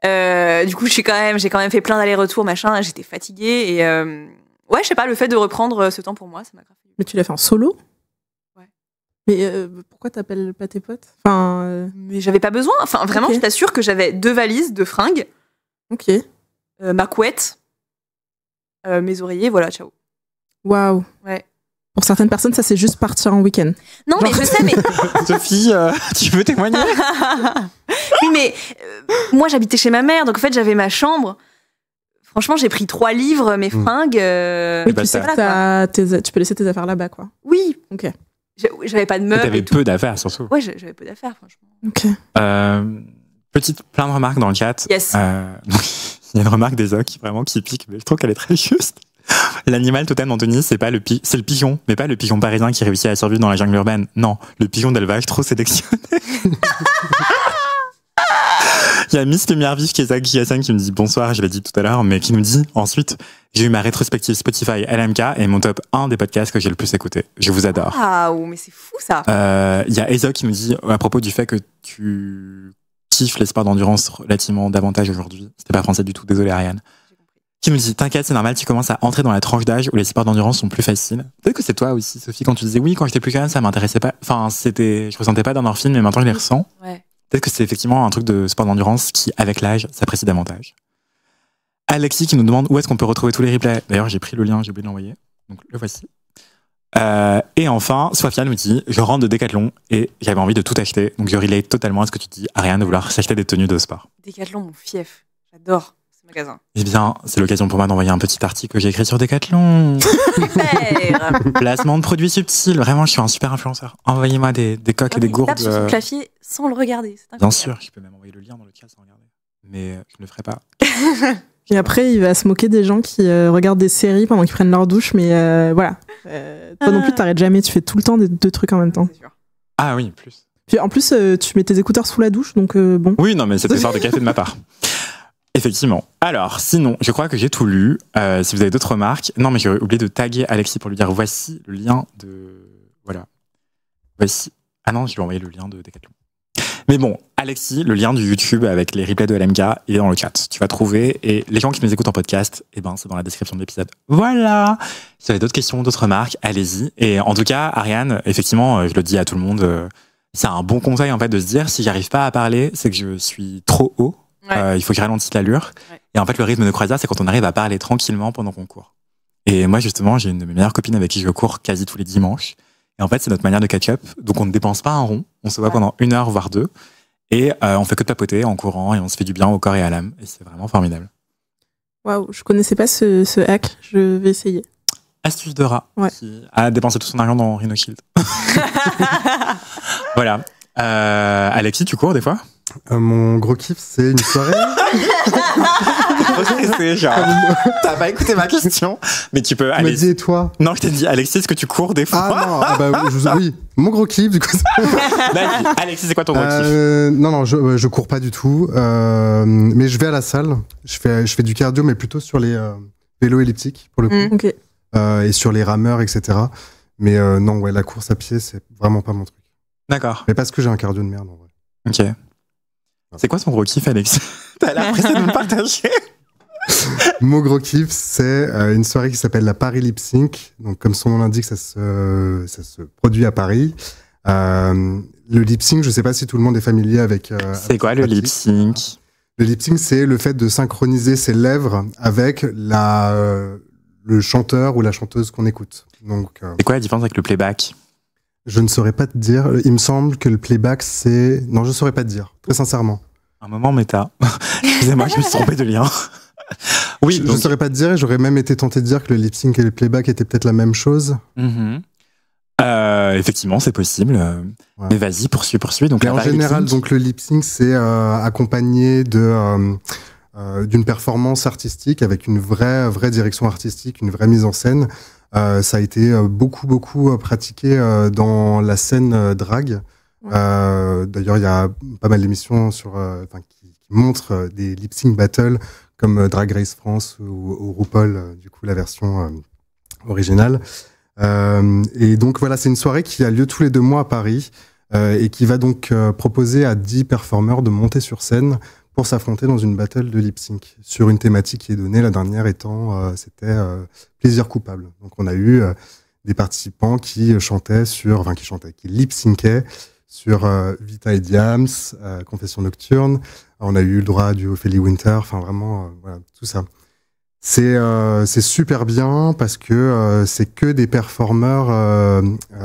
euh, du coup, j'ai quand même, j'ai quand même fait plein d'allers-retours, machin. J'étais fatiguée et euh, ouais, je sais pas, le fait de reprendre euh, ce temps pour moi, ça m'a grave. Mais tu l'as fait en solo Ouais. Mais pourquoi t'appelles pas tes potes Enfin. Mais j'avais pas besoin. Enfin, vraiment, je t'assure que j'avais deux valises de fringues. Ok. ma couette, mes oreillers, voilà, ciao. Waouh. Ouais. Pour certaines personnes, ça c'est juste partir en week-end. Non, mais je sais, mais Sophie, euh, tu veux témoigner Oui, mais euh, moi j'habitais chez ma mère, donc en fait j'avais ma chambre. Franchement, j'ai pris trois livres, mes hmm. fringues. Euh, oui, tu sais voilà, tu peux laisser tes affaires là-bas, quoi. Oui. Ok. J'avais pas de meubles. T'avais peu d'affaires, surtout. Ouais, j'avais peu d'affaires, franchement. Ok. petite, plein de remarques dans le chat. Yes. il y a une remarque des qui vraiment qui pique, mais je trouve qu'elle est très juste. L'animal totem d'Anthony, c'est pas le pi... c'est le pigeon, mais pas le pigeon parisien qui réussit à survivre dans la jungle urbaine. Non, le pigeon d'élevage trop sélectionné. Il y a Miss Lumière Vive qui est qui me dit bonsoir, je l'ai dit tout à l'heure, mais qui nous dit ensuite, j'ai eu ma rétrospective Spotify LMK et mon top 1 des podcasts que j'ai le plus écouté. Je vous adore. Waouh, mais c'est fou ça. Euh, il y a Ezo qui nous dit à propos du fait que tu kiffes les sports d'endurance relativement davantage aujourd'hui. C'était pas français du tout, désolé Ariane qui me dit T'inquiète, c'est normal, tu commences à entrer dans la tranche d'âge où les sports d'endurance sont plus faciles. Peut-être que c'est toi aussi, Sophie, quand tu disais Oui, quand j'étais plus jeune, ça m'intéressait pas. Enfin, c'était, je ressentais pas d'endorphine, mais maintenant je les ressens. Ouais. Peut-être que c'est effectivement un truc de sport d'endurance qui, avec l'âge, s'apprécie davantage. Alexis qui nous demande où est-ce qu'on peut retrouver tous les replays. D'ailleurs, j'ai pris le lien, j'ai oublié de l'envoyer. Donc le voici. Euh, et enfin, Sofia nous dit Je rentre de Decathlon et j'avais envie de tout acheter. Donc je relate totalement à ce que tu dis, à rien de vouloir s'acheter des tenues de sport. Decathlon, mon fief. J'adore. Eh bien, c'est l'occasion pour moi d'envoyer un petit article que j'ai écrit sur Decathlon. Placement de produits subtils. Vraiment, je suis un super influenceur. Envoyez-moi des, coques et des gourdes. Tu peux sans le regarder. Bien sûr, je peux même envoyer le lien dans le chat sans regarder. Mais euh, je ne le ferai pas. Et après, il va se moquer des gens qui euh, regardent des séries pendant qu'ils prennent leur douche, mais euh, voilà. toi non plus, ah. t'arrêtes jamais, tu fais tout le temps des deux trucs en même temps. Ah oui, plus. Puis en plus, tu mets tes écouteurs sous la douche, donc bon. Oui, non, mais c'était une de café de ma part. Effectivement. Alors, sinon, je crois que j'ai tout lu. Euh, si vous avez d'autres remarques. Non, mais j'ai oublié de taguer Alexis pour lui dire voici le lien de. Voilà. Voici. Ah non, je lui ai envoyé le lien de Decathlon. Mais bon, Alexis, le lien du YouTube avec les replays de LMK, il est dans le chat. Tu vas trouver. Et les gens qui nous écoutent en podcast, et eh ben, c'est dans la description de l'épisode. Voilà. Si vous avez d'autres questions, d'autres remarques, allez-y. Et en tout cas, Ariane, effectivement, euh, je le dis à tout le monde, euh, c'est un bon conseil en fait de se dire si j'arrive pas à parler, c'est que je suis trop haut euh, il faut qu'il ralentisse l'allure. Et en fait, le rythme de croisière, c'est quand on arrive à parler tranquillement pendant qu'on court. Et moi, justement, j'ai une de mes meilleures copines avec qui je cours quasi tous les dimanches. Et en fait, c'est notre manière de catch-up. Donc, on ne dépense pas un rond. On se voit pendant une heure, voire deux. Et euh, on fait que de tapoter en courant et on se fait du bien au corps et à l'âme. Et c'est vraiment formidable. Waouh, je connaissais pas ce, hack. Je vais essayer. Astuce de rat à dépenser tout son argent dans Rhino Shield. voilà. Euh, Alexis, tu cours des fois euh, mon gros kiff, c'est une soirée. c'est genre. T'as pas écouté ma question, mais tu peux. aller. dis toi. Non, je t'ai dit, Alexis, est-ce que tu cours des fois Ah non, ah bah oui. Mon gros kiff, du coup. Bah, Alexis, c'est quoi ton gros kiff euh, Non, non, euh, je, cours pas du tout. mais je vais à la salle. Je fais, je fais du cardio, mais plutôt sur les vélos elliptiques, pour le mm, coup. et sur les rameurs, etc. Mais non, ouais, la course à pied, c'est vraiment pas mon truc. D'accord. Mais parce que j'ai un cardio de merde, en vrai. Ok. C'est quoi son gros kiff, Alex T'as l'air de me partager Mon gros kiff, c'est euh, une soirée qui s'appelle la Paris Lip Sync. Donc, comme son nom l'indique, ça se, produit à Paris. Euh, le lip sync, je ne sais pas si tout le monde est familier avec. Euh, c'est quoi le lip sync Le lip sync, c'est le fait de synchroniser ses lèvres avec la, le chanteur ou la chanteuse qu'on écoute. Donc. c'est quoi la différence avec le playback je ne saurais pas te dire. Il me semble que le playback, c'est. Non, je ne saurais pas te dire, très sincèrement. Un moment méta. Excusez-moi, je me suis trompé de lien. oui, je ne saurais pas te dire et j'aurais même été tenté de dire que le lip sync et le playback étaient peut-être la même chose. Mm-hmm. Euh, effectivement, c'est possible. Mais vas-y, poursuis, poursuis. Donc, en général, donc le lip sync, c'est euh, accompagné de euh, d'une performance artistique avec une vraie vraie direction artistique, une vraie mise en scène. Euh, ça a été euh, beaucoup, beaucoup euh, pratiqué dans la scène drag. D'ailleurs, il y a pas mal d'émissions qui, montrent des lip sync battles comme Drag Race France ou, RuPaul, du coup, la version originale. et donc, voilà, c'est une soirée qui a lieu tous les deux mois à Paris. et qui va donc proposer à 10 performeurs de monter sur scène pour s'affronter dans une battle de lip sync sur une thématique qui est donnée. La dernière étant, euh, c'était euh, plaisir coupable. Donc on a eu euh, des participants qui chantaient sur, enfin qui chantaient, qui lip syncaient sur Vita et Diams, Confession nocturne. on a eu le droit du Ophélie Winter. Enfin vraiment, voilà tout ça. C'est c'est super bien parce que c'est que des performeurs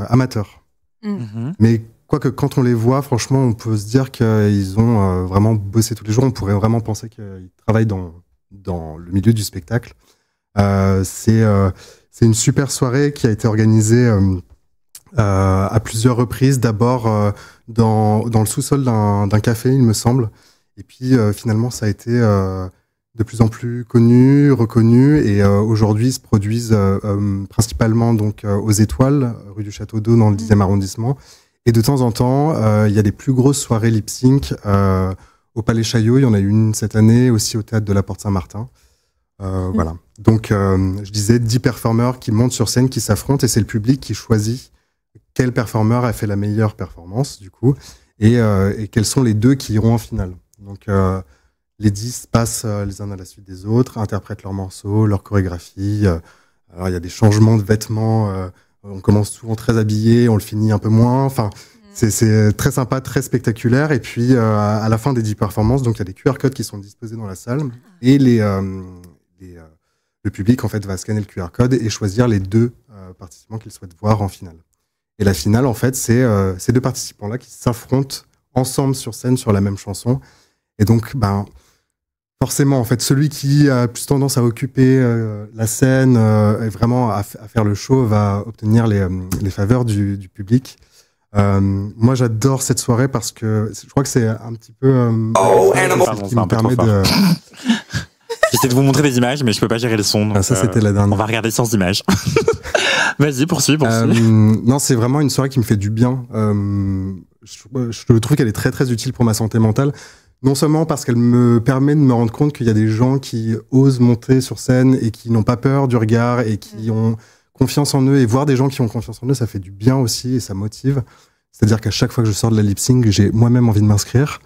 amateurs, mm-hmm. mais mais que quand on les voit, franchement, on peut se dire qu'ils ont euh, vraiment bossé tous les jours. On pourrait vraiment penser qu'ils travaillent dans, dans le milieu du spectacle. Euh, c'est euh, une super soirée qui a été organisée euh, à plusieurs reprises. D'abord dans, dans, le sous-sol d'un café, il me semble. Et puis finalement, ça a été de plus en plus connu, reconnu. Et aujourd'hui, ils se produisent principalement donc aux Étoiles, rue du Château d'Eau, dans le 10e mmh. arrondissement. Et de temps en temps, euh, il y a des plus grosses soirées lip sync euh, au Palais Chaillot. Il y en a eu une cette année, aussi au théâtre de la Porte Saint-Martin. Euh, mmh. Voilà. Donc, euh, je disais 10 performeurs qui montent sur scène, qui s'affrontent, et c'est le public qui choisit quel performeur a fait la meilleure performance, du coup, et, et quels sont les deux qui iront en finale. Donc, les dix passent les uns à la suite des autres, interprètent leurs morceaux, leur chorégraphie. alors, il y a des changements de vêtements on commence souvent très habillé, on le finit un peu moins. Enfin, mm. c'est très sympa, très spectaculaire. Et puis, euh, à la fin des 10 performances, donc il y a des QR codes qui sont disposés dans la salle. Ah. Et euh, euh, le public, en fait, va scanner le QR code et choisir les deux participants qu'il souhaite voir en finale. Et la finale, en fait, c'est ces deux participants-là qui s'affrontent ensemble sur scène sur la même chanson. Et donc, ben, forcément, en fait, celui qui a plus tendance à occuper euh, la scène euh, et vraiment à, faire le show va obtenir les, euh, faveurs du, public. moi, j'adore cette soirée parce que je crois que c'est un petit peu oh, qui me permet de. J'essaie de vous montrer des images, mais je peux pas gérer le son. Ah, ça, c'était la dernière. On va regarder sans images. Vas-y, poursuis, poursuis. non, c'est vraiment une soirée qui me fait du bien. Je, je, trouve qu'elle est très très utile pour ma santé mentale non seulement parce qu'elle me permet de me rendre compte qu'il y a des gens qui osent monter sur scène et qui n'ont pas peur du regard et qui mm. ont confiance en eux et voir des gens qui ont confiance en eux, ça fait du bien aussi et ça motive. C'est-à-dire qu'à chaque fois que je sors de la lip sync, j'ai moi-même envie de m'inscrire.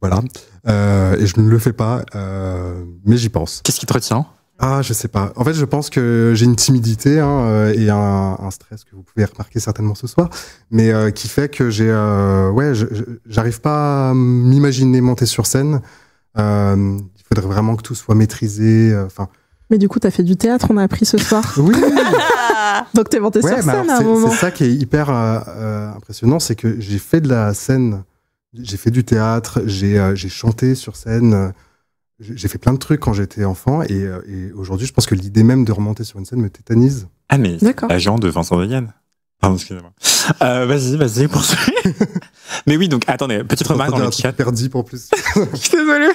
Voilà. Euh, et je ne le fais pas, euh, mais j'y pense. Qu'est-ce qui te retient ah, je sais pas. En fait, je pense que j'ai une timidité hein, euh, et un, stress que vous pouvez remarquer certainement ce soir, mais euh, qui fait que j'ai, euh, ouais, j'arrive pas à m'imaginer monter sur scène. il faudrait vraiment que tout soit maîtrisé. Enfin. mais du coup, tu as fait du théâtre, on a appris ce soir. oui. Donc t'es monté sur scène à un moment. C'est ça qui est hyper impressionnant, c'est que j'ai fait de la scène, j'ai fait du théâtre, j'ai chanté sur scène j'ai fait plein de trucs quand j'étais enfant euh, et, aujourd'hui, je pense que l'idée même de remonter sur une scène me tétanise. Ah, mais agent de Vincent Deyenne. Pardon, excusez-moi. Euh, vas-y, vas-y, poursuis. mais oui, donc attendez, petite remarque dans le chat. perdu pour plus. je suis désolé.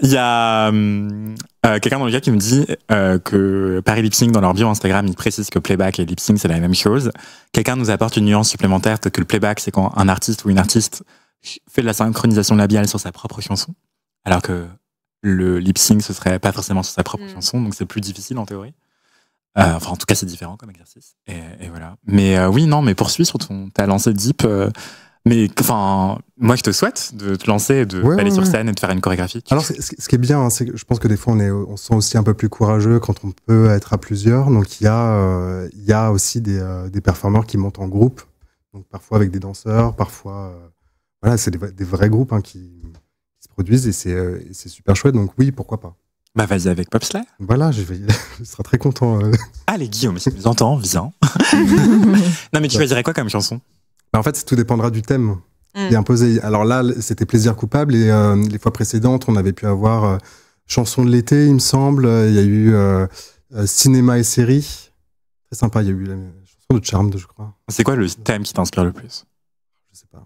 Il y a euh, quelqu'un dans le chat qui me dit que Paris Lip dans leur bio Instagram, ils précisent que playback et lip sync, c'est la même chose. Quelqu'un nous apporte une nuance supplémentaire, que le playback, c'est quand un artiste ou une artiste fait de la synchronisation labiale sur sa propre chanson alors que le lip sync ce serait pas forcément sur sa propre mm. chanson, donc c'est plus difficile en théorie. Euh, enfin, en tout cas, c'est différent comme exercice. Et, voilà. Mais euh, oui, non, mais poursuis sur ton. as lancé Deep. Euh, mais enfin, moi, je te souhaite de te lancer, de aller sur scène et de faire une chorégraphie. Alors, ce, qui est bien, hein, c'est que je pense que des fois, on, est, on se sent aussi un peu plus courageux quand on peut être à plusieurs. Donc, il y, a, il y a aussi des, des, performeurs qui montent en groupe. Donc, parfois avec des danseurs, parfois. voilà, c'est des, vrais groupes hein, qui, euh, et c'est super chouette. Donc oui, pourquoi pas. Bah vas-y avec Popslay. Voilà, je, vais, serai très content. Euh. Allez Guillaume, si tu nous entends, viens. non mais tu choisirais quoi comme chanson bah, En fait, tout dépendra du thème mm. Il imposé. Alors là, c'était plaisir coupable et euh, les fois précédentes, on avait pu avoir chanson de l'été, il me semble. Il y a eu cinéma et série. Très sympa, il y a eu la chanson de Charme, je crois. C'est quoi le thème qui t'inspire le plus Je sais pas.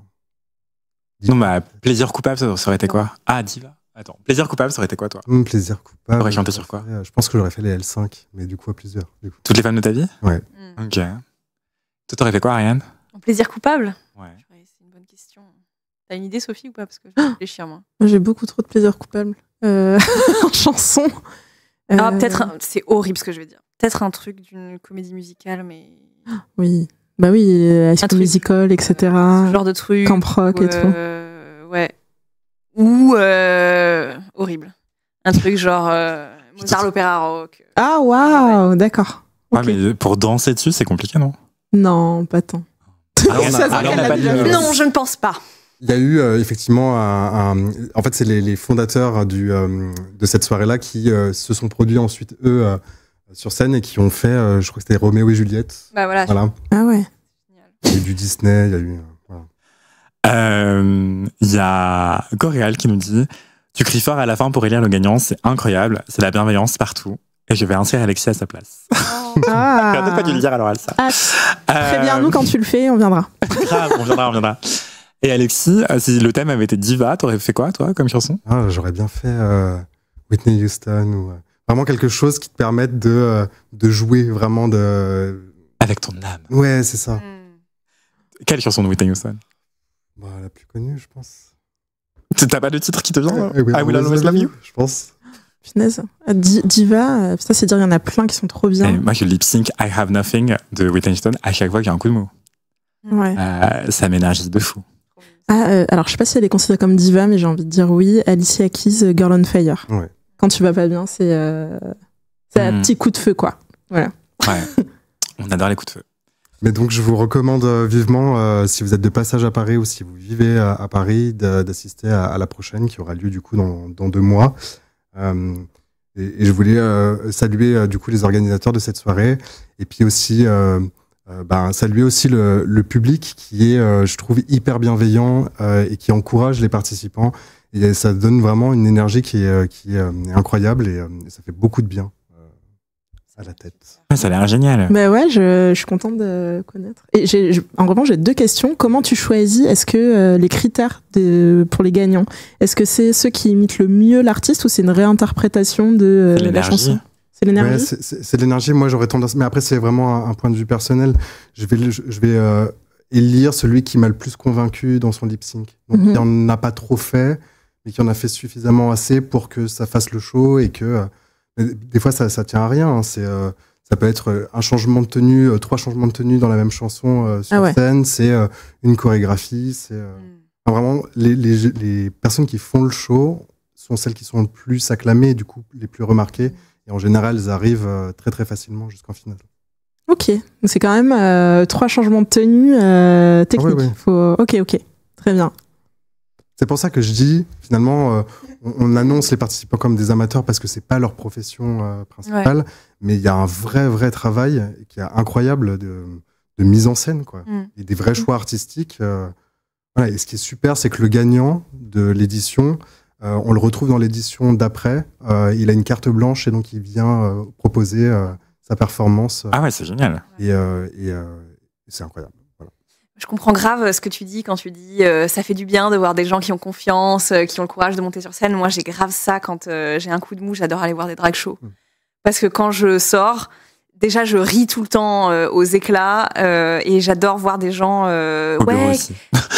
Non, bah, plaisir coupable, ça aurait été quoi Ah, Diva Attends, plaisir coupable, ça aurait été quoi, toi hum, Plaisir coupable. J'aurais chanté sur quoi Je pense que j'aurais fait les L5, mais du coup, à plusieurs. Toutes les femmes de ta vie Ouais. Hum. Ok. Toi, t'aurais fait quoi, Ariane Un plaisir coupable Ouais. C'est une bonne question. T'as une idée, Sophie, ou pas Parce que je réfléchir, moi. J'ai beaucoup trop de plaisir coupable euh... en chanson. Ah, euh, peut-être, c'est horrible ce que je vais dire. Peut-être un truc d'une comédie musicale, mais. Oui. Bah oui, High School Musical, etc. Ce genre de truc. Camp Rock et tout. Euh, ouais. Ou euh, horrible. Un truc genre euh, Mozart l'opéra rock. Ah waouh, d'accord. Ah, mais pour danser dessus, c'est compliqué, non Non, pas tant. Ah, non, je ne pense pas. Il y a eu effectivement un, En fait, c'est les, fondateurs du, de cette soirée-là qui se sont produits ensuite, eux, sur scène et qui ont fait, euh, je crois que c'était Roméo et Juliette. Bah voilà. Ah ouais. Il y a du Disney, il y a eu. Euh, euh, il y a Coréal qui nous dit Tu cries fort à la fin pour élire le gagnant, c'est incroyable, c'est la bienveillance partout. Et je vais inscrire Alexis à sa place. Ah. peut pas dû le dire à l'oral ça. Très bien, nous, quand tu le fais, on viendra. grave, on viendra, on viendra. Et Alexis, si le thème avait été Diva, aurais fait quoi, toi, comme chanson ah, J'aurais bien fait Whitney Houston ou vraiment quelque chose qui te permette de, euh, de jouer vraiment de. Avec ton âme. Ouais, c'est ça. Hmm. Quelle chanson de Whitney Houston bah, La plus connue, je pense. T'as pas de titre qui te vient ouais, euh, eh oui, ah, I Will Always Love You Je pense. Finesse. Ah, diva, euh, ça c'est dire, il y en a plein qui sont trop bien. Eh, moi, je lip sync I Have Nothing de Whitney Houston à chaque fois qu'il y a un coup de mot. Hmm. Ouais. ça m'énergise de fou. Ah, alors je sais pas si elle est considérée comme diva, mais j'ai envie de dire oui. Alicia Keys, Girl on Fire. Ouais quand tu vas pas bien, c'est euh, un hmm. petit coup de feu, quoi. Voilà. On adore les coups de feu. Mais donc, je vous recommande euh, vivement, euh, si vous êtes de passage à Paris ou si vous vivez à, Paris, d'assister à, la prochaine qui aura lieu du coup dans, deux mois. et, je voulais saluer du coup les organisateurs de cette soirée et puis aussi ben, saluer aussi le, le, public qui est, je trouve, hyper bienveillant et qui encourage les participants. Et ça donne vraiment une énergie qui est, euh, qui euh, est incroyable euh, et, ça fait beaucoup de bien à la tête. ça a l'air génial. Bah ouais, je, suis contente de connaître. Et en revanche, j'ai deux questions. Comment tu choisis Est-ce que les critères de, pour les gagnants, est-ce que c'est ceux qui imitent le mieux l'artiste ou c'est une réinterprétation de la chanson c'est l'énergie. c'est l'énergie. Moi, j'aurais tendance. Mais après, c'est vraiment un, point de vue personnel. Je vais, je, vais élire celui qui m'a le plus convaincu dans son lip sync. Mhm. il n'en a pas trop fait et qui en a fait suffisamment assez pour que ça fasse le show et que euh, des fois ça, ça tient à rien. Hein. c'est euh, ça peut être euh, un changement de tenue, trois changements de tenue dans la même chanson sur ah scène, c'est une chorégraphie, c'est hmm. vraiment les, les, personnes qui font le show sont celles qui sont le plus acclamées, du coup les plus remarquées, hmm. et en général elles arrivent très très facilement jusqu'en finale. Ok, c'est quand même trois changements de tenue ah techniques Faut... Ok, ok, très bien. C'est pour ça que je dis, finalement, euh, on, annonce les participants comme des amateurs parce que c'est pas leur profession euh, principale, mais il y a un vrai, vrai travail qui est incroyable de, mise en scène, quoi. Mm. Et des vrais mm. choix artistiques. Euh, et ce qui est super, c'est que le gagnant de l'édition, on le retrouve dans l'édition d'après. il a une carte blanche et donc il vient proposer sa performance. Ah ouais, c'est génial. et c'est incroyable. Je comprends grave ce que tu dis quand tu dis euh, ça fait du bien de voir des gens qui ont confiance, euh, qui ont le courage de monter sur scène. Moi, j'ai grave ça quand euh, j'ai un coup de mou, j'adore aller voir des drag shows. Mm. Parce que quand je sors, déjà, je ris tout le temps euh, aux éclats euh, et j'adore voir des gens. Euh, Au ouais. bureau aussi.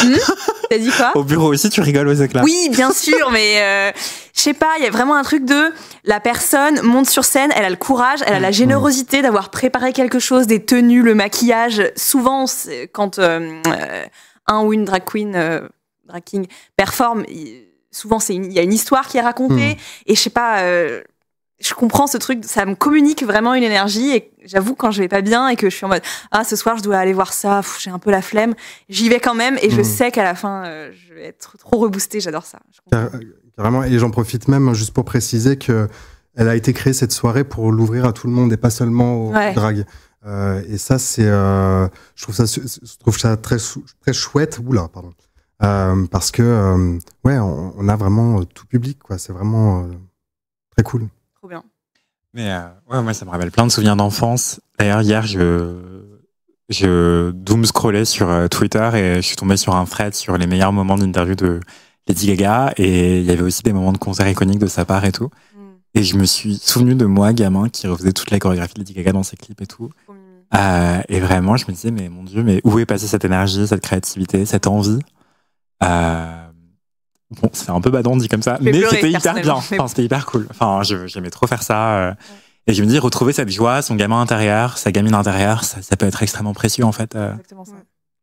Hmm T'as dit quoi Au bureau aussi, tu rigoles aux éclats. Oui, bien sûr, mais je sais pas, il y a vraiment un truc de la personne monte sur scène, elle a le courage, elle a la générosité d'avoir préparé quelque chose, des tenues, le maquillage. Souvent, quand un ou une drag queen, drag king performe, souvent c'est il y a une histoire qui est racontée hmm. et je sais pas je comprends ce truc, ça me communique vraiment une énergie et j'avoue quand je vais pas bien et que je suis en mode ah ce soir je dois aller voir ça, j'ai un peu la flemme, j'y vais quand même et je hmm. sais qu'à la fin euh, je vais être trop reboosté j'adore ça. Euh, carrément et j'en profite même juste pour préciser que elle a été créée cette soirée pour l'ouvrir à tout le monde et pas seulement aux drag euh, et ça c'est je trouve ça je trouve ça très très chouette oula pardon. parce que ouais, on, on, a vraiment tout public quoi, c'est vraiment très cool bien. Mais euh, ouais, moi, ça me rappelle plein de souvenirs d'enfance. D'ailleurs, hier, je, je doom-scrollais sur euh, Twitter et je suis tombé sur un thread sur les meilleurs moments d'interview de Lady Gaga et il y avait aussi des moments de concert iconiques de sa part et tout. Mm. Et je me suis souvenu de moi, gamin, qui refaisait toute la chorégraphie de Lady Gaga dans ses clips et tout. Euh, et vraiment, je me disais, mais mon Dieu, mais où est passée cette énergie, cette créativité, cette envie Bon, c'est un peu badon dit comme ça, mais c'était hyper bien. c'était hyper cool. Enfin, j'aimais trop faire ça. Euh. Et je me dis, retrouver cette joie, son gamin intérieur, sa gamine intérieure, ça, peut être extrêmement précieux en fait. Euh.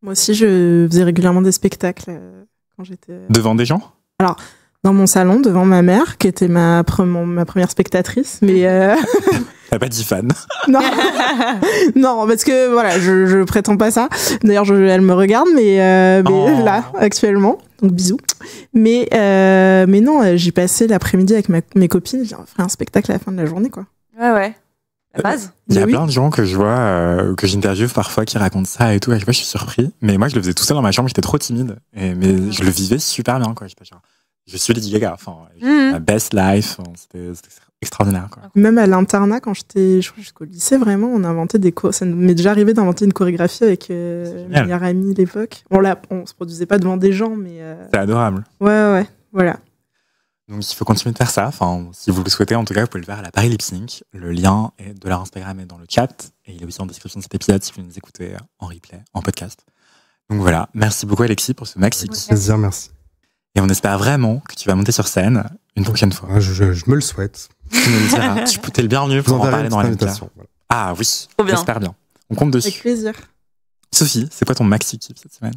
Moi aussi, je faisais régulièrement des spectacles euh, quand j'étais. Devant des gens Alors, dans mon salon, devant ma mère, qui était ma, ma première spectatrice, mais. T'as pas dit fan Non, non parce que voilà, je, je prétends pas ça. D'ailleurs, elle me regarde, mais, oh. là, actuellement. Donc bisous. Mais, euh, mais non, euh, j'ai passé l'après-midi avec mes copines, j'ai fait un spectacle à la fin de la journée, quoi. Ouais, ouais. La euh, base. Il y a plein de gens que je vois, que j'interviewe parfois, qui racontent ça et tout. je suis surpris. Mais moi, je le faisais tout seul dans ma chambre, j'étais trop timide. mais ah. je le vivais super bien, quoi. je suis Lady Gaga. Enfin, mmh. best life. C'était extraordinaire. Même à l'internat, quand j'étais jusqu'au lycée, vraiment, on inventait des Ça m'est déjà arrivé d'inventer une chorégraphie avec euh, mes meilleure amie l'époque. Bon, là, on se produisait pas devant des gens, mais. Euh, C'est adorable. Ouais, ouais, voilà. Donc, il faut continuer de faire ça. Enfin, si vous le souhaitez, en tout cas, vous pouvez le faire à la Paris Lip Sync. Le lien est de leur Instagram est dans le chat. Et il est aussi en description de cet épisode si vous nous écouter en replay, en podcast. Donc voilà. Merci beaucoup, Alexis, pour ce maxi. plaisir, merci. Et on espère vraiment que tu vas monter sur scène une prochaine fois. Ah, je me le souhaite. Tu peux, es le bienvenu pour en parler dans la Ah oui, j'espère bien. On compte dessus. Avec plaisir. Sophie, c'est quoi ton maxi kiff cette semaine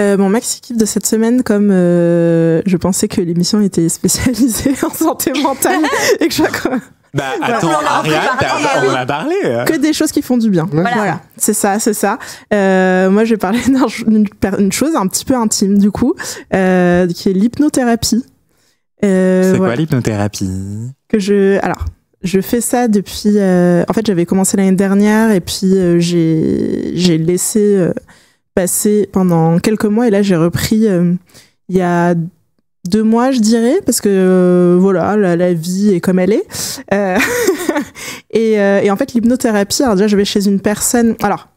euh, Mon maxi kiff de cette semaine, comme euh, je pensais que l'émission était spécialisée en santé mentale et que je bah, attends, on a parlé. Hein. Que des choses qui font du bien. Voilà. C'est ça, c'est ça. Euh, moi, je vais parler d'une chose un petit peu intime, du coup, qui est l'hypnothérapie. Euh, c'est quoi l'hypnothérapie Que je alors je fais ça depuis. Euh, en fait, j'avais commencé l'année dernière et puis euh, j'ai laissé euh, passer pendant quelques mois et là j'ai repris il y a deux mois, je dirais, parce que voilà, la, vie est comme elle est. et, et, en fait, l'hypnothérapie, alors déjà, je vais chez une personne. Alors,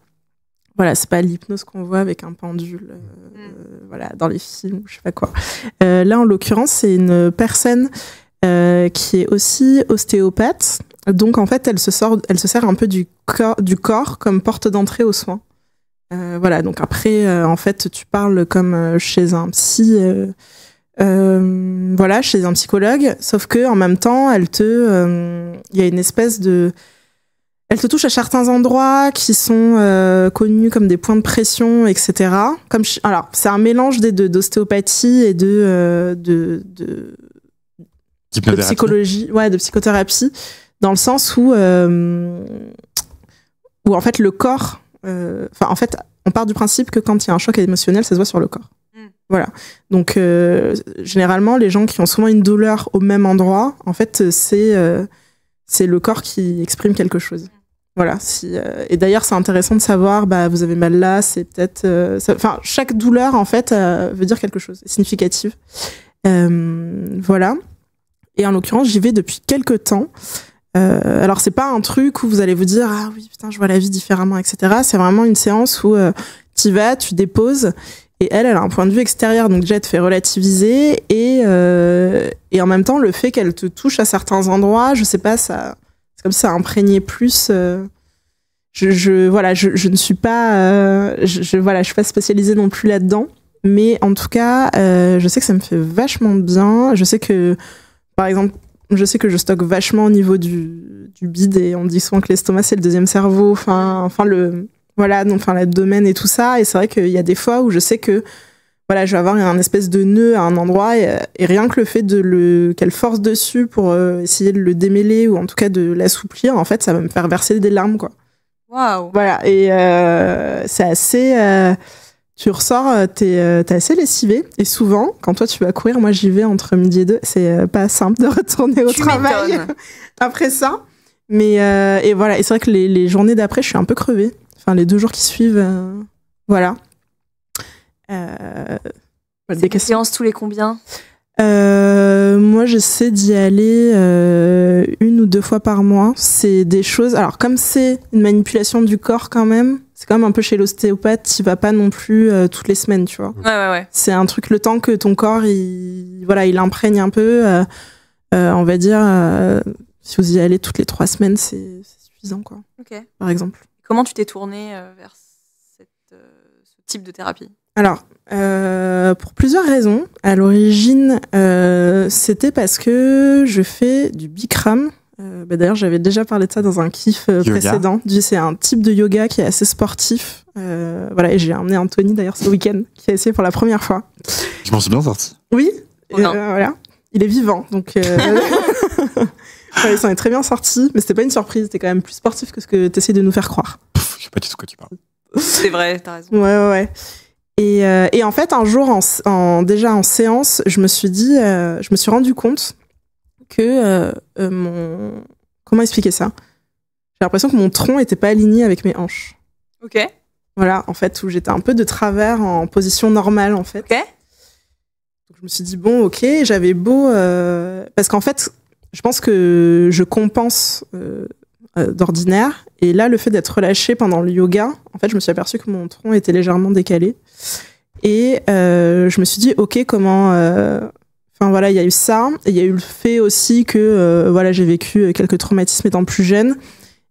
voilà, c'est pas l'hypnose qu'on voit avec un pendule, euh, mm. voilà, dans les films, je sais pas quoi. Euh, là, en l'occurrence, c'est une personne euh, qui est aussi ostéopathe. Donc, en fait, elle se, sort, elle se sert un peu du, corps, du corps comme porte d'entrée aux soins. voilà, donc après, en fait, tu parles comme chez un psy, voilà, chez un psychologue, sauf que en même temps, elle te, il y a une espèce de elle te touche à certains endroits qui sont euh, connus comme des points de pression, etc. Comme alors, c'est un mélange des d'ostéopathie et de, euh, de, de, psychologie, ouais, de psychothérapie, dans le sens où, euh, en fait le corps, enfin en fait, on part du principe que quand il y a un choc émotionnel, ça se voit sur le corps. Mm. Voilà. Donc généralement, les gens qui ont souvent une douleur au même endroit, en fait, c'est c'est le corps qui exprime quelque chose. Mm. Voilà. Si, euh, et d'ailleurs, c'est intéressant de savoir, bah, vous avez mal là, c'est peut-être. Euh, enfin, chaque douleur, en fait, euh, veut dire quelque chose, est significative. voilà. Et en l'occurrence, j'y vais depuis quelques temps. alors, c'est pas un truc où vous allez vous dire, ah oui, putain, je vois la vie différemment, etc. C'est vraiment une séance où tu vas, tu déposes. Et elle, elle a un point de vue extérieur, donc déjà, elle te fait relativiser. Et, et en même temps, le fait qu'elle te touche à certains endroits, je sais pas, ça comme ça, imprégné plus. Euh, je, voilà, je, ne suis pas, euh, je, je, voilà, je suis pas spécialisée non plus là-dedans. Mais en tout cas, euh, je sais que ça me fait vachement bien. Je sais que, par exemple, je sais que je stocke vachement au niveau du, du bide et on dit souvent que l'estomac c'est le deuxième cerveau. Enfin, enfin le, voilà, enfin l'abdomen et tout ça. Et c'est vrai qu'il y a des fois où je sais que voilà, je vais avoir un espèce de nœud à un endroit et, rien que le fait de le qu'elle force dessus pour euh, essayer de le démêler ou en tout cas de l'assouplir, en fait, ça va me faire verser des larmes, quoi. Waouh. Voilà, et euh, c'est assez. Euh, tu ressors, t'es es assez lessivé. Et souvent, quand toi tu vas courir, moi j'y vais entre midi et deux. C'est pas simple de retourner au travail après ça. Mais et voilà, et c'est vrai que les, les journées d'après, je suis un peu crevée. Enfin, les deux jours qui suivent, voilà. Euh, des séances tous les combien euh, moi, j'essaie d'y aller euh, une ou deux fois par mois. C'est des choses. Alors, comme c'est une manipulation du corps quand même, c'est quand même un peu chez l'ostéopathe, tu va pas non plus toutes les semaines, tu vois. Ouais, ouais, ouais. C'est un truc le temps que ton corps, il, voilà, il imprègne un peu. on va dire, si vous y allez toutes les trois semaines, c'est suffisant, quoi. Ok. Par exemple. Comment tu t'es tournée vers ce type de thérapie alors, euh, pour plusieurs raisons. À l'origine, euh, c'était parce que je fais du Bikram. Euh, bah, d'ailleurs, j'avais déjà parlé de ça dans un kiff précédent. C'est un type de yoga qui est assez sportif. voilà, et j'ai emmené Anthony d'ailleurs ce week-end, qui a essayé pour la première fois. Je m'en suis bien sorti. Oui, oh voilà. Il est vivant, donc. il s'en est très bien sorti, mais c'était pas une surprise. C'était quand même plus sportif que ce que tu essayes de nous faire croire. je sais pas du tout quoi tu parles. C'est vrai, t'as raison. Ouais, ouais, ouais. Euh, et, en fait, un jour, en, déjà en séance, je me suis dit, euh, je me suis rendu compte que euh, mon. Comment expliquer ça J'ai l'impression que mon tronc n'était pas aligné avec mes hanches. Ok. Voilà, en fait, où j'étais un peu de travers en position normale, en fait. Ok. Donc, je me suis dit, bon, ok, j'avais beau. parce qu'en fait, je pense que je compense euh, d'ordinaire. Et là, le fait d'être relâché pendant le yoga, en fait, je me suis aperçue que mon tronc était légèrement décalé. Et euh, je me suis dit, ok, comment. Euh, enfin voilà, il y a eu ça. Il y a eu le fait aussi que voilà, j'ai vécu quelques traumatismes étant plus jeune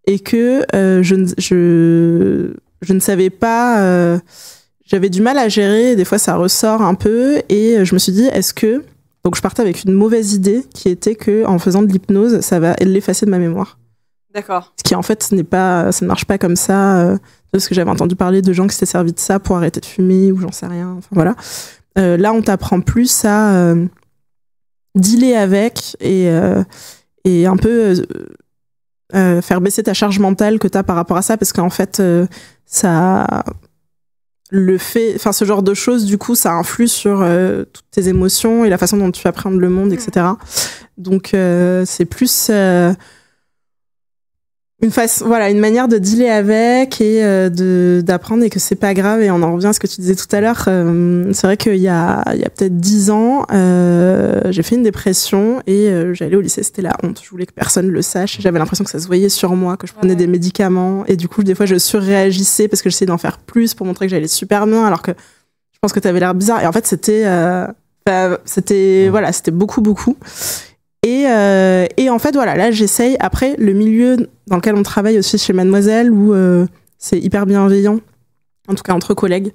et que je, ne, je, je ne savais pas. j'avais du mal à gérer, des fois ça ressort un peu, et je me suis dit, est-ce que donc je partais avec une mauvaise idée qui était que en faisant de l'hypnose, ça va l'effacer de ma mémoire. D'accord. Ce qui en fait, ce n'est pas, ça ne marche pas comme ça. Euh, parce que j'avais entendu parler de gens qui s'étaient servis de ça pour arrêter de fumer ou j'en sais rien. Enfin voilà. Euh, là, on t'apprend plus à euh, dealer avec et, euh, et un peu euh, faire baisser ta charge mentale que tu as par rapport à ça parce qu'en fait, ça le fait, enfin ce genre de choses, du coup, ça influe sur toutes tes émotions et la façon dont tu apprends le monde, etc. Mmh. Donc c'est plus, une façon, voilà, une manière de dealer avec et euh, de d'apprendre et que c'est pas grave. Et on en revient à ce que tu disais tout à l'heure. Euh, c'est vrai qu'il y a, il y a peut-être dix ans, euh, j'ai fait une dépression et j'allais au lycée, c'était la honte. Je voulais que personne le sache. J'avais l'impression que ça se voyait sur moi, que je prenais des médicaments et du coup, des fois, je surréagissais parce que j'essayais d'en faire plus pour montrer que j'allais super bien, alors que je pense que tu avais l'air bizarre. Et en fait, c'était, bah, c'était, voilà, c'était beaucoup, beaucoup. Euh, et, en fait, voilà, là, j'essaye. Après, le milieu dans lequel on travaille aussi chez Mademoiselle, où euh, c'est hyper bienveillant, en tout cas entre collègues,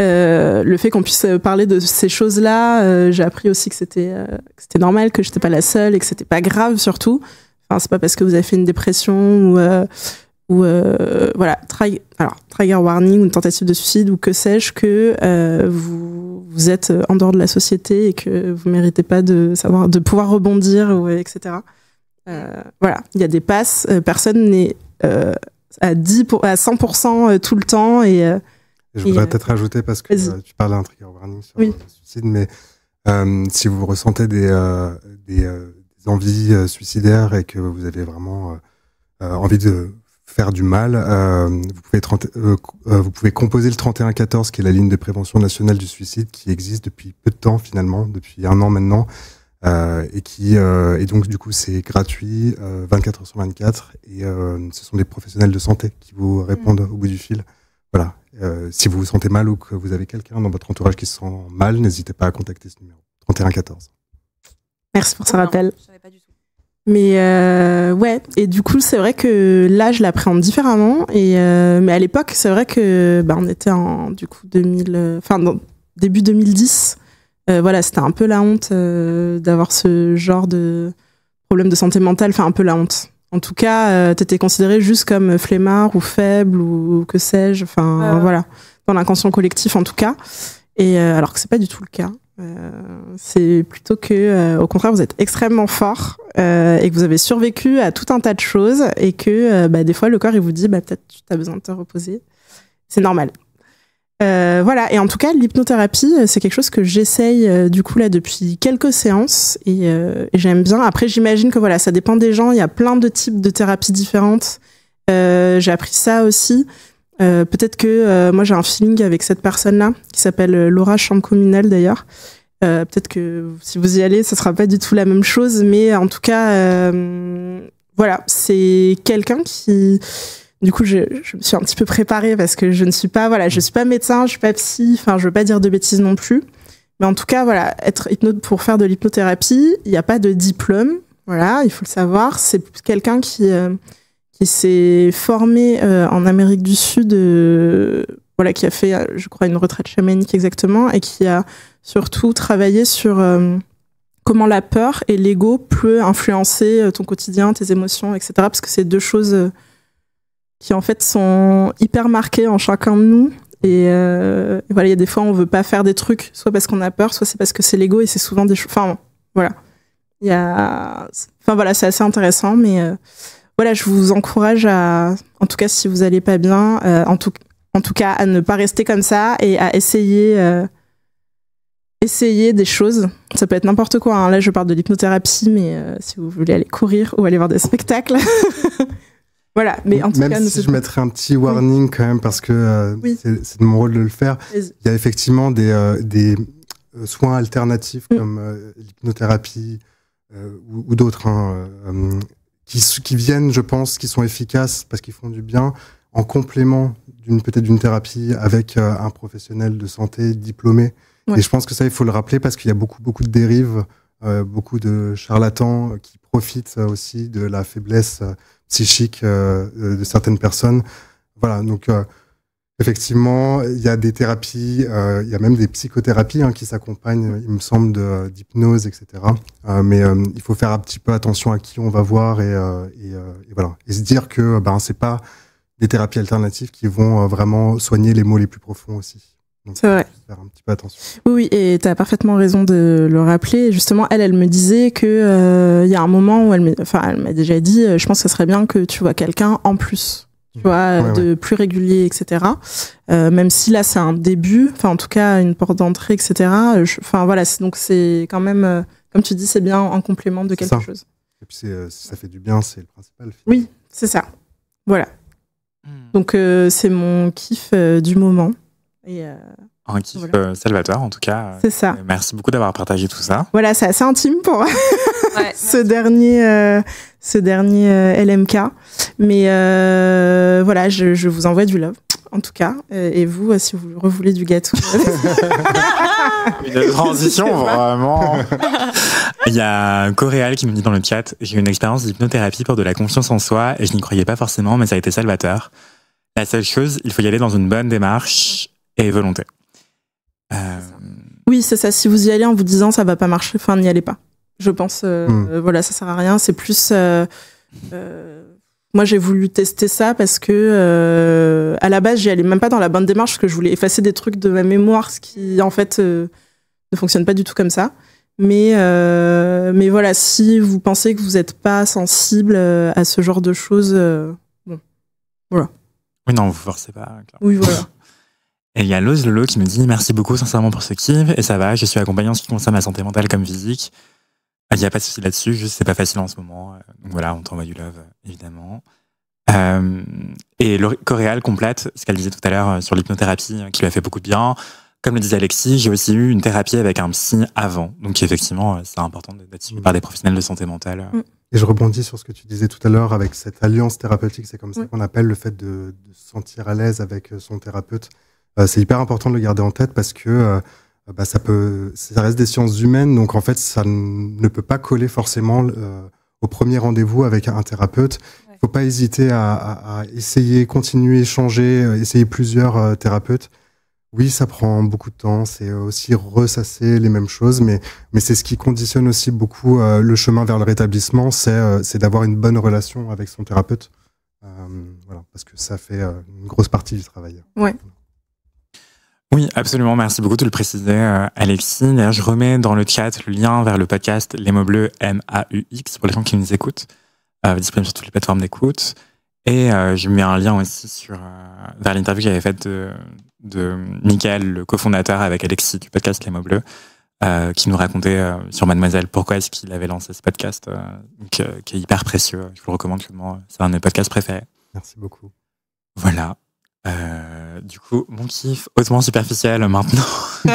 euh, le fait qu'on puisse parler de ces choses-là, j'ai appris aussi que c'était c'était normal, que j'étais pas la seule et que c'était pas grave surtout. Enfin, c'est pas parce que vous avez fait une dépression ou ou euh, voilà, alors, trigger warning ou une tentative de suicide ou que sais-je, que euh, vous, vous, êtes en dehors de la société et que vous méritez pas de savoir, de pouvoir rebondir, ou, etc. Euh, voilà, il y a des passes, personne n'est à, 10 à 100% tout le temps. Et, je voudrais peut-être ajouter parce que tu parlais d'un trigger warning sur le suicide, mais si vous ressentez des envies suicidaires et que vous avez vraiment envie de faire du mal. Euh, vous, pouvez euh, euh, vous pouvez composer le 3114, qui est la ligne de prévention nationale du suicide, qui existe depuis peu de temps finalement, depuis un an maintenant, et qui et donc du coup c'est gratuit, 24 heures sur 24, et ce sont des professionnels de santé qui vous mm. répondent au bout du fil. Voilà. si vous vous sentez mal ou que vous avez quelqu'un dans votre entourage qui se sent mal, n'hésitez pas à contacter ce numéro 3114. Merci pour ce rappel. du mais euh, ouais, et du coup, c'est vrai que là, je l'appréhende différemment. Et euh, mais à l'époque, c'est vrai que bah, on était en du coup 2000, euh, enfin début 2010. voilà, c'était un peu la honte d'avoir ce genre de problème de santé mentale. Enfin, un peu la honte. En tout cas, t'étais considéré juste comme flemmard ou faible ou que sais-je. Enfin, voilà, dans l'inconscient collectif en tout cas. Et alors que c'est pas du tout le cas. Euh, c'est plutôt que, euh, au contraire, vous êtes extrêmement fort euh, et que vous avez survécu à tout un tas de choses et que bah, des fois le corps il vous dit bah, peut-être tu as besoin de te reposer. C'est normal. voilà, et en tout cas, l'hypnothérapie, c'est quelque chose que j'essaye du coup là depuis quelques séances et, et j'aime bien. Après, j'imagine que voilà, ça dépend des gens, il y a plein de types de thérapies différentes. J'ai appris ça aussi. Euh, peut-être que euh, moi j'ai un feeling avec cette personne-là qui s'appelle euh, Laura Chambre communale d'ailleurs. peut-être que si vous y allez, ça sera pas du tout la même chose, mais en tout cas, voilà, c'est quelqu'un qui, du coup, je, me suis un petit peu préparée parce que je ne suis pas, voilà, je suis pas médecin, je suis pas psy, enfin, je veux pas dire de bêtises non plus, mais en tout cas, voilà, être hypnote pour faire de l'hypnothérapie, il n'y a pas de diplôme, voilà, il faut le savoir, c'est quelqu'un qui qui s'est formé euh, en Amérique du Sud, euh, voilà, qui a fait, je crois, une retraite chamanique exactement, et qui a surtout travaillé sur euh, comment la peur et l'ego peuvent influencer ton quotidien, tes émotions, etc. Parce que c'est deux choses qui en fait sont hyper marquées en chacun de nous. Et, voilà, il y a des fois on veut pas faire des trucs, soit parce qu'on a peur, soit c'est parce que c'est l'ego et c'est souvent des choses. Enfin voilà, il y a. Enfin voilà, c'est assez intéressant, mais voilà, je vous encourage à, en tout cas, si vous allez pas bien, euh, en, tout, en tout cas, à ne pas rester comme ça et à essayer, euh, essayer des choses. Ça peut être n'importe quoi. Hein. Là, je parle de l'hypnothérapie, mais euh, si vous voulez aller courir ou aller voir des spectacles. voilà, mais en tout même si je mettrais un petit warning quand même parce que c'est de mon rôle de le faire. Il y a effectivement des, soins alternatifs mm. comme l'hypnothérapie ou, d'autres. Hein, hum, qui, qui viennent, je pense, qui sont efficaces parce qu'ils font du bien, en complément d'une peut-être d'une thérapie avec euh, un professionnel de santé diplômé. Et je pense que ça, il faut le rappeler parce qu'il y a beaucoup, beaucoup de dérives, euh, beaucoup de charlatans euh, qui profitent aussi de la faiblesse psychique de certaines personnes. Voilà, donc Effectivement, il y a des thérapies, euh, il y a même des psychothérapies hein, qui s'accompagnent, euh, il me semble, euh, d'hypnose, etc. mais il faut faire un petit peu attention à qui on va voir et, voilà, et se dire que ben c'est pas des thérapies alternatives qui vont vraiment soigner les maux les plus profonds aussi. C'est vrai. Faire un petit peu attention. Oui, oui et tu as parfaitement raison de le rappeler. Justement, elle, elle me disait que il y a un moment où elle enfin, elle m'a déjà dit, je pense que ce serait bien que tu vois quelqu'un en plus Mmh. de plus régulier, etc. Euh, même si là c'est un début, enfin en tout cas une porte d'entrée, etc. Enfin voilà, donc c'est quand même, euh, comme tu dis, c'est bien un complément de quelque chose. Et puis euh, ça fait du bien, c'est le principal. Oui, c'est ça. Voilà. Mmh. Donc c'est mon kiff du moment. Et, un kiff salvateur en tout cas. C'est ça. Merci beaucoup d'avoir partagé tout ça. Voilà, c'est assez intime pour. ce dernier, euh, ce dernier euh, LMK. Mais euh, voilà, je, vous envoie du love. En tout cas, et vous, si vous revoulez du gâteau. Une transition vraiment. Il y a Coréal qui me dit dans le chat j'ai eu une expérience d'hypnothérapie pour de la confiance en soi et je n'y croyais pas forcément, mais ça a été salvateur. La seule chose, il faut y aller dans une bonne démarche et volonté. Oui, c'est ça. Si vous y allez en vous disant ça va pas marcher, enfin n'y allez pas je pense. Euh, hmm. voilà, ça sert à rien. C'est plus euh, euh, moi j'ai voulu tester ça parce que à la base j'y allais même pas dans la bonne démarche parce que je voulais effacer des trucs de ma mémoire ce qui en fait ne fonctionne pas du tout comme ça mais mais voilà si vous pensez que vous n'êtes pas sensible à ce genre de choses bon voilà oui non vous forcez pas clairement. oui voilà Et il y a Loz Lolo qui me dit merci beaucoup sincèrement pour ce kiff et ça va, je suis accompagnée en ce qui concerne ma santé mentale comme physique. Il ah, n'y a pas de souci là-dessus, juste c'est pas facile en ce moment. Euh, donc voilà, on t'envoie du love, euh, évidemment. Euh, et et Coréal complète ce qu'elle disait tout à l'heure sur l'hypnothérapie, qui lui a fait beaucoup de bien. Comme le disait Alexis, j'ai aussi eu une thérapie avec un psy avant. Donc effectivement, c'est important d'être suivi mm. par des professionnels de santé mentale. Mm. Et je rebondis sur ce que tu disais tout à l'heure avec cette alliance thérapeutique, c'est comme ça mm. qu'on appelle le fait de, se sentir à l'aise avec son thérapeute. c'est hyper important de le garder en tête parce que... Ah bah, ça peut, ça reste des sciences humaines, donc en fait, ça ne peut pas coller forcément euh, au premier rendez-vous avec un thérapeute. Il ne faut pas hésiter à, essayer, continuer, changer, euh, essayer plusieurs euh, thérapeutes. Oui, ça prend beaucoup de temps, c'est aussi ressasser les mêmes choses, mais, mais c'est ce qui conditionne aussi beaucoup le chemin vers le rétablissement, c'est d'avoir une bonne relation avec son thérapeute. voilà, parce que ça fait une grosse partie du travail. Ouais. Oui, absolument. Merci beaucoup de le préciser, euh, Alexis. D'ailleurs, je remets dans le chat le lien vers le podcast Les mots bleus M-A-U-X pour les gens qui nous écoutent, euh, disponible sur toutes les plateformes d'écoute. Et euh, je mets un lien aussi sur, vers l'interview que j'avais faite de, de Michael, le cofondateur avec Alexis du podcast Les mots bleus, qui nous racontait sur Mademoiselle pourquoi est-ce qu'il avait lancé ce podcast, qui est hyper précieux. Je vous le recommande, c'est un de mes podcasts préférés. Merci beaucoup. Voilà. Euh, du coup, mon kiff hautement superficiel maintenant.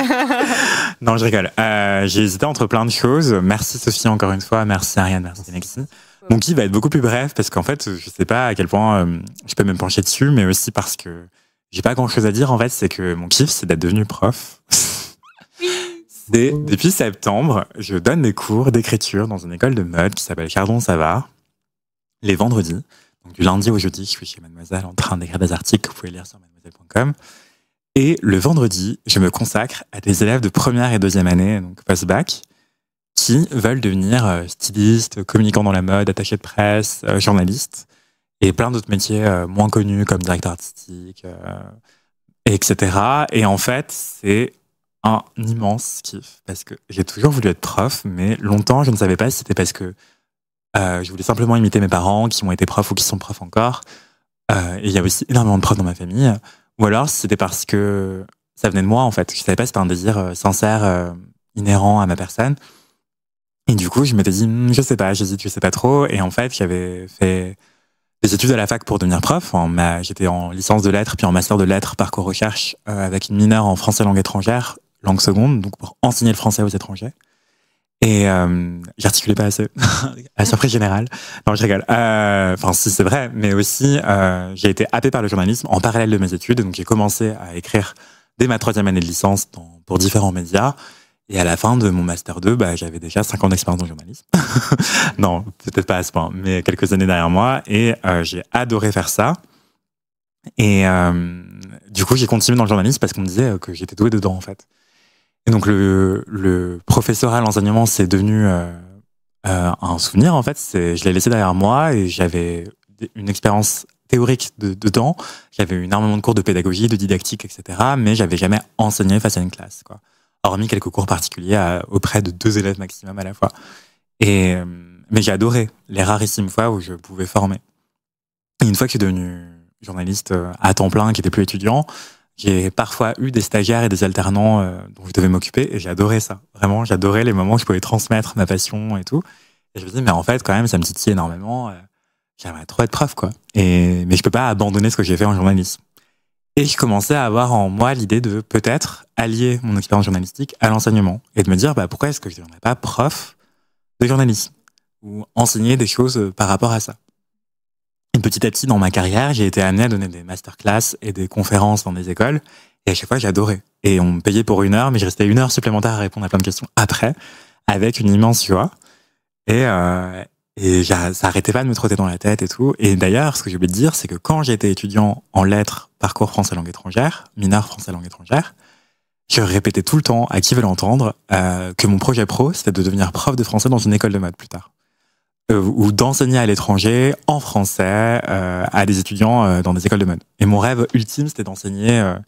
non, je rigole. Euh, j'ai hésité entre plein de choses. Merci Sophie encore une fois, merci Ariane, merci Alexis. Mon kiff va être beaucoup plus bref parce qu'en fait, je sais pas à quel point euh, je peux me pencher dessus, mais aussi parce que j'ai pas grand chose à dire. En fait, c'est que mon kiff, c'est d'être devenu prof. depuis septembre, je donne des cours d'écriture dans une école de mode qui s'appelle Cardon Savard les vendredis. Donc, du lundi au jeudi, je suis chez Mademoiselle en train d'écrire des articles que vous pouvez lire sur mademoiselle.com. Et le vendredi, je me consacre à des élèves de première et deuxième année, donc post-bac, qui veulent devenir euh, stylistes, communicants dans la mode, attachés de presse, euh, journalistes, et plein d'autres métiers euh, moins connus comme directeur artistique, etc. Et en fait, c'est un immense kiff parce que j'ai toujours voulu être prof, mais longtemps, je ne savais pas si c'était parce que euh, je voulais simplement imiter mes parents qui ont été profs ou qui sont profs encore. Euh, et il y a aussi énormément de profs dans ma famille. Ou alors, c'était parce que ça venait de moi, en fait. Je savais pas, si c'était un désir euh, sincère, inhérent à ma personne. Et du coup, je m'étais dit, hmm, je sais pas, j'hésite, je sais pas trop. Et en fait, j'avais fait des études à la fac pour devenir prof. J'étais en licence de lettres, puis en master de lettres, parcours recherche, avec une mineure en français langue étrangère, langue seconde, donc pour enseigner le français aux étrangers. Et euh, j'articulais pas assez, à surprise générale. Non, je rigole. Euh, enfin, si c'est vrai, mais aussi euh, j'ai été happé par le journalisme en parallèle de mes études. Donc j'ai commencé à écrire dès ma troisième année de licence pour différents médias. Et à la fin de mon master 2, bah, j'avais déjà 50 ans d'expérience le journalisme. non, peut-être pas à ce point, mais quelques années derrière moi. Et j'ai adoré faire ça. Et du coup, j'ai continué dans le journalisme parce qu'on me disait que j'étais doué dedans, en fait. Et donc le, le professeur à l'enseignement, c'est devenu euh, euh un souvenir en fait. Je l'ai laissé derrière moi et j'avais une expérience théorique de, dedans. J'avais eu énormément de cours de pédagogie, de didactique, etc. Mais j'avais jamais enseigné face à une classe, quoi. Hormis quelques cours particuliers à, euh, auprès de deux élèves maximum à la fois. Et euh, mais j'ai adoré les rarissimes fois où je pouvais former. une fois que je suis devenu journaliste à temps plein, qui était plus étudiant, j'ai parfois eu des stagiaires et des alternants euh, dont je devais m'occuper et j'adorais ça. Vraiment, j'adorais les moments où je pouvais transmettre ma passion et tout. Et je me dis, mais en fait, quand même, ça me titille énormément. Euh, J'aimerais trop être prof, quoi. Et, mais je peux pas abandonner ce que j'ai fait en journalisme. Et je commençais à avoir en moi l'idée de peut-être allier mon expérience journalistique à l'enseignement et de me dire, bah, pourquoi est-ce que je ne deviendrais pas prof de journalisme ou enseigner des choses euh, par rapport à ça petit à petit, dans ma carrière, j'ai été amené à donner des masterclass et des conférences dans des écoles. Et à chaque fois, j'adorais. Et on me payait pour une heure, mais je restais une heure supplémentaire à répondre à plein de questions après, avec une immense joie. Et, euh, ça arrêtait pas de me trotter dans la tête et tout. Et d'ailleurs, ce que j'ai oublié de dire, c'est que quand j'étais étudiant en lettres, parcours français langue étrangère, mineur français langue étrangère, je répétais tout le temps à qui veut l'entendre euh, que mon projet pro, c'était de devenir prof de français dans une école de maths plus tard. Euh, ou d'enseigner à l'étranger en français euh, à des étudiants euh, dans des écoles de mode. Et mon rêve ultime, c'était d'enseigner à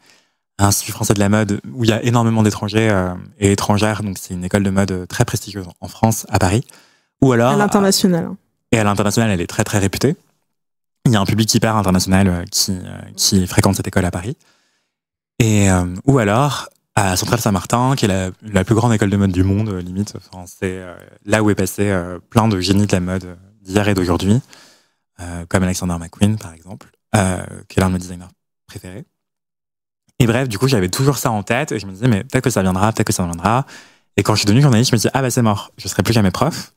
un institut français de la mode où il y a énormément d'étrangers et étrangères. Donc c'est une école de mode très prestigieuse en France, à Paris. Ou alors à l'international. Hein. et à l'international, elle est très très réputée. Il y a un public hyper international qui qui fréquente cette école à Paris. Et ou alors à Centrale Saint-Martin, qui est la, plus grande école de mode du monde, euh, limite. c'est euh, là où est passé euh, plein de génies de la mode d'hier et d'aujourd'hui, comme Alexander McQueen, par exemple, qui est l'un de mes designers préférés. Et bref, du coup, j'avais toujours ça en tête, et je me disais, mais peut-être que ça viendra, peut-être que ça viendra. Et quand je suis devenu journaliste, je me dis, ah bah c'est mort, je serai plus jamais prof.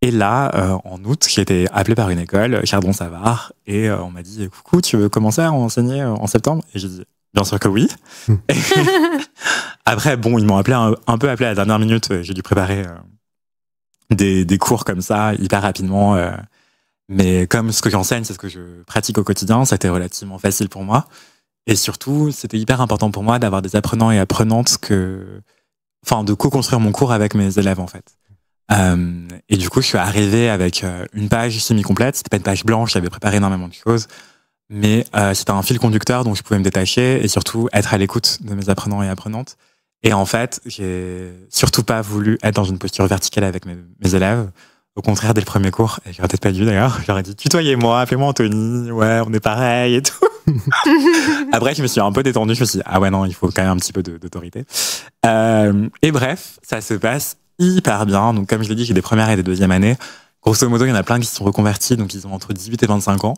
Et là, en août, j'ai été appelé par une école, Chardon-Savard, et on m'a dit, coucou, tu veux commencer à enseigner en septembre Et je dis Bien sûr que oui. Hmm. Après, bon, ils m'ont appelé un, peu appelé à la dernière minute. Euh, j'ai dû préparer euh, des, des, cours comme ça, hyper rapidement. Euh. mais comme ce que j'enseigne, c'est ce que je pratique au quotidien, c'était relativement facile pour moi. Et surtout, c'était hyper important pour moi d'avoir des apprenants et apprenantes que, enfin, de co-construire mon cours avec mes élèves, en fait. et du coup, je suis arrivé avec une page semi-complète. C'était pas une page blanche, j'avais préparé énormément de choses mais euh, c'était un fil conducteur, donc je pouvais me détacher et surtout être à l'écoute de mes apprenants et apprenantes. Et en fait, j'ai surtout pas voulu être dans une posture verticale avec mes, élèves. Au contraire, dès le premier cours, et j'aurais peut-être pas dû d'ailleurs, j'aurais dit tutoyez-moi, appelez-moi Anthony, ouais, on est pareil et tout. Après, je me suis un peu détendu, je me suis dit, ah ouais, non, il faut quand même un petit peu d'autorité. Euh, et bref, ça se passe hyper bien. Donc, comme je l'ai dit, j'ai des premières et des deuxièmes années. Grosso modo, il y en a plein qui se sont reconvertis, donc ils ont entre 18 et 25 ans.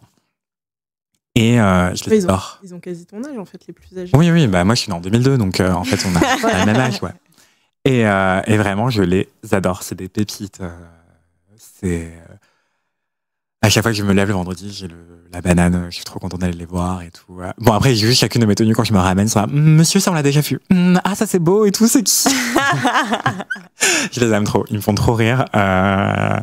Et euh, je, les adore ils ont, quasi ton âge, en fait, les plus âgés. Oui, oui, bah, moi je suis né en 2002, donc euh, en fait, on a, le même âge, ouais. Euh, et, vraiment, je les adore. C'est des pépites. C'est. À chaque fois que je me lève le vendredi, j'ai la banane, je suis trop content d'aller les voir et tout. Bon, après, j'ai chacune de mes tenues quand je me ramène, ça hum, Monsieur, ça on l'a déjà vu. Hum, ah, ça c'est beau et tout, c'est qui Je les aime trop, ils me font trop rire. Euh...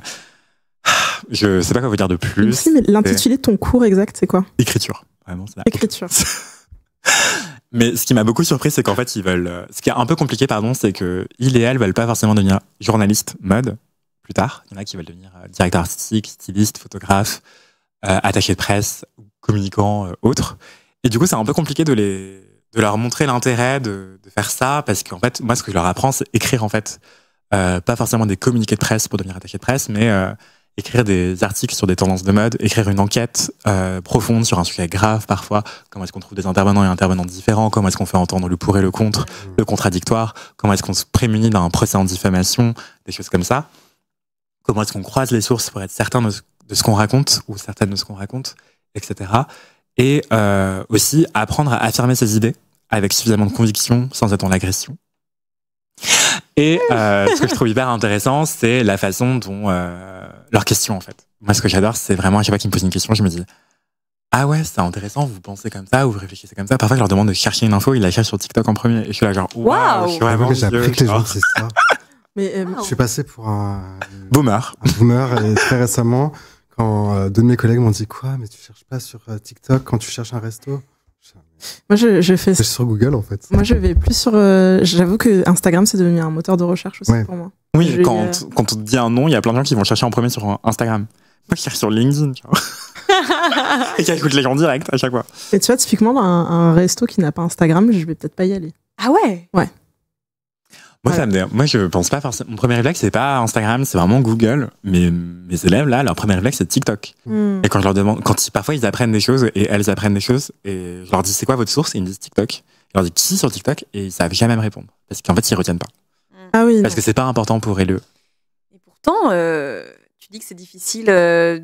Je sais pas quoi vous dire de plus. L'intitulé de ton cours exact, c'est quoi Écriture. Vraiment, c'est Écriture. Mais ce qui m'a beaucoup surpris, c'est qu'en fait, ils veulent. Ce qui est un peu compliqué, pardon, c'est que ils et elles veulent pas forcément devenir journaliste mode plus tard. Il y en a qui veulent devenir euh, directeur artistique, styliste, photographe, euh, attaché de presse, communicant, euh, autre. Et du coup, c'est un peu compliqué de les de leur montrer l'intérêt de, faire ça parce qu'en fait, moi, ce que je leur apprends, c'est écrire en fait, pas forcément des communiqués de presse pour devenir attaché de presse, mais écrire des articles sur des tendances de mode, écrire une enquête euh, profonde sur un sujet grave parfois, comment est-ce qu'on trouve des intervenants et intervenantes différents, comment est-ce qu'on fait entendre le pour et le contre, mmh. le contradictoire, comment est-ce qu'on se prémunit d'un procès en diffamation, des choses comme ça, comment est-ce qu'on croise les sources pour être certain de ce, qu'on raconte ou certaines de ce qu'on raconte, etc. Et euh, aussi apprendre à affirmer ses idées avec suffisamment de conviction sans être en agression. Et euh, ce que je trouve hyper intéressant, c'est la façon dont leur leurs questions en fait. Moi, ce que j'adore, c'est vraiment je sais pas qu'ils me posent une question, je me dis ah ouais, c'est intéressant, vous pensez comme ça, ou vous réfléchissez comme ça. Parfois, je leur demande de chercher une info, ils la cherchent sur TikTok en premier. Et je suis là genre waouh, wow, je suis vraiment j'ai appris que les gens c'est ça. Euh, je suis passé pour un euh, boomer. Un boomer et très récemment, quand deux de mes collègues m'ont dit quoi, mais tu cherches pas sur TikTok quand tu cherches un resto. Moi, je, fais. C'est sur Google, en fait. Moi, je vais plus sur. Euh, j'avoue que Instagram, c'est devenu un moteur de recherche aussi pour moi. Oui, euh, quand, on te on dit un nom, il y a plein de gens qui vont chercher en premier sur Instagram. pas je sur LinkedIn, Et qui écoute les gens direct à chaque fois. Et tu vois, typiquement, dans un resto qui n'a pas Instagram, je vais peut-être pas y aller. Ah ouais Ouais. Moi, ça ah. me Moi, je pense pas forcément. Mon premier réflexe, c'est pas Instagram, c'est vraiment Google. Mais mes élèves, là, leur premier réflexe, c'est TikTok. Hmm. Et quand je leur demande, quand parfois ils apprennent des choses et elles apprennent des choses, et je leur dis, c'est quoi votre source? Et ils me disent TikTok. Je leur dis, qui sur TikTok? Et ils savent jamais me répondre. Parce qu'en fait, ils retiennent pas. Hmm. Ah oui. Parce que c'est pas important pour eux. Et pourtant, euh, tu dis que c'est difficile euh,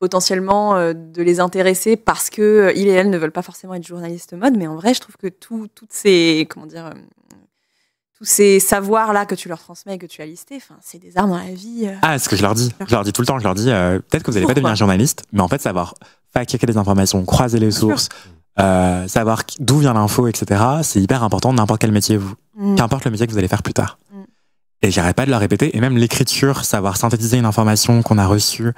potentiellement euh, de les intéresser parce que et elles ne veulent pas forcément être journalistes mode. Mais en vrai, je trouve que tout, toutes ces, comment dire, tous ces savoirs-là que tu leur transmets, que tu as listés, c'est des armes dans la vie. Euh. Ah, ce que je leur dis, je leur dis tout le temps, je leur dis, euh, peut-être que vous n'allez pas devenir journaliste, mais en fait, savoir fact-checker les informations, croiser les sources, euh, savoir d'où vient l'info, etc., c'est hyper important, n'importe quel métier vous, qu'importe mm. le métier que vous allez faire plus tard. Et mm. Et j'arrête pas de leur répéter, et même l'écriture, savoir synthétiser une information qu'on a reçue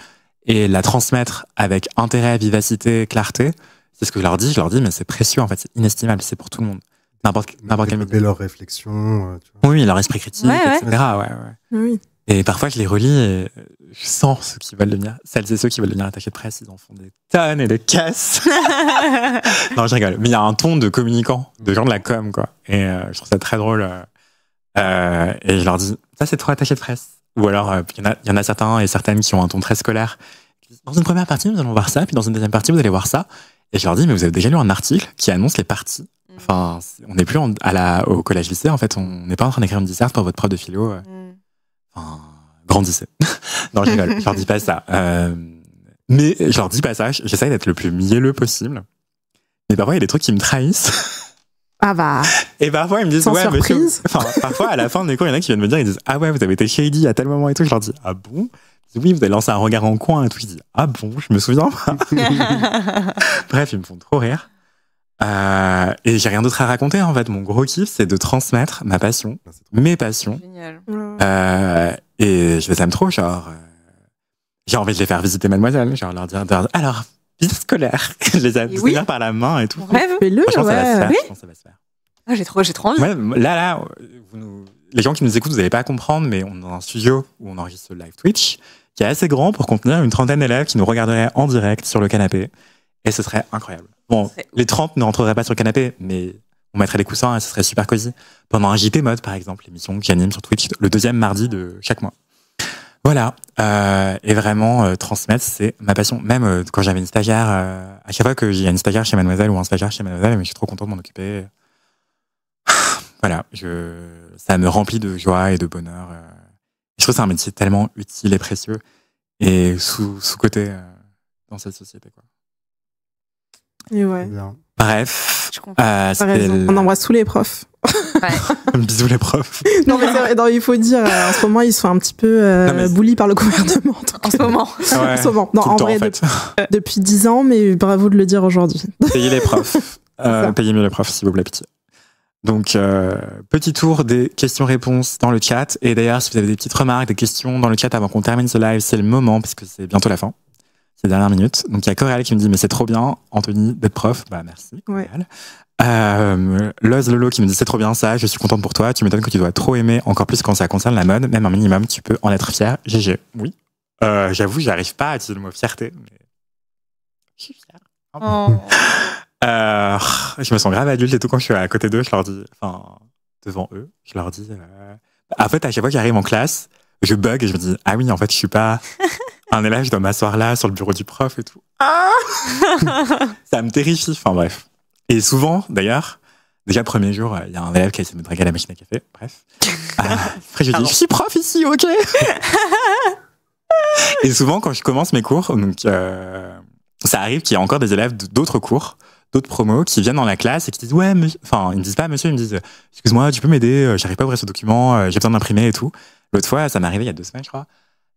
et la transmettre avec intérêt, vivacité, clarté, c'est ce que je leur dis, je leur dis, mais c'est précieux, en fait, c'est inestimable, c'est pour tout le monde. N'importe quel développé leurs réflexions. Euh, tu vois. Oui, leur esprit critique, etc. Ouais. Et parfois, je les relis et euh, je sens ceux qui veulent devenir, celles et ceux qui veulent devenir attachés de presse, ils en font des tonnes et des caisses. non, je rigole. Mais il y a un ton de communicant de gens de la com, quoi. Et euh, je trouve ça très drôle. et je leur dis, ça, c'est trop attaché de presse. Ou alors, il y, en a certains et certaines qui ont un ton très scolaire. Dans une première partie, nous allons voir ça, puis dans une deuxième partie, vous allez voir ça. Et je leur dis, mais vous avez déjà lu un article qui annonce les parties Enfin, on n'est plus au collège lycée, en fait, on n'est pas en train d'écrire une disserte pour votre prof de philo. Euh. Mm. Enfin, grandissez. non, je rigole, je leur dis pas ça. Euh, mais je leur dis pas ça, j'essaie d'être le plus mielleux possible. Mais parfois, il y a des trucs qui me trahissent. Ah bah. Et parfois, ils me disent, sans ouais, surprise. monsieur. Enfin, parfois, à la fin des cours, il y en a qui viennent me dire, ils disent, ah ouais, vous avez été shady à tel moment et tout. Je leur dis, ah bon? oui, vous avez lancé un regard en coin et tout. Je dis, ah bon, je me souviens pas. Bref, ils me font trop rire. Euh, et j'ai rien d'autre à raconter. En fait, mon gros kiff, c'est de transmettre ma passion, ah, mes passions. Génial. Euh, et je les aime trop. Genre, euh, j'ai envie de les faire visiter Mademoiselle. Genre leur dire, alors vie scolaire, Je les tenir par la main et tout. fais-le. Ça Je pense ça va se faire. Ah, j'ai trop, j'ai trop envie. là, là, les gens qui nous écoutent, vous n'allez pas comprendre, mais on est dans un studio où on enregistre le live Twitch, qui est assez grand pour contenir une trentaine d'élèves qui nous regarderaient en direct sur le canapé. Et ce serait incroyable. Bon, les 30 ne rentreraient pas sur le canapé, mais on mettrait des coussins et ce serait super cosy. Pendant un JT Mode, par exemple, l'émission que j'anime sur Twitch le deuxième mardi de chaque mois. Voilà. Euh, et vraiment, euh, transmettre, c'est ma passion. Même euh, quand j'avais une stagiaire, à chaque fois que j'ai une stagiaire chez Mademoiselle ou un stagiaire chez Mademoiselle, mais je suis trop content de m'en occuper. voilà. Je, ça me remplit de joie et de bonheur. Je trouve que c'est un métier tellement utile et précieux et sous, sous-côté dans cette société, quoi. Bref, euh, on embrasse tous les profs. Ouais. Bisous les profs. Non mais il faut dire, euh, en ce moment ils sont un petit peu euh, par le gouvernement. En, ce moment. En depuis, 10 ans, mais bravo de le dire aujourd'hui. Payez les profs. Euh, payez mieux les profs, s'il vous plaît, Donc, petit tour des questions-réponses dans le chat. Et d'ailleurs, si vous avez des petites remarques, des questions dans le chat avant qu'on termine ce live, c'est le moment, parce que c'est bientôt la fin la dernières minutes. Donc il y a Coréal qui me dit mais c'est trop bien, Anthony d'être prof. Bah merci euh, Loz Lolo qui me dit c'est trop bien ça, je suis contente pour toi, tu m'étonnes que tu dois trop aimer, encore plus quand ça concerne la mode, même un minimum, tu peux en être fier. GG. Oui. Euh, j'avoue, j'arrive pas à dire le mot fierté, je suis fière. Oh. Euh, je me sens grave adulte et tout quand je suis à côté d'eux, je leur dis, enfin devant eux, je leur dis. En fait, à chaque fois que j'arrive en classe, je bug et je me dis ah oui, en fait, je suis pas un élève, je dois m'asseoir là sur le bureau du prof et tout. Ah ça me terrifie. Enfin bref. Et souvent, d'ailleurs, déjà premier jour, euh, il y a un élève qui essaie de me draguer à la machine à café. Bref. Ah, après, je dis, je suis prof ici, ok. et souvent, quand je commence mes cours, donc euh, ça arrive qu'il y a encore des élèves d'autres cours d'autres promos qui viennent dans la classe et qui disent ouais enfin ils me disent pas monsieur ils me disent excuse-moi tu peux m'aider euh, j'arrive pas à ouvrir ce document j'ai besoin d'imprimer et tout l'autre fois ça m'est arrivé il y a deux semaines je crois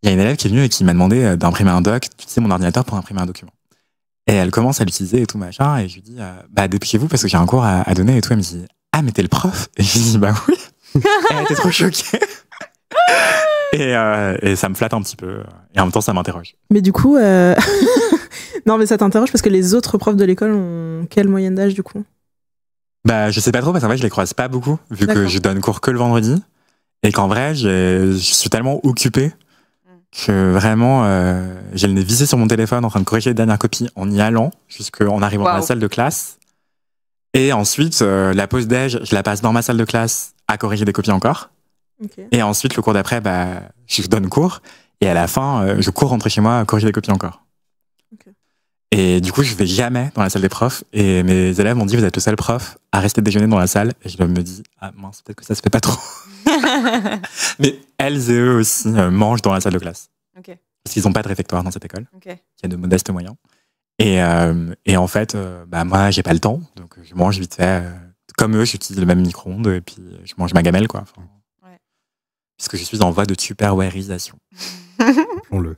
il y a une élève qui est venue et qui m'a demandé euh, d'imprimer un doc, d'utiliser mon ordinateur pour imprimer un document. Et elle commence à l'utiliser et tout machin, et je lui dis, euh, bah dépêchez-vous parce que j'ai un cours à, donner et tout. Elle me dit, ah mais t'es le prof Et je lui dis, bah oui. elle était trop choquée. Euh, et, ça me flatte un petit peu. Et en même temps, ça m'interroge. Mais du coup, non mais ça t'interroge parce que les autres profs de l'école ont quelle moyenne d'âge du coup Bah je sais pas trop parce qu'en fait je les croise pas beaucoup vu que je donne cours que le vendredi et qu'en vrai je suis tellement occupé que vraiment, euh, j'ai le nez visé sur mon téléphone en train de corriger les dernières copies en y allant, jusqu'en arrivant wow. dans la salle de classe. Et ensuite, euh, la pause déj, je la passe dans ma salle de classe à corriger des copies encore. Et ensuite, le cours d'après, bah, je donne cours. Et à la fin, euh, je cours rentrer chez moi à corriger des copies encore. Et du coup, je vais jamais dans la salle des profs. Et mes élèves m'ont dit, vous êtes le seul prof à rester déjeuner dans la salle. Et je me dis, ah mince, peut-être que ça se fait pas trop. Mais elles et eux aussi euh, mangent dans la salle de classe. Okay. Parce qu'ils n'ont pas de réfectoire dans cette école. Il y a de modestes moyens. Et, euh, et en fait, euh, bah, moi, j'ai pas le temps. Donc, je mange vite fait. Euh, comme eux, j'utilise le même micro-ondes et puis je mange ma gamelle, quoi. Enfin, Puisque je suis en voie de tuperwareisation. On le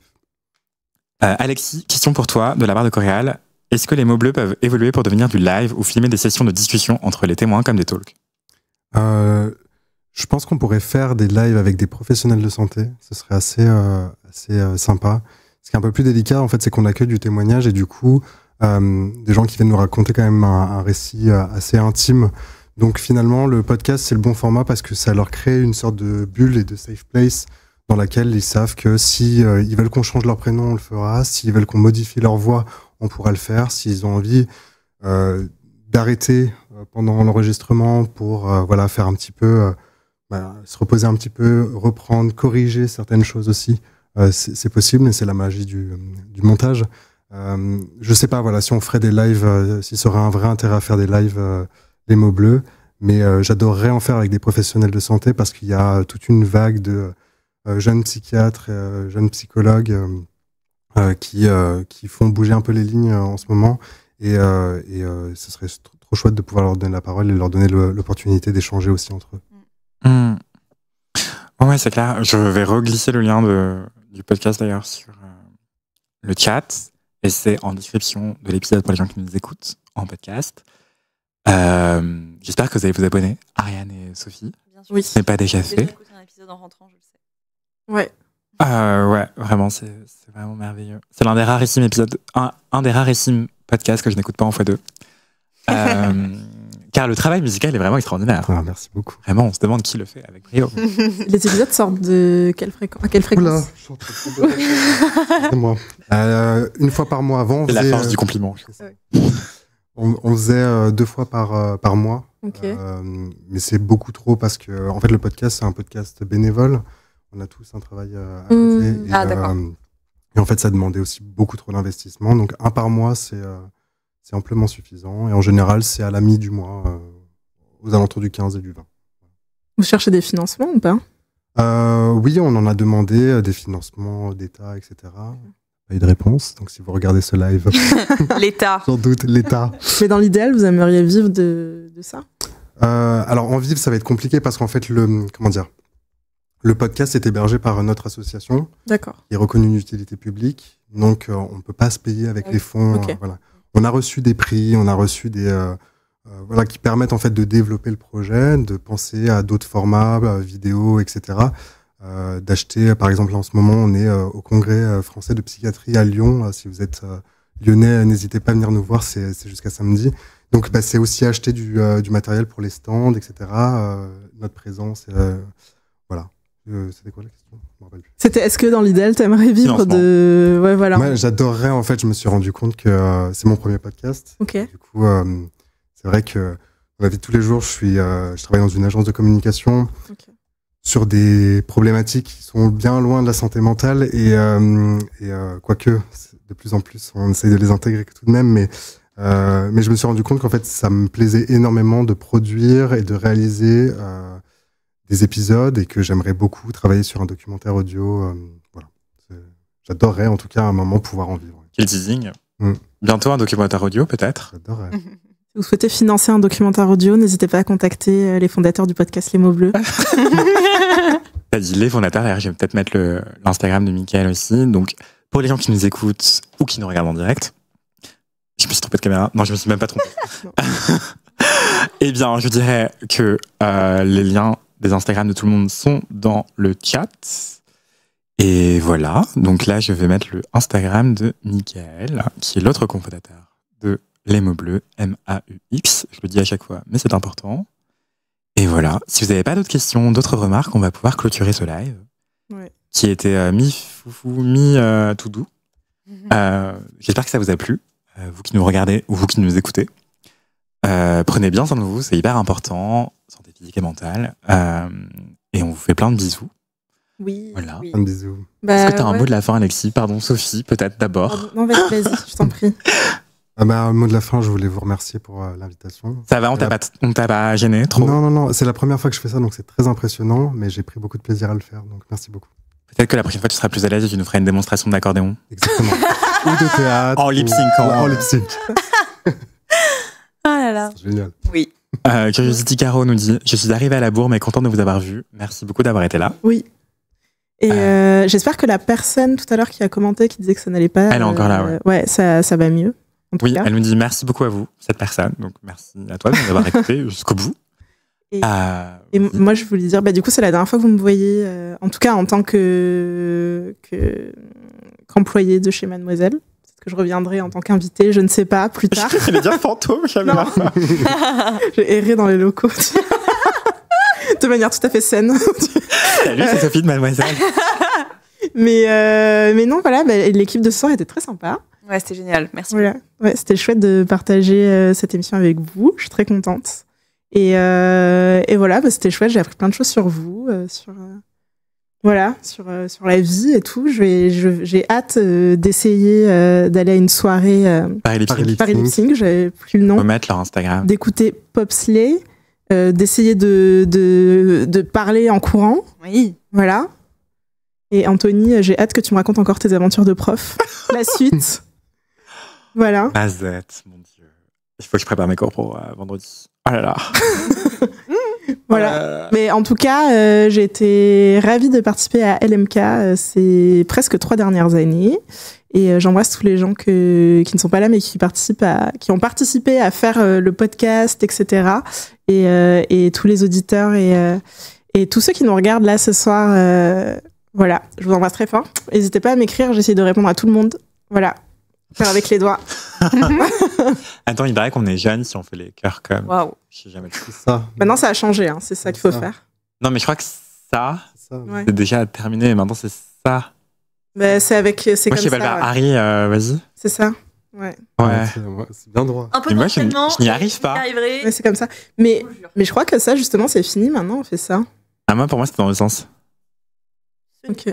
euh, Alexis, question pour toi de la barre de Coréal. Est-ce que les mots bleus peuvent évoluer pour devenir du live ou filmer des sessions de discussion entre les témoins comme des talks euh, Je pense qu'on pourrait faire des lives avec des professionnels de santé. Ce serait assez, euh, assez sympa. Ce qui est un peu plus délicat, en fait, c'est qu'on accueille du témoignage et du coup, des gens qui viennent nous raconter quand même un récit assez intime. Donc finalement, le podcast, c'est le bon format parce que ça leur crée une sorte de bulle et de safe place dans laquelle ils savent que si euh, ils veulent qu'on change leur prénom, on le fera. S'ils veulent qu'on modifie leur voix, on pourra le faire. S'ils ont envie euh, d'arrêter euh, pendant l'enregistrement pour voilà faire un petit peu, bah, se reposer un petit peu, reprendre, corriger certaines choses aussi, c'est possible. mais c'est la magie du, montage. je sais pas voilà si on ferait des lives, s'il serait un vrai intérêt à faire des lives les mots bleus. Mais j'adorerais en faire avec des professionnels de santé parce qu'il y a toute une vague de euh, jeunes psychiatres, et, euh, jeunes psychologues euh, qui, qui font bouger un peu les lignes en ce moment. Et, ce serait trop chouette de pouvoir leur donner la parole et leur donner l'opportunité d'échanger aussi entre eux. Mm. Mm. Ouais, oui, c'est clair. Je vais reglisser le lien du podcast d'ailleurs sur le chat. Et c'est en description de l'épisode pour les gens qui nous écoutent en podcast. J'espère que vous allez vous abonner, Ariane et Sophie. Bien sûr. Oui. Ce n'est pas déjà fait. un épisode en rentrant, je le sais. Ouais. Euh, ouais, vraiment, c'est vraiment merveilleux. C'est l'un des rarissimes épisodes, un, des rarissimes podcasts que je n'écoute pas en fois 2 euh, car le travail musical est vraiment extraordinaire. Ah, merci beaucoup. Vraiment, on se demande qui le fait avec Rio. Les épisodes sortent de quelle fréquence À quelle fréquence moi. Euh, une fois par mois avant. C'est la force du compliment. On, faisait deux fois par, par mois. mais c'est beaucoup trop parce que, en fait, le podcast, c'est un podcast bénévole on a tous un travail euh, à mmh. côté. Et, ah, euh, et, en fait, ça demandait aussi beaucoup trop d'investissement. Donc, un par mois, c'est euh, amplement suffisant. Et en général, c'est à la mi du mois, aux alentours du 15 et du 20. Vous cherchez des financements ou pas Oui, on en a demandé des financements d'État, etc. Pas eu de réponse. Donc, si vous regardez ce live, l'État. Sans doute, l'État. Mais dans l'idéal, vous aimeriez vivre de, de ça Alors, en vivre, ça va être compliqué parce qu'en fait, le. Comment dire le podcast est hébergé par notre association. D'accord. il est reconnu d'utilité publique. Donc, euh, on ne peut pas se payer avec les fonds. Euh, on a reçu des prix, on a reçu des. Euh, voilà, qui permettent en fait de développer le projet, de penser à d'autres formats, vidéos, etc. d'acheter, par exemple, en ce moment, on est au congrès français de psychiatrie à Lyon. si vous êtes lyonnais, n'hésitez pas à venir nous voir, c'est jusqu'à samedi. Donc, bah, c'est aussi acheter du, matériel pour les stands, etc. notre présence, voilà. Euh, c'était quoi la question C'était est-ce que dans l'idéal, tu aimerais vivre de. Ouais, voilà. Moi, j'adorerais, en fait, je me suis rendu compte que euh, c'est mon premier podcast. Ok. Du coup, euh, c'est vrai que dans la vie tous les jours, je, suis, je travaille dans une agence de communication sur des problématiques qui sont bien loin de la santé mentale et, quoique, de plus en plus, on essaie de les intégrer tout de même, mais. mais je me suis rendu compte qu'en fait, ça me plaisait énormément de produire et de réaliser des épisodes et que j'aimerais beaucoup travailler sur un documentaire audio. Euh, j'adorerais en tout cas à un moment pouvoir en vivre. Quel teasing mm. Bientôt un documentaire audio peut-être J'adorerais. Si vous souhaitez financer un documentaire audio, n'hésitez pas à contacter euh, les fondateurs du podcast Les mots bleus. T'as dit les fondateurs, je vais peut-être mettre l'Instagram de Mickaël aussi. Donc pour les gens qui nous écoutent ou qui nous regardent en direct, je me suis trompé de caméra. Non, je me suis même pas trompé. eh bien, je dirais que euh, les liens les Instagrams de tout le monde sont dans le chat. Et voilà, donc là je vais mettre le Instagram de Michael, qui est l'autre confondateur de Les mots bleus, M-A-U-X, je le dis à chaque fois, mais c'est important. Et voilà, si vous n'avez pas d'autres questions, d'autres remarques, on va pouvoir clôturer ce live, qui était euh, mi-foufou, mi-tout euh, doux. Mm-hmm. Euh, j'espère que ça vous a plu, euh, vous qui nous regardez ou vous qui nous écoutez. Euh, prenez bien soin de vous, c'est hyper important. Santé physique et mentale. Euh, et on vous fait plein de bisous. Oui. Voilà. de Un bisou. Bah, Est-ce que tu as un mot de la fin, Alexis Pardon, Sophie, peut-être d'abord. Non, vas-y, je t'en prie. Ah bah, mot de la fin, je voulais vous remercier pour euh, l'invitation. Ça va, on t'a pas, gêné trop Non, non, non, c'est la première fois que je fais ça, donc c'est très impressionnant, mais j'ai pris beaucoup de plaisir à le faire, donc merci beaucoup. Peut-être que la prochaine fois, tu seras plus à l'aise et tu nous feras une démonstration d'accordéon. Exactement. ou de théâtre. En lip En, en lip-sync. Ah là là. génial. Oui. Euh, Curiosity Caro nous dit Je suis arrivée à la bourre, mais contente de vous avoir vu. Merci beaucoup d'avoir été là. Oui. Et euh. Euh, j'espère que la personne tout à l'heure qui a commenté, qui disait que ça n'allait pas. Elle est encore là, ouais. Euh, ouais, ça, ça va mieux. En tout oui, elle nous dit merci beaucoup à vous, cette personne. Donc merci à toi de nous avoir écouté jusqu'au bout. Et, moi, je voulais dire, bah, du coup, c'est la dernière fois que vous me voyez, en tout cas en tant que que de chez Mademoiselle que je reviendrai en tant qu'invité, je ne sais pas, plus tard. Je dire fantôme, j'avais J'ai erré dans les locaux. de manière tout à fait saine. Salut, c'est Sophie de Mademoiselle. mais, euh, mais non, voilà, bah, l'équipe de ce était très sympa. Ouais, c'était génial, merci. Ouais, c'était chouette de partager euh, cette émission avec vous, je suis très contente. Et, euh, et voilà, bah, c'était chouette, j'ai appris plein de choses sur vous, sur voilà, sur, euh, sur la vie et tout. J'ai hâte euh, d'essayer euh, d'aller à une soirée Paris Lip Paris j'avais plus le nom. mettre leur Instagram. D'écouter Popsley, d'essayer de, de, parler en courant. Oui. Voilà. Et Anthony, j'ai hâte que tu me racontes encore tes aventures de prof. la suite. Voilà. mon Dieu. Il faut que je prépare mes cours pour vendredi. Oh là là. Voilà. Euh, mais en tout cas, euh, j'ai été ravie de participer à LMK euh, ces presque trois dernières années. Et j'embrasse tous les gens qui ne sont pas là, mais qui, participent qui ont participé à faire le podcast, etc. Et, tous les auditeurs et, et tous ceux qui nous regardent là ce soir. voilà, je vous embrasse très fort. N'hésitez pas à m'écrire, j'essaie de répondre à tout le monde. Voilà. Faire avec les doigts. Attends, il paraît qu'on est jeune si on fait les cœurs comme. Waouh. sais jamais tout ça. Maintenant, ça a changé. Hein. C'est ça qu'il faut faire. Non, mais je crois que ça, c'est déjà terminé. maintenant, c'est ça. Mais ben, c'est avec. C'est Moi, je pas Harry, euh, vas-y. C'est ça. Ouais. Ouais. C'est bien droit. moi, je, n'y arrive pas. Mais c'est comme ça. Mais, je mais je crois que ça, justement, c'est fini maintenant. On fait ça. Ah, moi, pour moi, c'était dans le sens. Ok.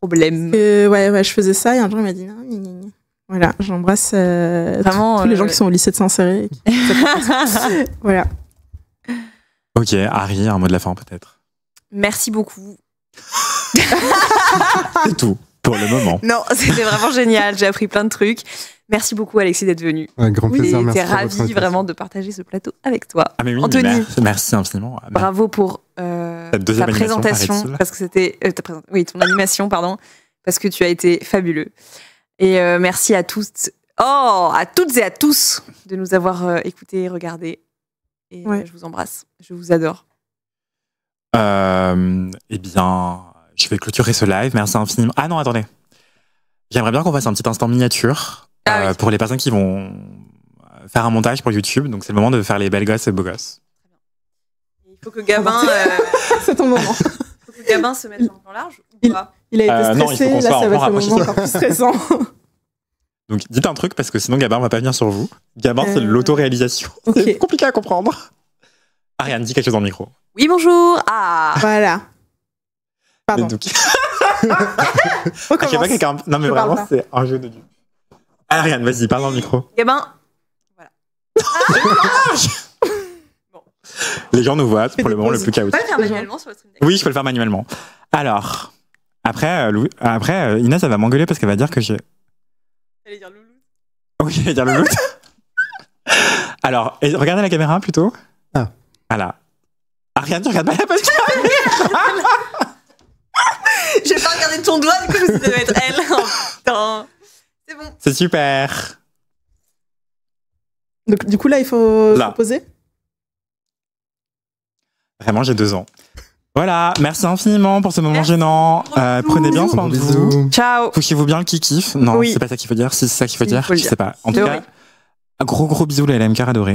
Problème. ouais, ouais, je faisais ça et un jour, il m'a dit non, voilà, j'embrasse euh, Vraiment, tous les euh, gens qui sont au lycée de Saint-Céré. voilà. Ok, Harry, un mot de la fin peut-être. Merci beaucoup. c'est tout pour le moment. Non, c'était vraiment génial. J'ai appris plein de trucs. Merci beaucoup, Alexis, d'être venu. Un grand plaisir. merci J'étais ravie vraiment de partager ce plateau avec toi. Ah, Anthony, merci, infiniment. Bravo pour euh, ta présentation, parce que c'était euh, oui ton animation, pardon, parce que tu as été fabuleux. Et euh, merci à tous, oh, à toutes et à tous de nous avoir euh, écoutés et regardés. Euh, je vous embrasse, je vous adore. eh bien, je vais clôturer ce live. Merci infiniment. Ah non, attendez. J'aimerais bien qu'on fasse un petit instant miniature ah pour les personnes qui vont faire un montage pour YouTube. Donc c'est le moment de faire les belles gosses et beaux gosses. Il faut que Gabin. c'est ton moment. Il faut que Gabin se mette en plan large ou pas il a été stressé, euh, non, il faut là, ça va être le moment encore plus stressant. Donc dites un truc parce que sinon Gabin va pas venir sur vous. Gabin, c'est de euh, l'autoréalisation. Okay. C'est compliqué à comprendre. Ariane, dis quelque chose dans le micro. Oui, bonjour. Ah Voilà. Pardon. Donc... à ah, pas quelqu'un... Non, mais vraiment, c'est un jeu de Dieu. Ariane, vas-y, parle dans le micro. Gabin. Voilà. Ah bon. Les gens nous voient, pour le moment, le plus chaotique. Tu peux le faire manuellement sur votre stream Oui, je peux le faire manuellement. Alors. Après, euh, Après euh, Inès, elle va m'engueuler parce qu'elle va dire que j'ai. va dire Loulou. Oui, j'allais dire Loulou. Alors, regardez la caméra plutôt. Ah. Voilà. Ah regarde, tu regardes pas la poste J'ai pas regardé ton doigt, du coup, ça devait être elle. Oh, C'est bon. C'est super. Donc, du coup, là, il faut, se poser. Vraiment, j'ai deux ans. Voilà, merci infiniment pour ce moment gênant. Euh, prenez bien soin de vous. Ciao. Couchez-vous bien le kiffe. Non, c'est pas ça qu'il faut dire. Si c'est ça qu'il faut dire, je sais pas. En tout cas, gros gros bisous les LMK adorés.